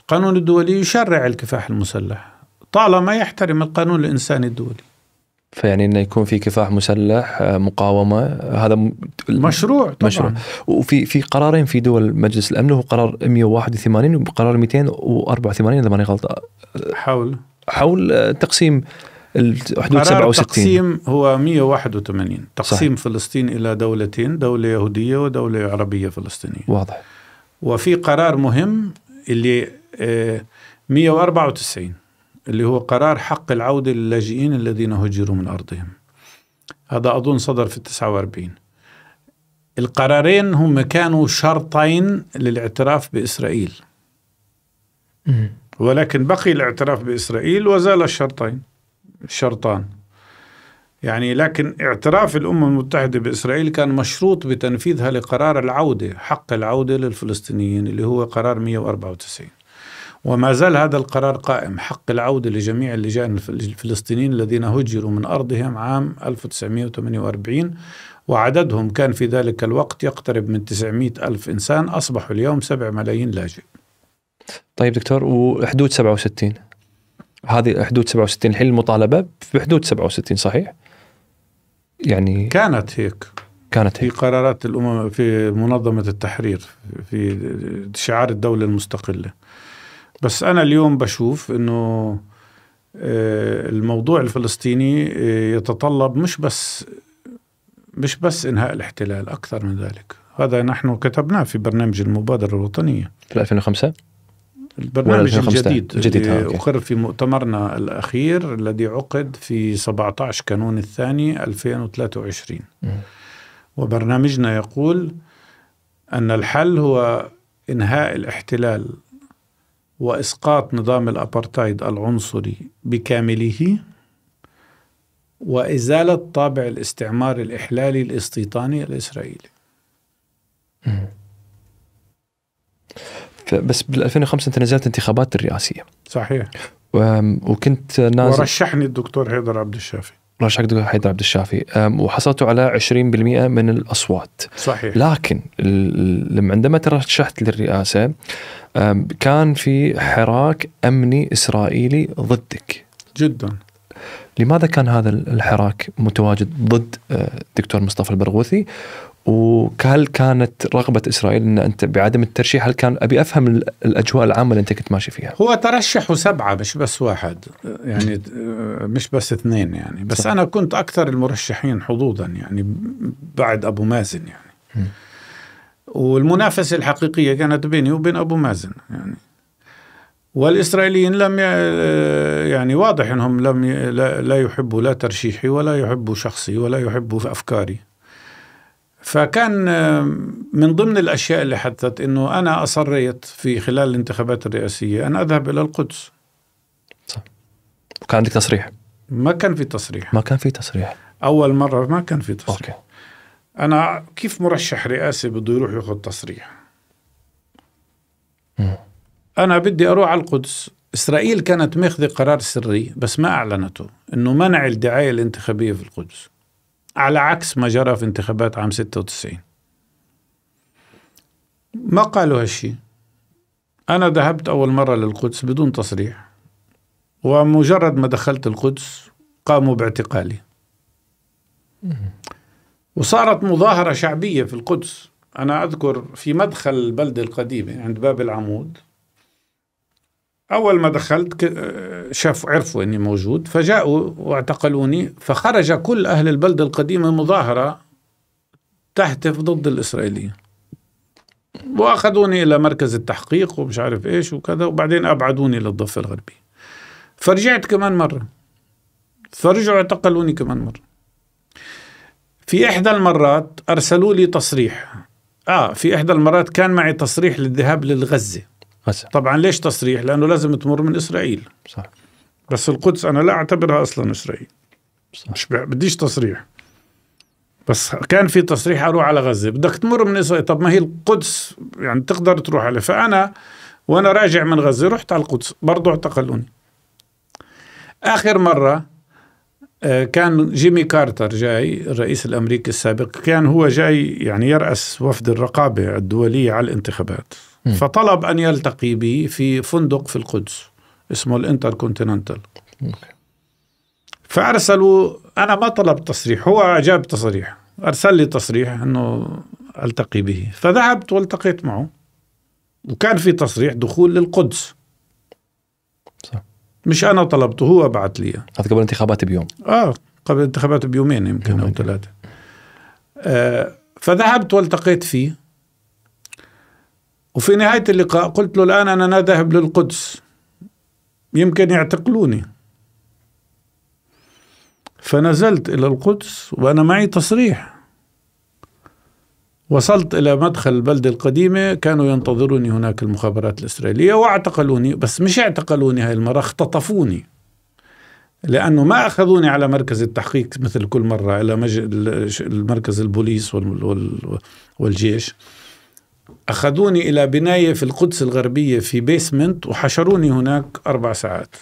A: القانون الدولي يشرع الكفاح المسلح طالما يحترم القانون الإنساني الدولي
B: فيعني انه يكون في كفاح مسلح آه، مقاومه هذا مشروع طبعا مشروع وفي في قرارين في دول مجلس الامن هو قرار 181 وقرار 284 اذا ماني غلطان حول حول آه، تقسيم حدود 67 التقسيم
A: هو 181 تقسيم صحيح. فلسطين الى دولتين دوله يهوديه ودوله عربيه فلسطينيه واضح وفي قرار مهم اللي 194 آه، اللي هو قرار حق العودة للاجئين الذين هجروا من أرضهم هذا أظن صدر في 49 القرارين هم كانوا شرطين للاعتراف بإسرائيل ولكن بقي الاعتراف بإسرائيل وزال الشرطين الشرطان يعني لكن اعتراف الأمم المتحدة بإسرائيل كان مشروط بتنفيذها لقرار العودة حق العودة للفلسطينيين اللي هو قرار 194 وما زال هذا القرار قائم حق العودة لجميع اللجان الفلسطينيين الذين هجروا من أرضهم عام 1948 وعددهم كان في ذلك الوقت يقترب من 900 ألف إنسان أصبحوا اليوم 7 ملايين لاجئ
B: طيب دكتور وحدود 67 هذه حدود 67 الحين المطالبة بحدود 67 صحيح؟ يعني كانت هيك كانت هيك. في قرارات الامم في
A: منظمه التحرير في شعار الدوله المستقله بس أنا اليوم بشوف أنه آه، الموضوع الفلسطيني آه، يتطلب مش بس مش بس إنهاء الاحتلال أكثر من ذلك هذا نحن كتبناه في برنامج المبادرة الوطنية
B: في 2005 البرنامج الجديد جديد اللي آه،
A: أقر في مؤتمرنا الأخير الذي عقد في 17 كانون الثاني 2023 وبرنامجنا يقول أن الحل هو إنهاء الاحتلال واسقاط نظام الابارتايد العنصري بكامله وازاله طابع الاستعمار الاحلالي الاستيطاني الاسرائيلي.
B: بس بال 2005 انت نزلت انتخابات الرئاسيه. صحيح. وكنت نازل ورشحني
A: الدكتور حيدر عبد الشافي.
B: رشا حيدر عبد الشافي وحصلتوا على 20% من الاصوات صحيح لكن لما عندما ترشحت للرئاسه كان في حراك امني اسرائيلي ضدك جدا لماذا كان هذا الحراك متواجد ضد الدكتور أه، مصطفى البرغوثي وهل كانت رغبة إسرائيل أن أنت بعدم الترشيح هل كان أبي أفهم الأجواء العامة اللي أنت كنت ماشي فيها هو
A: ترشحوا سبعة مش بس واحد يعني مش بس اثنين يعني بس صح. أنا كنت أكثر المرشحين حظوظا يعني بعد أبو مازن يعني والمنافسة الحقيقية كانت بيني وبين أبو مازن يعني والإسرائيليين لم يعني واضح أنهم لم لا يحبوا لا ترشيحي ولا يحبوا شخصي ولا يحبوا أفكاري فكان آه، من ضمن الأشياء اللي حدثت أنه أنا أصريت في خلال الانتخابات الرئاسية أن أذهب إلى
B: القدس صح وكان عندك تصريح
A: ما كان في تصريح
B: ما كان في تصريح
A: أول مرة ما كان في تصريح أوكي. أنا كيف مرشح رئاسي بده يروح ياخذ تصريح م. أنا بدي أروح على القدس إسرائيل كانت ماخذة قرار سري بس ما أعلنته أنه منع الدعاية الانتخابية في القدس على عكس ما جرى في انتخابات عام 96 ما قالوا هالشيء أنا ذهبت أول مرة للقدس بدون تصريح ومجرد ما دخلت القدس قاموا باعتقالي وصارت مظاهرة شعبية في القدس أنا أذكر في مدخل البلدة القديمة عند باب العمود اول ما دخلت شافوا عرفوا اني موجود فجاءوا واعتقلوني فخرج كل اهل البلد القديمه مظاهره تهتف ضد الاسرائيليين واخذوني الى مركز التحقيق ومش عارف ايش وكذا وبعدين ابعدوني للضفه الغربيه فرجعت كمان مره فرجعوا اعتقلوني كمان مره في احدى المرات ارسلوا لي تصريح اه في احدى المرات كان معي تصريح للذهاب للغزه هسه طبعا ليش تصريح؟ لانه لازم تمر من اسرائيل صح بس القدس انا لا اعتبرها اصلا اسرائيل صح. مش بديش تصريح بس كان في تصريح اروح على غزه بدك تمر من اسرائيل طب ما هي القدس يعني تقدر تروح عليها فانا وانا راجع من غزه رحت على القدس برضه اعتقلوني اخر مره آه، كان جيمي كارتر جاي الرئيس الامريكي السابق كان هو جاي يعني يراس وفد الرقابه الدوليه على الانتخابات فطلب أن يلتقي بي في فندق في القدس اسمه الانتر كونتيننتال فأرسلوا أنا ما طلبت تصريح هو اجاب تصريح أرسل لي تصريح أنه ألتقي به فذهبت والتقيت معه وكان في تصريح دخول للقدس صح. مش أنا طلبته هو بعت لي هذا
B: قبل انتخابات بيوم
A: آه قبل انتخابات بيومين يمكن يومين. أو ثلاثة آه فذهبت والتقيت فيه وفي نهاية اللقاء قلت له الآن أنا ذاهب للقدس يمكن يعتقلوني فنزلت إلى القدس وأنا معي تصريح وصلت إلى مدخل البلدة القديمة كانوا ينتظروني هناك المخابرات الإسرائيلية واعتقلوني بس مش اعتقلوني هاي المرة اختطفوني لأنه ما أخذوني على مركز التحقيق مثل كل مرة إلى مركز البوليس والجيش أخذوني إلى بناية في القدس الغربية في بيسمنت وحشروني هناك أربع ساعات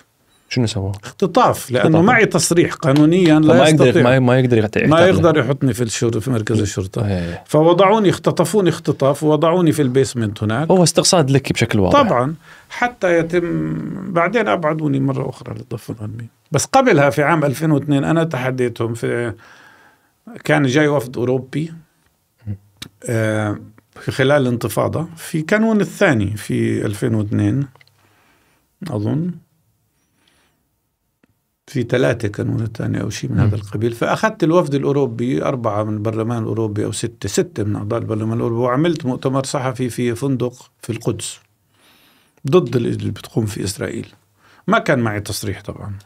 A: شنو سووا؟ اختطاف لانه اختطاف. معي تصريح قانونيا لا ما يستطيع يقدر ما يقدر يحتقل. ما يقدر يحطني في الشرطة في مركز إيه. الشرطه هي. إيه. فوضعوني اختطفوني اختطاف ووضعوني في البيسمنت هناك هو استقصاد لك بشكل واضح طبعا حتى يتم بعدين ابعدوني مره اخرى للضفه الغربيه بس قبلها في عام 2002 انا تحديتهم في كان جاي وفد اوروبي آه خلال الانتفاضة في كانون الثاني في 2002 أظن في ثلاثة كانون الثاني أو شيء من هذا القبيل فأخذت الوفد الأوروبي أربعة من البرلمان الأوروبي أو ستة ستة من أعضاء البرلمان الأوروبي وعملت مؤتمر صحفي في فندق في القدس ضد اللي بتقوم في إسرائيل ما كان معي تصريح طبعا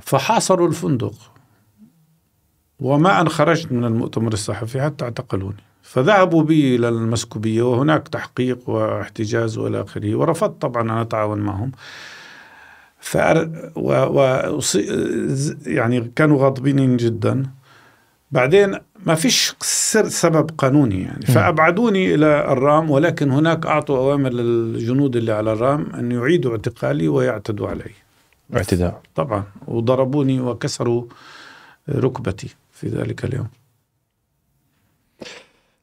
A: فحاصروا الفندق وما أن خرجت من المؤتمر الصحفي حتى اعتقلوني فذهبوا بي إلى المسكوبية وهناك تحقيق واحتجاز وإلى آخره ورفضت طبعا أن أتعاون معهم فأر... و... و... يعني كانوا غاضبين جدا بعدين ما فيش سبب قانوني يعني فابعدوني الى الرام ولكن هناك اعطوا اوامر للجنود اللي على الرام ان يعيدوا اعتقالي ويعتدوا علي اعتداء طبعا وضربوني وكسروا ركبتي في ذلك اليوم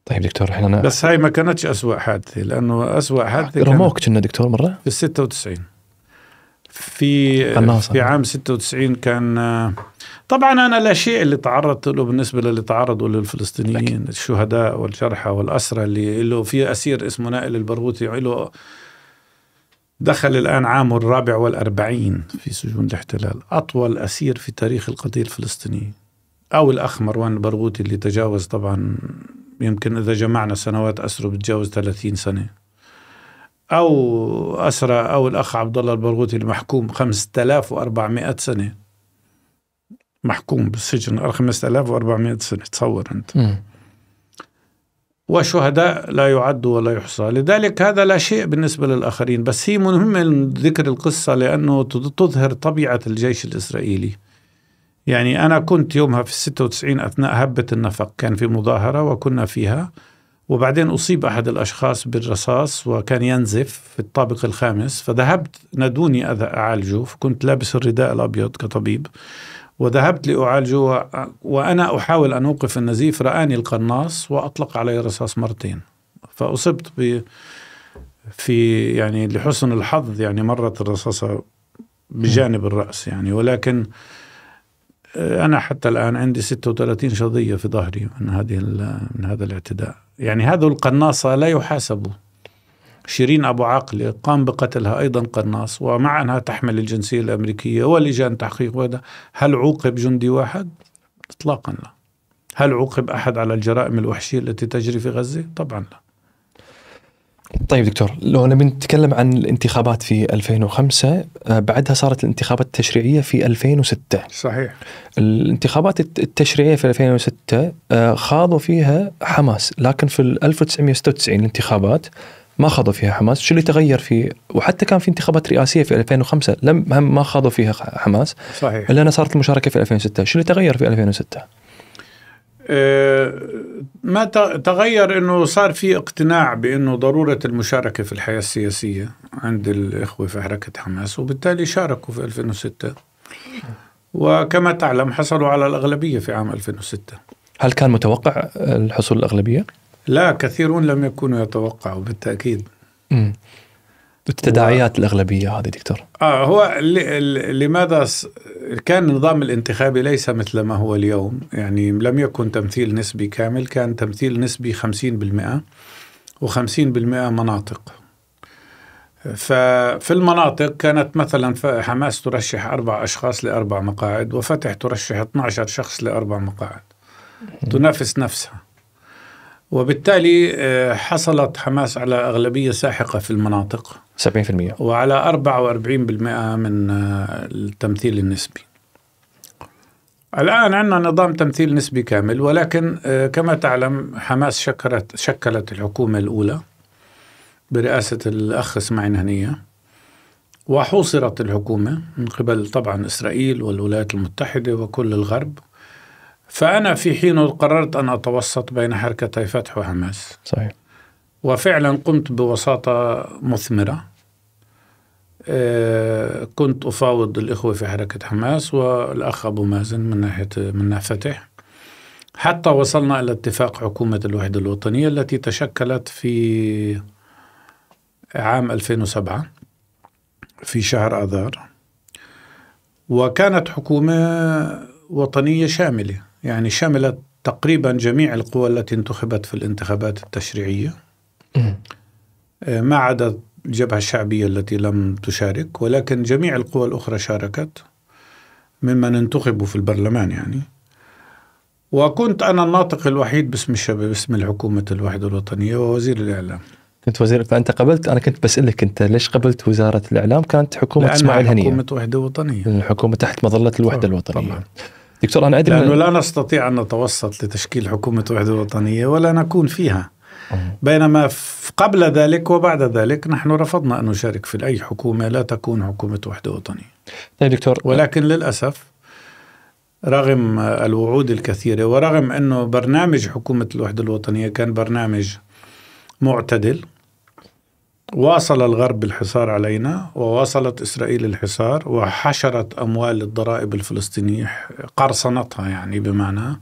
B: طيب دكتور احنا أنا بس
A: هاي ما كانتش أسوأ حادثة لأنه أسوأ حادثة رموك كنا دكتور مرة في 96 في الناصر. في عام 96 كان طبعا انا لا شيء اللي تعرضت له بالنسبه للي تعرضوا للفلسطينيين لكن. الشهداء والجرحى والاسرى اللي له في اسير اسمه نائل البرغوثي له دخل الان عامه الرابع والأربعين في سجون الاحتلال اطول اسير في تاريخ القضيه الفلسطينيه او الاخ مروان البرغوثي اللي تجاوز طبعا يمكن اذا جمعنا سنوات اسره بتجاوز 30 سنه او اسرى او الاخ عبد الله البرغوثي المحكوم 5400 سنه محكوم بالسجن 5400 سنه تصور انت م. وشهداء لا يعد ولا يحصى لذلك هذا لا شيء بالنسبة للآخرين بس هي مهمة ذكر القصة لأنه تظهر طبيعة الجيش الإسرائيلي يعني أنا كنت يومها في الستة وتسعين أثناء هبة النفق كان في مظاهرة وكنا فيها وبعدين أصيب أحد الأشخاص بالرصاص وكان ينزف في الطابق الخامس فذهبت نادوني أعالجه فكنت لابس الرداء الأبيض كطبيب وذهبت لأعالجه و... وأنا أحاول أن أوقف النزيف رآني القناص وأطلق علي الرصاص مرتين فأصبت ب... في يعني لحسن الحظ يعني مرت الرصاصة بجانب الرأس يعني ولكن أنا حتى الآن عندي 36 شظية في ظهري من هذه من هذا الاعتداء يعني هذا القناصة لا يحاسبوا شيرين أبو عاقلة قام بقتلها أيضا قناص ومع أنها تحمل الجنسية الأمريكية ولجان تحقيق وهذا هل عوقب جندي واحد؟ إطلاقا لا هل عوقب أحد على الجرائم الوحشية التي تجري في غزة؟ طبعا لا
B: طيب دكتور لو نبي نتكلم عن الانتخابات في 2005 آه، بعدها صارت الانتخابات التشريعيه في 2006 صحيح الانتخابات التشريعيه في 2006 آه، خاضوا فيها حماس لكن في 1996 الانتخابات ما خاضوا فيها حماس شو اللي تغير في وحتى كان في انتخابات رئاسيه في 2005 لم هم ما خاضوا فيها حماس صحيح الا صارت المشاركه في 2006 شو اللي تغير في 2006
A: آه، ما تغير انه صار في اقتناع بانه ضروره المشاركه في الحياه السياسيه عند الاخوه في حركه حماس وبالتالي شاركوا في 2006 وكما تعلم حصلوا على الاغلبيه في عام 2006
B: هل كان متوقع الحصول الاغلبيه؟
A: لا كثيرون لم يكونوا يتوقعوا بالتاكيد.
B: م. التداعيات و... الاغلبيه هذه دكتور
A: اه هو لماذا كان النظام الانتخابي ليس مثل ما هو اليوم يعني لم يكن تمثيل نسبي كامل كان تمثيل نسبي 50% و50% مناطق ففي المناطق كانت مثلا حماس ترشح أربع أشخاص لأربع مقاعد وفتح ترشح 12 شخص لأربع مقاعد تنافس نفسها وبالتالي آه، حصلت حماس على أغلبية ساحقة في المناطق 70% وعلى 44% من آه، التمثيل النسبي الآن عندنا نظام تمثيل نسبي كامل ولكن آه، كما تعلم حماس شكلت شكلت الحكومة الأولى برئاسة الأخ اسماعيل هنية وحوصرت الحكومة من قبل طبعا إسرائيل والولايات المتحدة وكل الغرب فأنا في حين قررت أن أتوسط بين حركتي فتح وحماس صحيح وفعلا قمت بوساطة مثمرة آه، كنت أفاوض الإخوة في حركة حماس والأخ أبو مازن من ناحية من ناحية فتح حتى وصلنا إلى اتفاق حكومة الوحدة الوطنية التي تشكلت في عام 2007 في شهر آذار وكانت حكومة وطنية شاملة يعني شملت تقريبا جميع القوى التي انتخبت في الانتخابات التشريعية
B: آه،
A: ما عدا الجبهة الشعبية التي لم تشارك ولكن جميع القوى الأخرى شاركت ممن انتخبوا في البرلمان يعني وكنت أنا الناطق الوحيد باسم الشباب باسم
B: الحكومة الوحدة الوطنية ووزير الإعلام كنت وزير فأنت قبلت انا كنت بسالك انت ليش قبلت وزاره الاعلام كانت حكومه اسماعيل هنيه حكومه وحده وطنيه الحكومه تحت مظله الوحده طبعا. الوطنيه طبعا.
A: دكتور أنا أدري لأنه لا نستطيع أن نتوسط لتشكيل حكومة وحدة وطنية ولا نكون فيها بينما قبل ذلك وبعد ذلك نحن رفضنا أن نشارك في أي حكومة لا تكون حكومة وحدة وطنية طيب دكتور ولكن للأسف رغم الوعود الكثيرة ورغم أنه برنامج حكومة الوحدة الوطنية كان برنامج معتدل واصل الغرب الحصار علينا وواصلت إسرائيل الحصار وحشرت أموال الضرائب الفلسطينية قرصنتها يعني بمعنى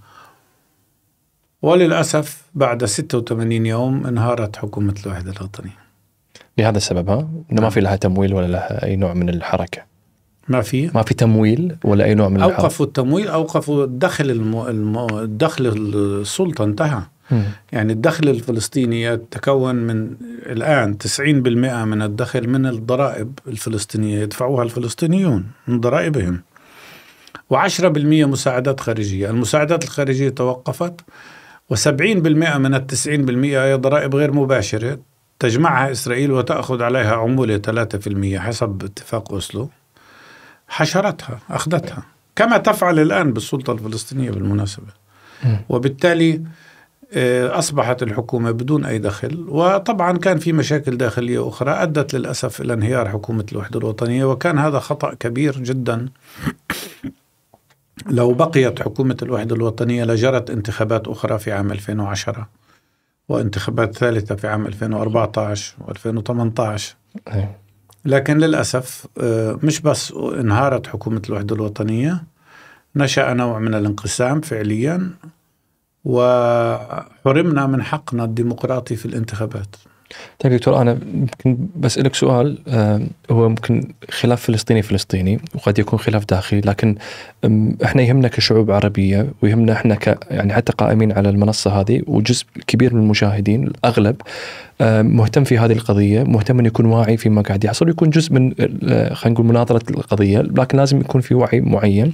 A: وللأسف بعد 86 يوم انهارت حكومة الوحدة الوطنية
B: لهذا السبب ها؟ إنه ما نعم. في لها تمويل ولا لها أي نوع من الحركة ما في ما في تمويل ولا أي نوع من أوقفوا الحركة.
A: التمويل أوقفوا الدخل المو... الدخل السلطة انتهى يعني الدخل الفلسطيني يتكون من الآن 90% من الدخل من الضرائب الفلسطينية يدفعوها الفلسطينيون من ضرائبهم و10% مساعدات خارجية المساعدات الخارجية توقفت و70% من ال 90% هي ضرائب غير مباشرة تجمعها إسرائيل وتأخذ عليها عمولة 3% حسب اتفاق أسلو حشرتها أخذتها كما تفعل الآن بالسلطة الفلسطينية بالمناسبة وبالتالي آه، أصبحت الحكومة بدون أي دخل وطبعا كان في مشاكل داخلية أخرى أدت للأسف إلى انهيار حكومة الوحدة الوطنية وكان هذا خطأ كبير جدا لو بقيت حكومة الوحدة الوطنية لجرت انتخابات أخرى في عام 2010 وانتخابات ثالثة في عام 2014 و2018 لكن للأسف آه، مش بس انهارت حكومة الوحدة الوطنية نشأ نوع من الانقسام فعليا وحرمنا من حقنا الديمقراطي في الانتخابات
B: طيب دكتور انا يمكن بسالك سؤال آه، هو يمكن خلاف فلسطيني فلسطيني وقد يكون خلاف داخلي لكن احنا يهمنا كشعوب عربيه ويهمنا احنا ك يعني حتى قائمين على المنصه هذه وجزء كبير من المشاهدين الاغلب آه، مهتم في هذه القضيه، مهتم انه يكون واعي فيما قاعد يحصل ويكون جزء من آه، خلينا نقول مناظره القضيه، لكن لازم يكون في وعي معين.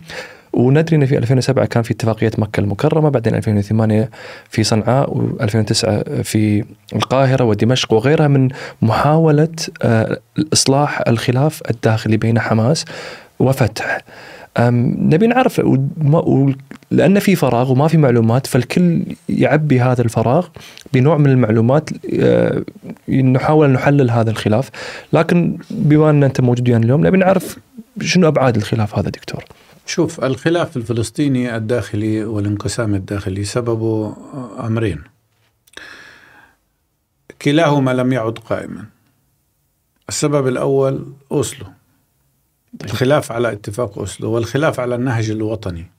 B: وندري ان في 2007 كان في اتفاقيه مكه المكرمه بعدين 2008 في صنعاء و2009 في القاهره ودمشق وغيرها من محاوله آه، اصلاح الخلاف الداخلي بين حماس وفتح نبي نعرف لان في فراغ وما في معلومات فالكل يعبي هذا الفراغ بنوع من المعلومات آه، نحاول ان نحلل هذا الخلاف لكن بما ان انت موجود ويانا اليوم نبي نعرف شنو ابعاد الخلاف هذا دكتور؟
A: شوف الخلاف الفلسطيني الداخلي والانقسام الداخلي سببه امرين كلاهما لم يعد قائما السبب الاول اوسلو طيب. الخلاف على اتفاق اوسلو والخلاف على النهج الوطني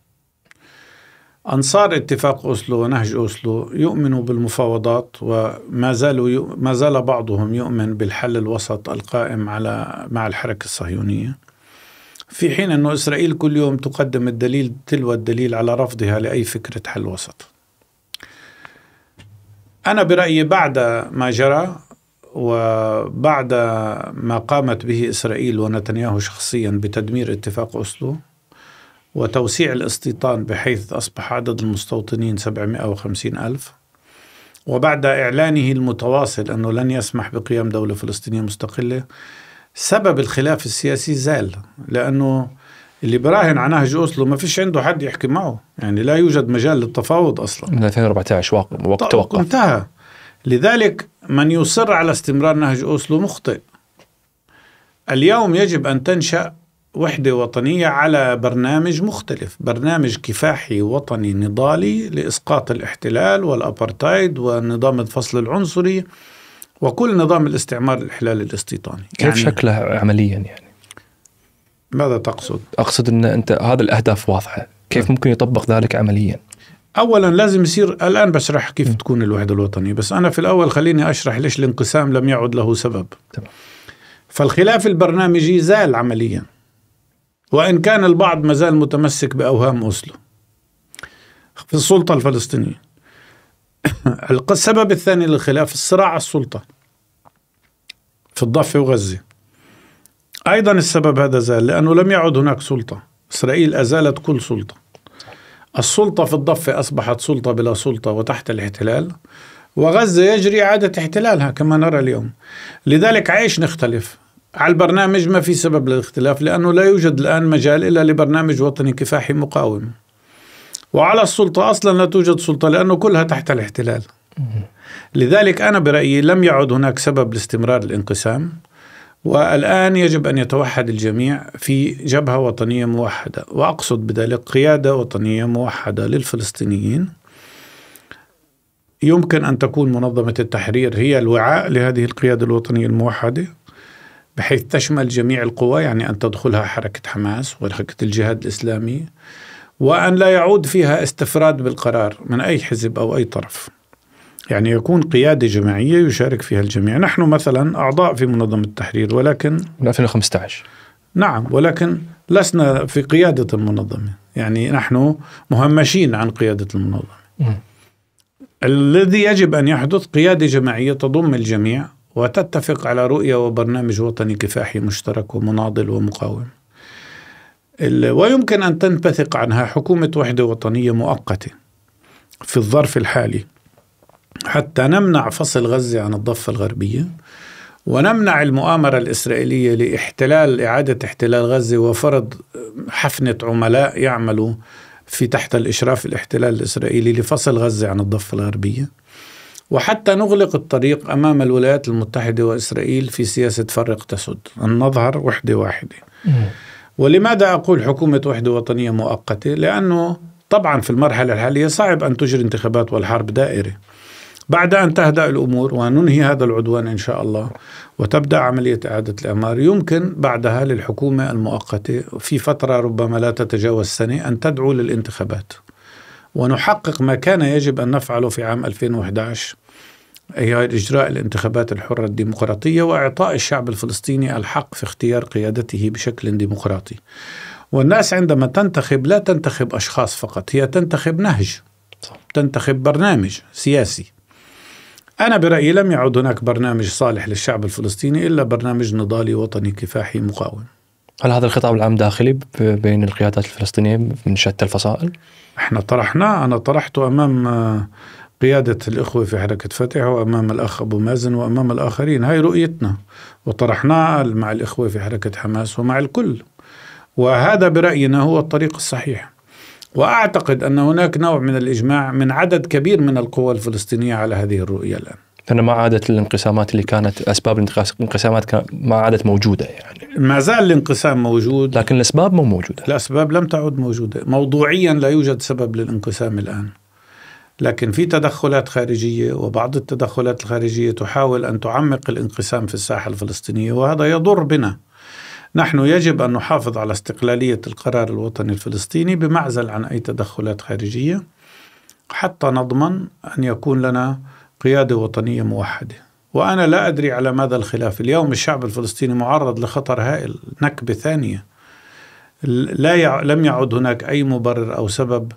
A: انصار اتفاق اوسلو ونهج اوسلو يؤمنوا بالمفاوضات وما زالوا ما زال بعضهم يؤمن بالحل الوسط القائم على مع الحركه الصهيونيه في حين أن إسرائيل كل يوم تقدم الدليل تلو الدليل على رفضها لأي فكرة حل وسط أنا برأيي بعد ما جرى وبعد ما قامت به إسرائيل ونتنياهو شخصيا بتدمير اتفاق أسلو وتوسيع الاستيطان بحيث أصبح عدد المستوطنين 750 ألف وبعد إعلانه المتواصل أنه لن يسمح بقيام دولة فلسطينية مستقلة سبب الخلاف السياسي زال لأنه اللي براهن على نهج اوسلو ما فيش عنده حد يحكي معه يعني لا يوجد مجال للتفاوض اصلا
B: من 2014 وقت توقف
A: انتهى لذلك من يصر على استمرار نهج اوسلو مخطئ اليوم يجب ان تنشا وحده وطنيه على برنامج مختلف برنامج كفاحي وطني نضالي لاسقاط الاحتلال والابارتايد ونظام الفصل العنصري وكل نظام الاستعمار الاحلال الاستيطاني كيف يعني شكلها
B: عمليا يعني؟ ماذا تقصد؟ اقصد ان انت هذا الاهداف واضحه، كيف أه. ممكن يطبق ذلك عمليا؟ اولا لازم يصير الان بشرح كيف م. تكون الوحده الوطنيه،
A: بس انا في الاول خليني اشرح ليش الانقسام لم يعد له سبب. تمام. فالخلاف البرنامجي زال عمليا. وان كان البعض ما زال متمسك باوهام اوسلو. في السلطه الفلسطينيه. السبب الثاني للخلاف الصراع على السلطة في الضفة وغزة أيضا السبب هذا زال لأنه لم يعد هناك سلطة إسرائيل أزالت كل سلطة السلطة في الضفة أصبحت سلطة بلا سلطة وتحت الاحتلال وغزة يجري إعادة احتلالها كما نرى اليوم لذلك عيش نختلف على البرنامج ما في سبب للاختلاف لأنه لا يوجد الآن مجال إلا لبرنامج وطني كفاحي مقاوم وعلى السلطة أصلا لا توجد سلطة لأنه كلها تحت الاحتلال لذلك أنا برأيي لم يعد هناك سبب لاستمرار الانقسام والآن يجب أن يتوحد الجميع في جبهة وطنية موحدة وأقصد بذلك قيادة وطنية موحدة للفلسطينيين يمكن أن تكون منظمة التحرير هي الوعاء لهذه القيادة الوطنية الموحدة بحيث تشمل جميع القوى يعني أن تدخلها حركة حماس وحركة الجهاد الإسلامي وأن لا يعود فيها استفراد بالقرار من أي حزب أو أي طرف يعني يكون قيادة جماعية يشارك فيها الجميع نحن مثلا أعضاء في منظمة التحرير ولكن من 2015 نعم ولكن لسنا في قيادة المنظمة يعني نحن مهمشين عن قيادة المنظمة الذي يجب أن يحدث قيادة جماعية تضم الجميع وتتفق على رؤية وبرنامج وطني كفاحي مشترك ومناضل ومقاوم ويمكن أن تنبثق عنها حكومة وحدة وطنية مؤقتة في الظرف الحالي حتى نمنع فصل غزة عن الضفة الغربية ونمنع المؤامرة الإسرائيلية لإحتلال إعادة احتلال غزة وفرض حفنة عملاء يعملوا في تحت الإشراف الاحتلال الإسرائيلي لفصل غزة عن الضفة الغربية وحتى نغلق الطريق أمام الولايات المتحدة وإسرائيل في سياسة فرق تسد أن نظهر وحدة واحدة ولماذا أقول حكومة وحدة وطنية مؤقتة؟ لأنه طبعا في المرحلة الحالية صعب أن تجري انتخابات والحرب دائرة بعد أن تهدأ الأمور وننهي هذا العدوان إن شاء الله وتبدأ عملية إعادة الإعمار يمكن بعدها للحكومة المؤقتة في فترة ربما لا تتجاوز سنة أن تدعو للانتخابات ونحقق ما كان يجب أن نفعله في عام 2011 هي إجراء الانتخابات الحرة الديمقراطية وإعطاء الشعب الفلسطيني الحق في اختيار قيادته بشكل ديمقراطي والناس عندما تنتخب لا تنتخب أشخاص فقط هي تنتخب نهج تنتخب برنامج سياسي أنا برأيي لم يعد هناك برنامج صالح للشعب الفلسطيني إلا برنامج نضالي وطني
B: كفاحي مقاوم هل هذا الخطاب العام داخلي بين القيادات الفلسطينية من شتى الفصائل؟ احنا طرحناه أنا طرحته أمام قيادة الإخوة في حركة
A: فتح وأمام الأخ أبو مازن وأمام الآخرين هاي رؤيتنا وطرحناها مع الإخوة في حركة حماس ومع الكل وهذا برأينا هو الطريق الصحيح وأعتقد أن هناك نوع من الإجماع من عدد كبير من القوى الفلسطينية على هذه الرؤية
B: الآن أنا ما عادت الانقسامات اللي كانت أسباب الانقسامات كان ما عادت موجودة يعني
A: ما زال الانقسام موجود لكن الأسباب مو موجودة الأسباب لم تعد موجودة موضوعيا لا يوجد سبب للانقسام الآن لكن في تدخلات خارجيه وبعض التدخلات الخارجيه تحاول ان تعمق الانقسام في الساحه الفلسطينيه وهذا يضر بنا. نحن يجب ان نحافظ على استقلاليه القرار الوطني الفلسطيني بمعزل عن اي تدخلات خارجيه حتى نضمن ان يكون لنا قياده وطنيه موحده. وانا لا ادري على ماذا الخلاف، اليوم الشعب الفلسطيني معرض لخطر هائل، نكبه ثانيه. لا يع... لم يعد هناك اي مبرر او سبب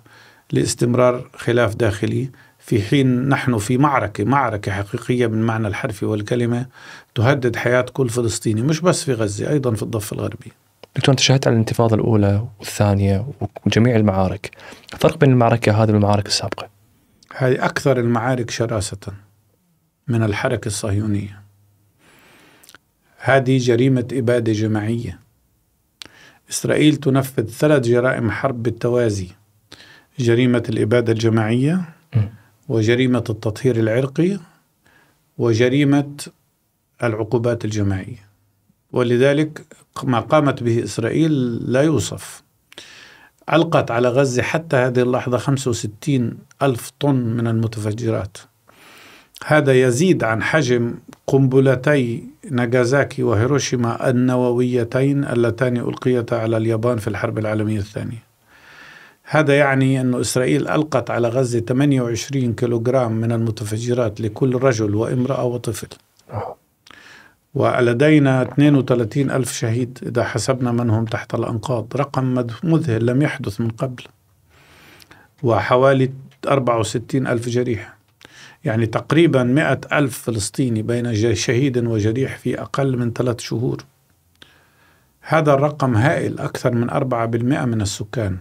A: لاستمرار خلاف داخلي في حين نحن في معركة معركة حقيقية بالمعنى الحرفي والكلمة تهدد حياة كل فلسطيني مش بس في غزة أيضا في الضفة الغربية
B: دكتور انت شاهدت على الانتفاضه الاولى والثانيه وجميع المعارك، الفرق بين المعركه هذه والمعارك السابقه؟
A: هذه اكثر المعارك شراسه من الحركه الصهيونيه. هذه جريمه اباده جماعيه. اسرائيل تنفذ ثلاث جرائم حرب بالتوازي جريمة الإبادة الجماعية وجريمة التطهير العرقي وجريمة العقوبات الجماعية ولذلك ما قامت به إسرائيل لا يوصف ألقت على غزة حتى هذه اللحظة 65 ألف طن من المتفجرات هذا يزيد عن حجم قنبلتي ناغازاكي وهيروشيما النوويتين اللتان ألقيتا على اليابان في الحرب العالمية الثانية هذا يعني أن إسرائيل ألقت على غزة 28 كيلوغرام من المتفجرات لكل رجل وامرأة وطفل ولدينا 32 ألف شهيد إذا حسبنا من هم تحت الأنقاض رقم مذهل لم يحدث من قبل وحوالي 64 ألف جريح يعني تقريبا 100 ألف فلسطيني بين شهيد وجريح في أقل من ثلاث شهور هذا الرقم هائل أكثر من 4% من السكان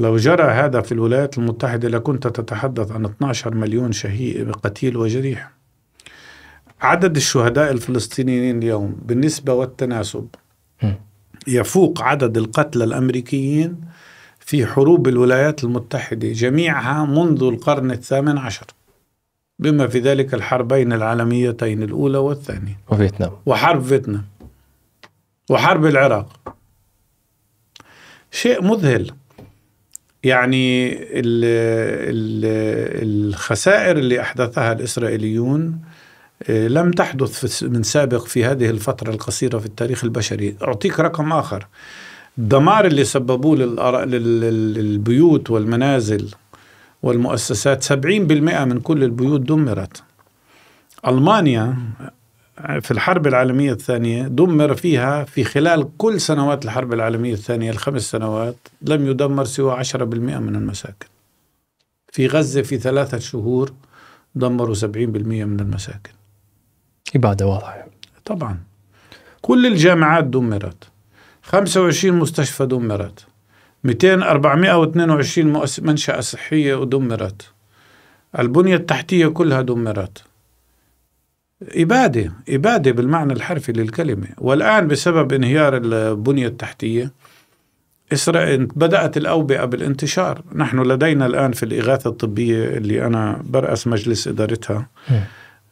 A: لو جرى هذا في الولايات المتحدة لكنت تتحدث عن 12 مليون شهيد قتيل وجريح عدد الشهداء الفلسطينيين اليوم بالنسبة والتناسب يفوق عدد القتلى الأمريكيين في حروب الولايات المتحدة جميعها منذ القرن الثامن عشر بما في ذلك الحربين العالميتين الأولى والثانية وفيتنام وحرب فيتنام وحرب العراق شيء مذهل يعني ال ال الخسائر اللي احدثها الاسرائيليون آه، لم تحدث من سابق في هذه الفتره القصيره في التاريخ البشري، اعطيك رقم اخر. الدمار اللي سببوه للبيوت والمنازل والمؤسسات 70% من كل البيوت دمرت. المانيا في الحرب العالمية الثانية دمر فيها في خلال كل سنوات الحرب العالمية الثانية الخمس سنوات لم يدمر سوى 10% من المساكن في غزة في ثلاثة شهور دمروا 70% من المساكن
B: إبادة واضحة
A: طبعا كل الجامعات دمرت 25 مستشفى دمرت واثنين وعشرين منشأة صحية دمرت البنية التحتية كلها دمرت إبادة إبادة بالمعنى الحرفي للكلمة والآن بسبب انهيار البنية التحتية إسرائيل بدأت الأوبئة بالانتشار نحن لدينا الآن في الإغاثة الطبية اللي أنا برأس مجلس إدارتها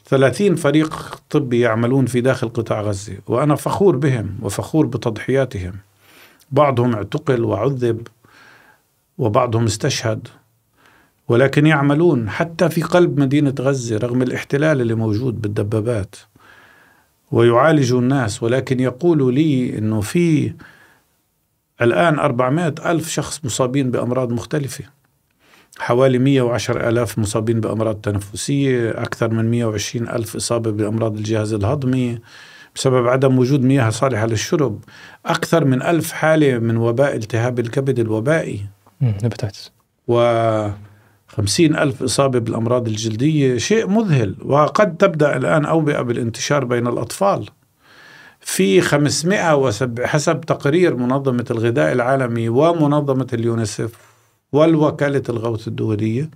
A: ثلاثين 30 فريق طبي يعملون في داخل قطاع غزة وأنا فخور بهم وفخور بتضحياتهم بعضهم اعتقل وعذب وبعضهم استشهد ولكن يعملون حتى في قلب مدينة غزة رغم الاحتلال اللي موجود بالدبابات ويعالجوا الناس ولكن يقولوا لي أنه في الآن 400 ألف شخص مصابين بأمراض مختلفة حوالي 110 ألاف مصابين بأمراض تنفسية أكثر من 120 ألف إصابة بأمراض الجهاز الهضمي بسبب عدم وجود مياه صالحة للشرب أكثر من ألف حالة من وباء التهاب الكبد الوبائي
B: هepatitis
A: و خمسين ألف إصابة بالأمراض الجلدية شيء مذهل وقد تبدأ الآن أوبئة بالانتشار بين الأطفال في وسب... حسب تقرير منظمة الغذاء العالمي ومنظمة اليونيسف والوكالة الغوث الدولية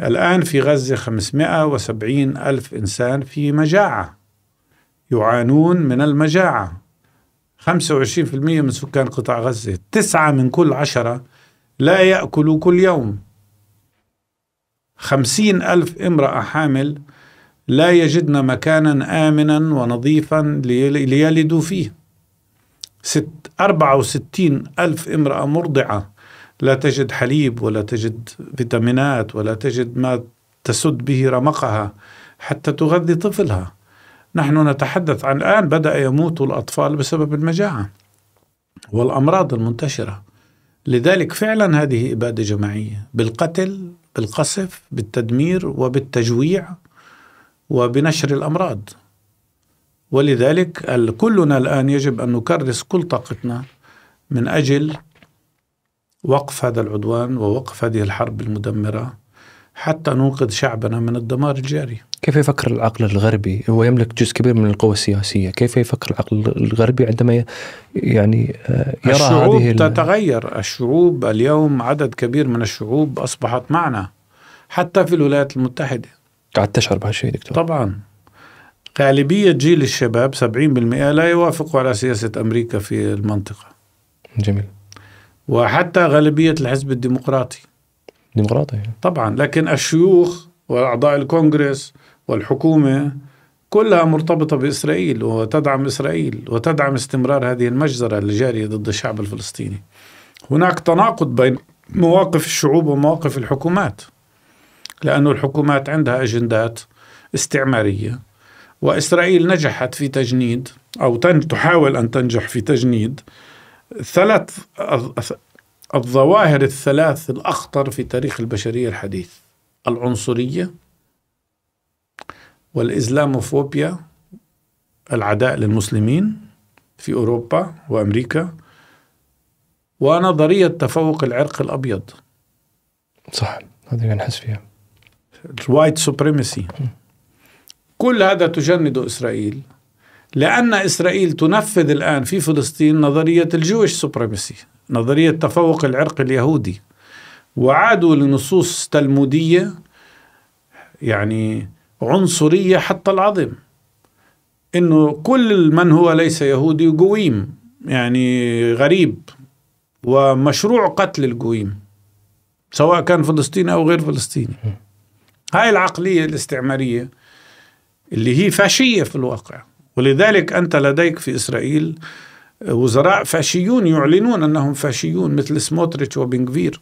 A: الآن في غزة 570 ألف إنسان في مجاعة يعانون من المجاعة 25% من سكان قطاع غزة تسعة من كل عشرة لا يأكلوا كل يوم خمسين ألف امرأة حامل لا يجدن مكانا آمنا ونظيفا ليلدوا فيه ست أربعة وستين ألف امرأة مرضعة لا تجد حليب ولا تجد فيتامينات ولا تجد ما تسد به رمقها حتى تغذي طفلها نحن نتحدث عن الآن بدأ يموت الأطفال بسبب المجاعة والأمراض المنتشرة لذلك فعلا هذه إبادة جماعية بالقتل بالقصف بالتدمير وبالتجويع وبنشر الامراض ولذلك كلنا الان يجب ان نكرس كل طاقتنا من اجل وقف هذا العدوان ووقف هذه الحرب المدمره حتى ننقذ شعبنا من الدمار الجاري
B: كيف يفكر العقل الغربي هو يملك جزء كبير من القوى السياسية كيف يفكر العقل الغربي عندما يعني آه، يرى الشعوب هذه
A: تتغير الشعوب اليوم عدد كبير من الشعوب أصبحت معنا حتى في الولايات المتحدة قاعد تشعر بهالشيء دكتور طبعا غالبية جيل الشباب 70% لا يوافقوا على سياسة أمريكا في المنطقة جميل وحتى غالبية الحزب الديمقراطي ديمقراطية طبعا لكن الشيوخ وأعضاء الكونغرس والحكومة كلها مرتبطة بإسرائيل وتدعم إسرائيل وتدعم استمرار هذه المجزرة الجارية ضد الشعب الفلسطيني هناك تناقض بين مواقف الشعوب ومواقف الحكومات لأن الحكومات عندها أجندات استعمارية وإسرائيل نجحت في تجنيد أو تحاول أن تنجح في تجنيد ثلاث الظواهر الثلاث الأخطر في تاريخ البشرية الحديث العنصرية والإسلاموفوبيا العداء للمسلمين في أوروبا وأمريكا ونظرية تفوق العرق الأبيض صح هذه نحس فيها الوايت سوبريمسي كل هذا تجنده إسرائيل لأن إسرائيل تنفذ الآن في فلسطين نظرية الجويش سوبريمسي نظرية تفوق العرق اليهودي وعادوا لنصوص تلمودية يعني عنصرية حتى العظم انه كل من هو ليس يهودي قويم يعني غريب ومشروع قتل القويم سواء كان فلسطيني او غير فلسطيني هاي العقلية الاستعمارية اللي هي فاشية في الواقع ولذلك أنت لديك في إسرائيل وزراء فاشيون يعلنون أنهم فاشيون مثل سموتريتش وبنغفير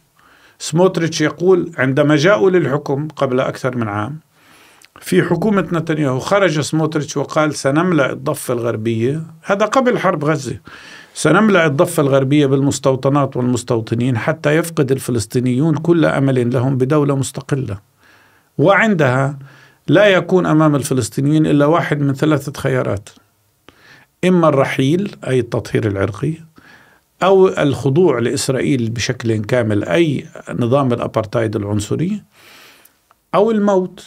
A: سموتريتش يقول عندما جاءوا للحكم قبل أكثر من عام في حكومة نتنياهو خرج سموتريتش وقال سنملأ الضفة الغربية هذا قبل حرب غزة سنملأ الضفة الغربية بالمستوطنات والمستوطنين حتى يفقد الفلسطينيون كل أمل لهم بدولة مستقلة وعندها لا يكون أمام الفلسطينيين إلا واحد من ثلاثة خيارات إما الرحيل أي التطهير العرقي أو الخضوع لإسرائيل بشكل كامل أي نظام الأبارتايد العنصري أو الموت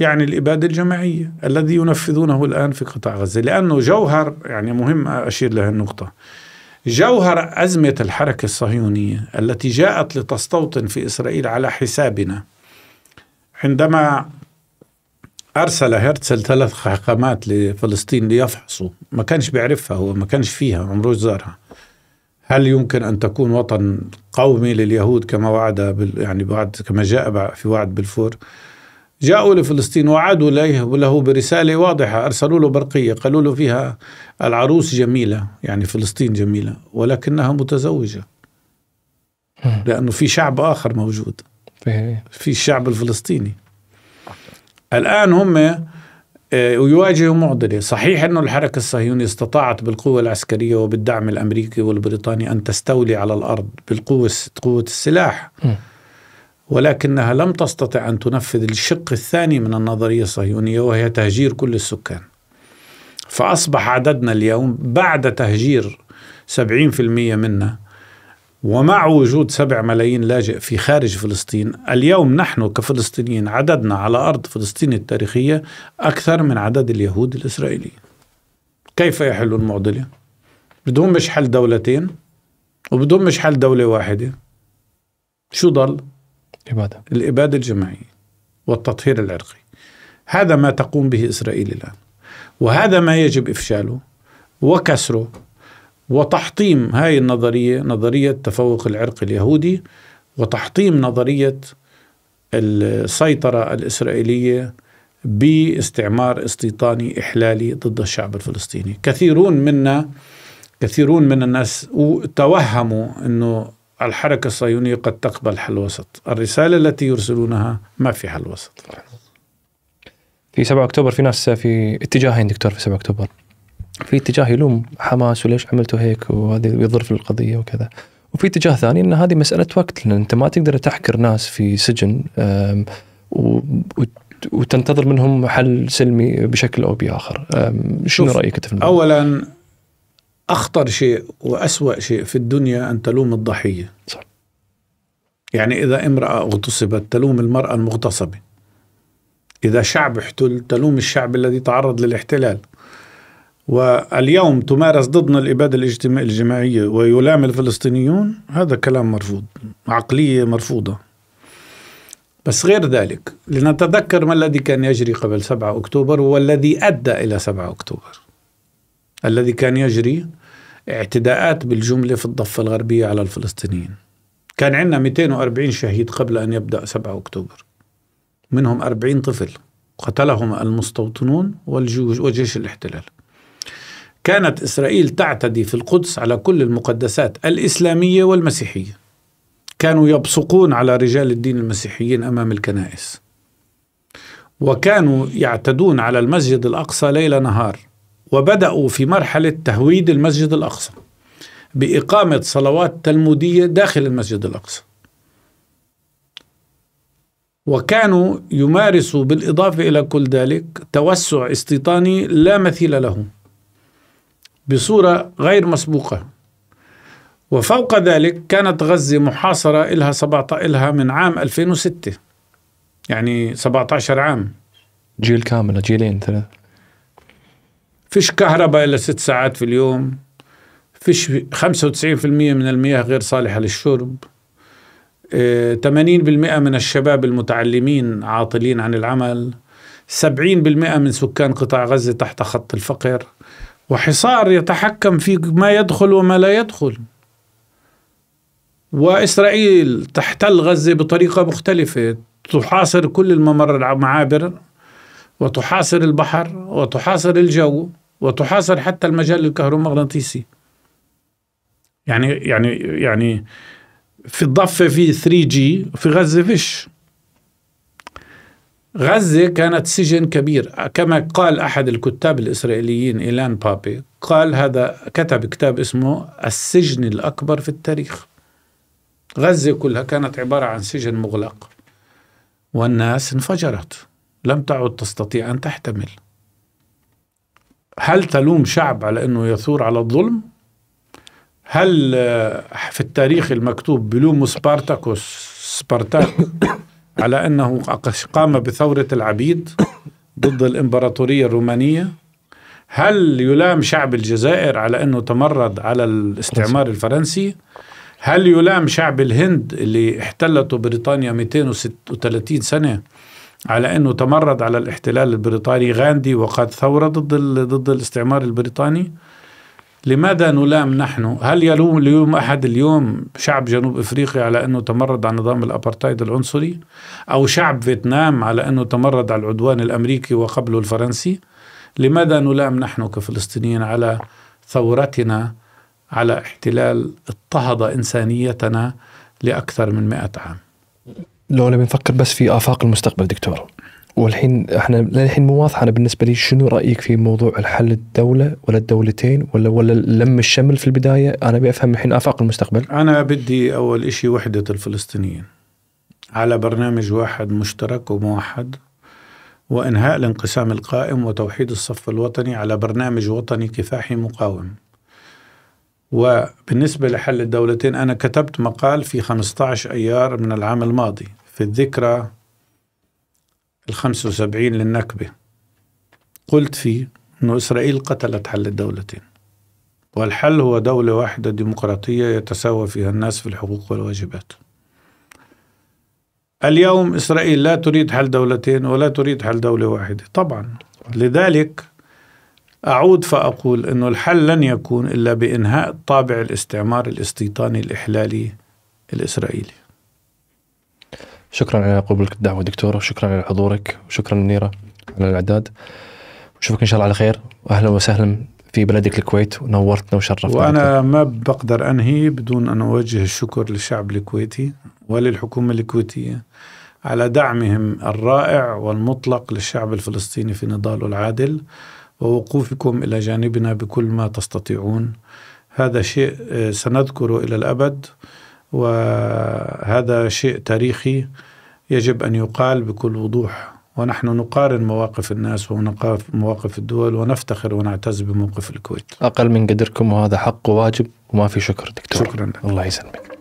A: يعني الإبادة الجماعية الذي ينفذونه الآن في قطاع غزة لأنه جوهر يعني مهم أشير له النقطة جوهر أزمة الحركة الصهيونية التي جاءت لتستوطن في إسرائيل على حسابنا عندما أرسل هرتزل ثلاث حاقامات لفلسطين ليفحصوا ما كانش بيعرفها هو ما كانش فيها عمره زارها هل يمكن أن تكون وطن قومي لليهود كما وعد بال يعني بعد كما جاء في وعد بالفور جاءوا لفلسطين وعادوا له له برسالة واضحة أرسلوا له برقية قالوا له فيها العروس جميلة يعني فلسطين جميلة ولكنها متزوجة لأنه في شعب آخر موجود في الشعب الفلسطيني الآن هم ويواجهوا آه، معضله، صحيح انه الحركه الصهيونيه استطاعت بالقوه العسكريه وبالدعم الامريكي والبريطاني ان تستولي على الارض بالقوه قوه السلاح. ولكنها لم تستطع ان تنفذ الشق الثاني من النظريه الصهيونيه وهي تهجير كل السكان. فاصبح عددنا اليوم بعد تهجير 70% منا ومع وجود سبع ملايين لاجئ في خارج فلسطين اليوم نحن كفلسطينيين عددنا على أرض فلسطين التاريخية أكثر من عدد اليهود الإسرائيليين كيف يحلوا المعضلة؟ بدون مش حل دولتين وبدون مش حل دولة واحدة شو ضل؟ الإبادة الإبادة الجماعية والتطهير العرقي هذا ما تقوم به إسرائيل الآن وهذا ما يجب إفشاله وكسره وتحطيم هاي النظرية نظرية تفوق العرق اليهودي وتحطيم نظرية السيطرة الإسرائيلية باستعمار استيطاني إحلالي ضد الشعب الفلسطيني كثيرون منا كثيرون من الناس توهموا أنه الحركة الصهيونية قد تقبل حل وسط الرسالة التي يرسلونها ما في حل وسط
B: في 7 أكتوبر في ناس في اتجاهين دكتور في 7 أكتوبر في اتجاه يلوم حماس وليش عملتوا هيك وهذه في القضيه وكذا وفي اتجاه ثاني ان هذه مساله وقت لان انت ما تقدر تحكر ناس في سجن وتنتظر منهم حل سلمي بشكل او باخر شنو رايك انت في الموضوع؟
A: اولا اخطر شيء واسوا شيء في الدنيا ان تلوم الضحيه صح يعني اذا امراه اغتصبت تلوم المراه المغتصبه اذا شعب احتل تلوم الشعب الذي تعرض للاحتلال واليوم تمارس ضدنا الإبادة الجماعية ويلام الفلسطينيون هذا كلام مرفوض عقلية مرفوضة بس غير ذلك لنتذكر ما الذي كان يجري قبل 7 أكتوبر والذي أدى إلى 7 أكتوبر الذي كان يجري اعتداءات بالجملة في الضفة الغربية على الفلسطينيين كان عندنا 240 شهيد قبل أن يبدأ 7 أكتوبر منهم 40 طفل قتلهم المستوطنون والجيش الاحتلال كانت إسرائيل تعتدي في القدس على كل المقدسات الإسلامية والمسيحية كانوا يبصقون على رجال الدين المسيحيين أمام الكنائس وكانوا يعتدون على المسجد الأقصى ليل نهار وبدأوا في مرحلة تهويد المسجد الأقصى بإقامة صلوات تلمودية داخل المسجد الأقصى وكانوا يمارسوا بالإضافة إلى كل ذلك توسع استيطاني لا مثيل له بصورة غير مسبوقة وفوق ذلك كانت غزة محاصرة إلها 17 إلها من عام 2006 يعني 17 عام جيل
B: كامل جيلين ثلاث
A: فيش كهرباء إلا ست ساعات في اليوم فيش 95% من المياه غير صالحة للشرب 80% آه، من الشباب المتعلمين عاطلين عن العمل 70% من سكان قطاع غزة تحت خط الفقر وحصار يتحكم في ما يدخل وما لا يدخل وإسرائيل تحتل غزة بطريقة مختلفة تحاصر كل الممر المعابر وتحاصر البحر وتحاصر الجو وتحاصر حتى المجال الكهرومغناطيسي يعني يعني يعني في الضفة في 3 جي وفي غزة فيش غزة كانت سجن كبير كما قال أحد الكتاب الإسرائيليين إيلان بابي قال هذا كتب كتاب اسمه السجن الأكبر في التاريخ غزة كلها كانت عبارة عن سجن مغلق والناس انفجرت لم تعد تستطيع أن تحتمل هل تلوم شعب على أنه يثور على الظلم؟ هل آه، في التاريخ المكتوب بلوم سبارتاكوس سبارتاك على أنه قام بثورة العبيد ضد الإمبراطورية الرومانية هل يلام شعب الجزائر على أنه تمرد على الاستعمار الفرنسي هل يلام شعب الهند اللي احتلته بريطانيا 236 سنة على أنه تمرد على الاحتلال البريطاني غاندي وقاد ثورة ضد ضد الاستعمار البريطاني لماذا نلام نحن؟ هل يلوم اليوم أحد اليوم شعب جنوب أفريقيا على أنه تمرد على نظام الأبرتايد العنصري؟ أو شعب فيتنام على أنه تمرد على العدوان الأمريكي وقبله الفرنسي؟ لماذا نلام نحن كفلسطينيين على ثورتنا على احتلال اضطهد إنسانيتنا لأكثر من مئة
B: عام؟ لو لم نفكر بس في آفاق المستقبل دكتور والحين احنا للحين مو واضحه انا بالنسبه لي شنو رايك في موضوع الحل الدوله ولا الدولتين ولا ولا لم الشمل في البدايه انا ابي افهم الحين افاق المستقبل
A: انا بدي اول شيء وحده الفلسطينيين على برنامج واحد مشترك وموحد وانهاء الانقسام القائم وتوحيد الصف الوطني على برنامج وطني كفاحي مقاوم وبالنسبه لحل الدولتين انا كتبت مقال في 15 ايار من العام الماضي في الذكرى الخمسة وسبعين للنكبة قلت فيه أن إسرائيل قتلت حل الدولتين والحل هو دولة واحدة ديمقراطية يتساوى فيها الناس في الحقوق والواجبات اليوم إسرائيل لا تريد حل دولتين ولا تريد حل دولة واحدة طبعا لذلك أعود فأقول أن الحل لن يكون إلا بإنهاء طابع الاستعمار الاستيطاني الإحلالي الإسرائيلي
B: شكرا على قبولك الدعوه دكتوره وشكرا على حضورك وشكرا منيره على الاعداد نشوفك ان شاء الله على خير واهلا وسهلا في بلدك الكويت ونورتنا وشرفتنا وانا
A: دكتور. ما بقدر انهي بدون ان اوجه الشكر للشعب الكويتي وللحكومه الكويتيه على دعمهم الرائع والمطلق للشعب الفلسطيني في نضاله العادل ووقوفكم الى جانبنا بكل ما تستطيعون هذا شيء آه، سنذكره الى الابد وهذا شيء تاريخي يجب ان يقال بكل وضوح ونحن نقارن مواقف الناس ومواقف الدول ونفتخر ونعتز بموقف الكويت.
B: اقل من قدركم وهذا حق وواجب وما في شكر دكتور. شكرا لك. الله يسلمك.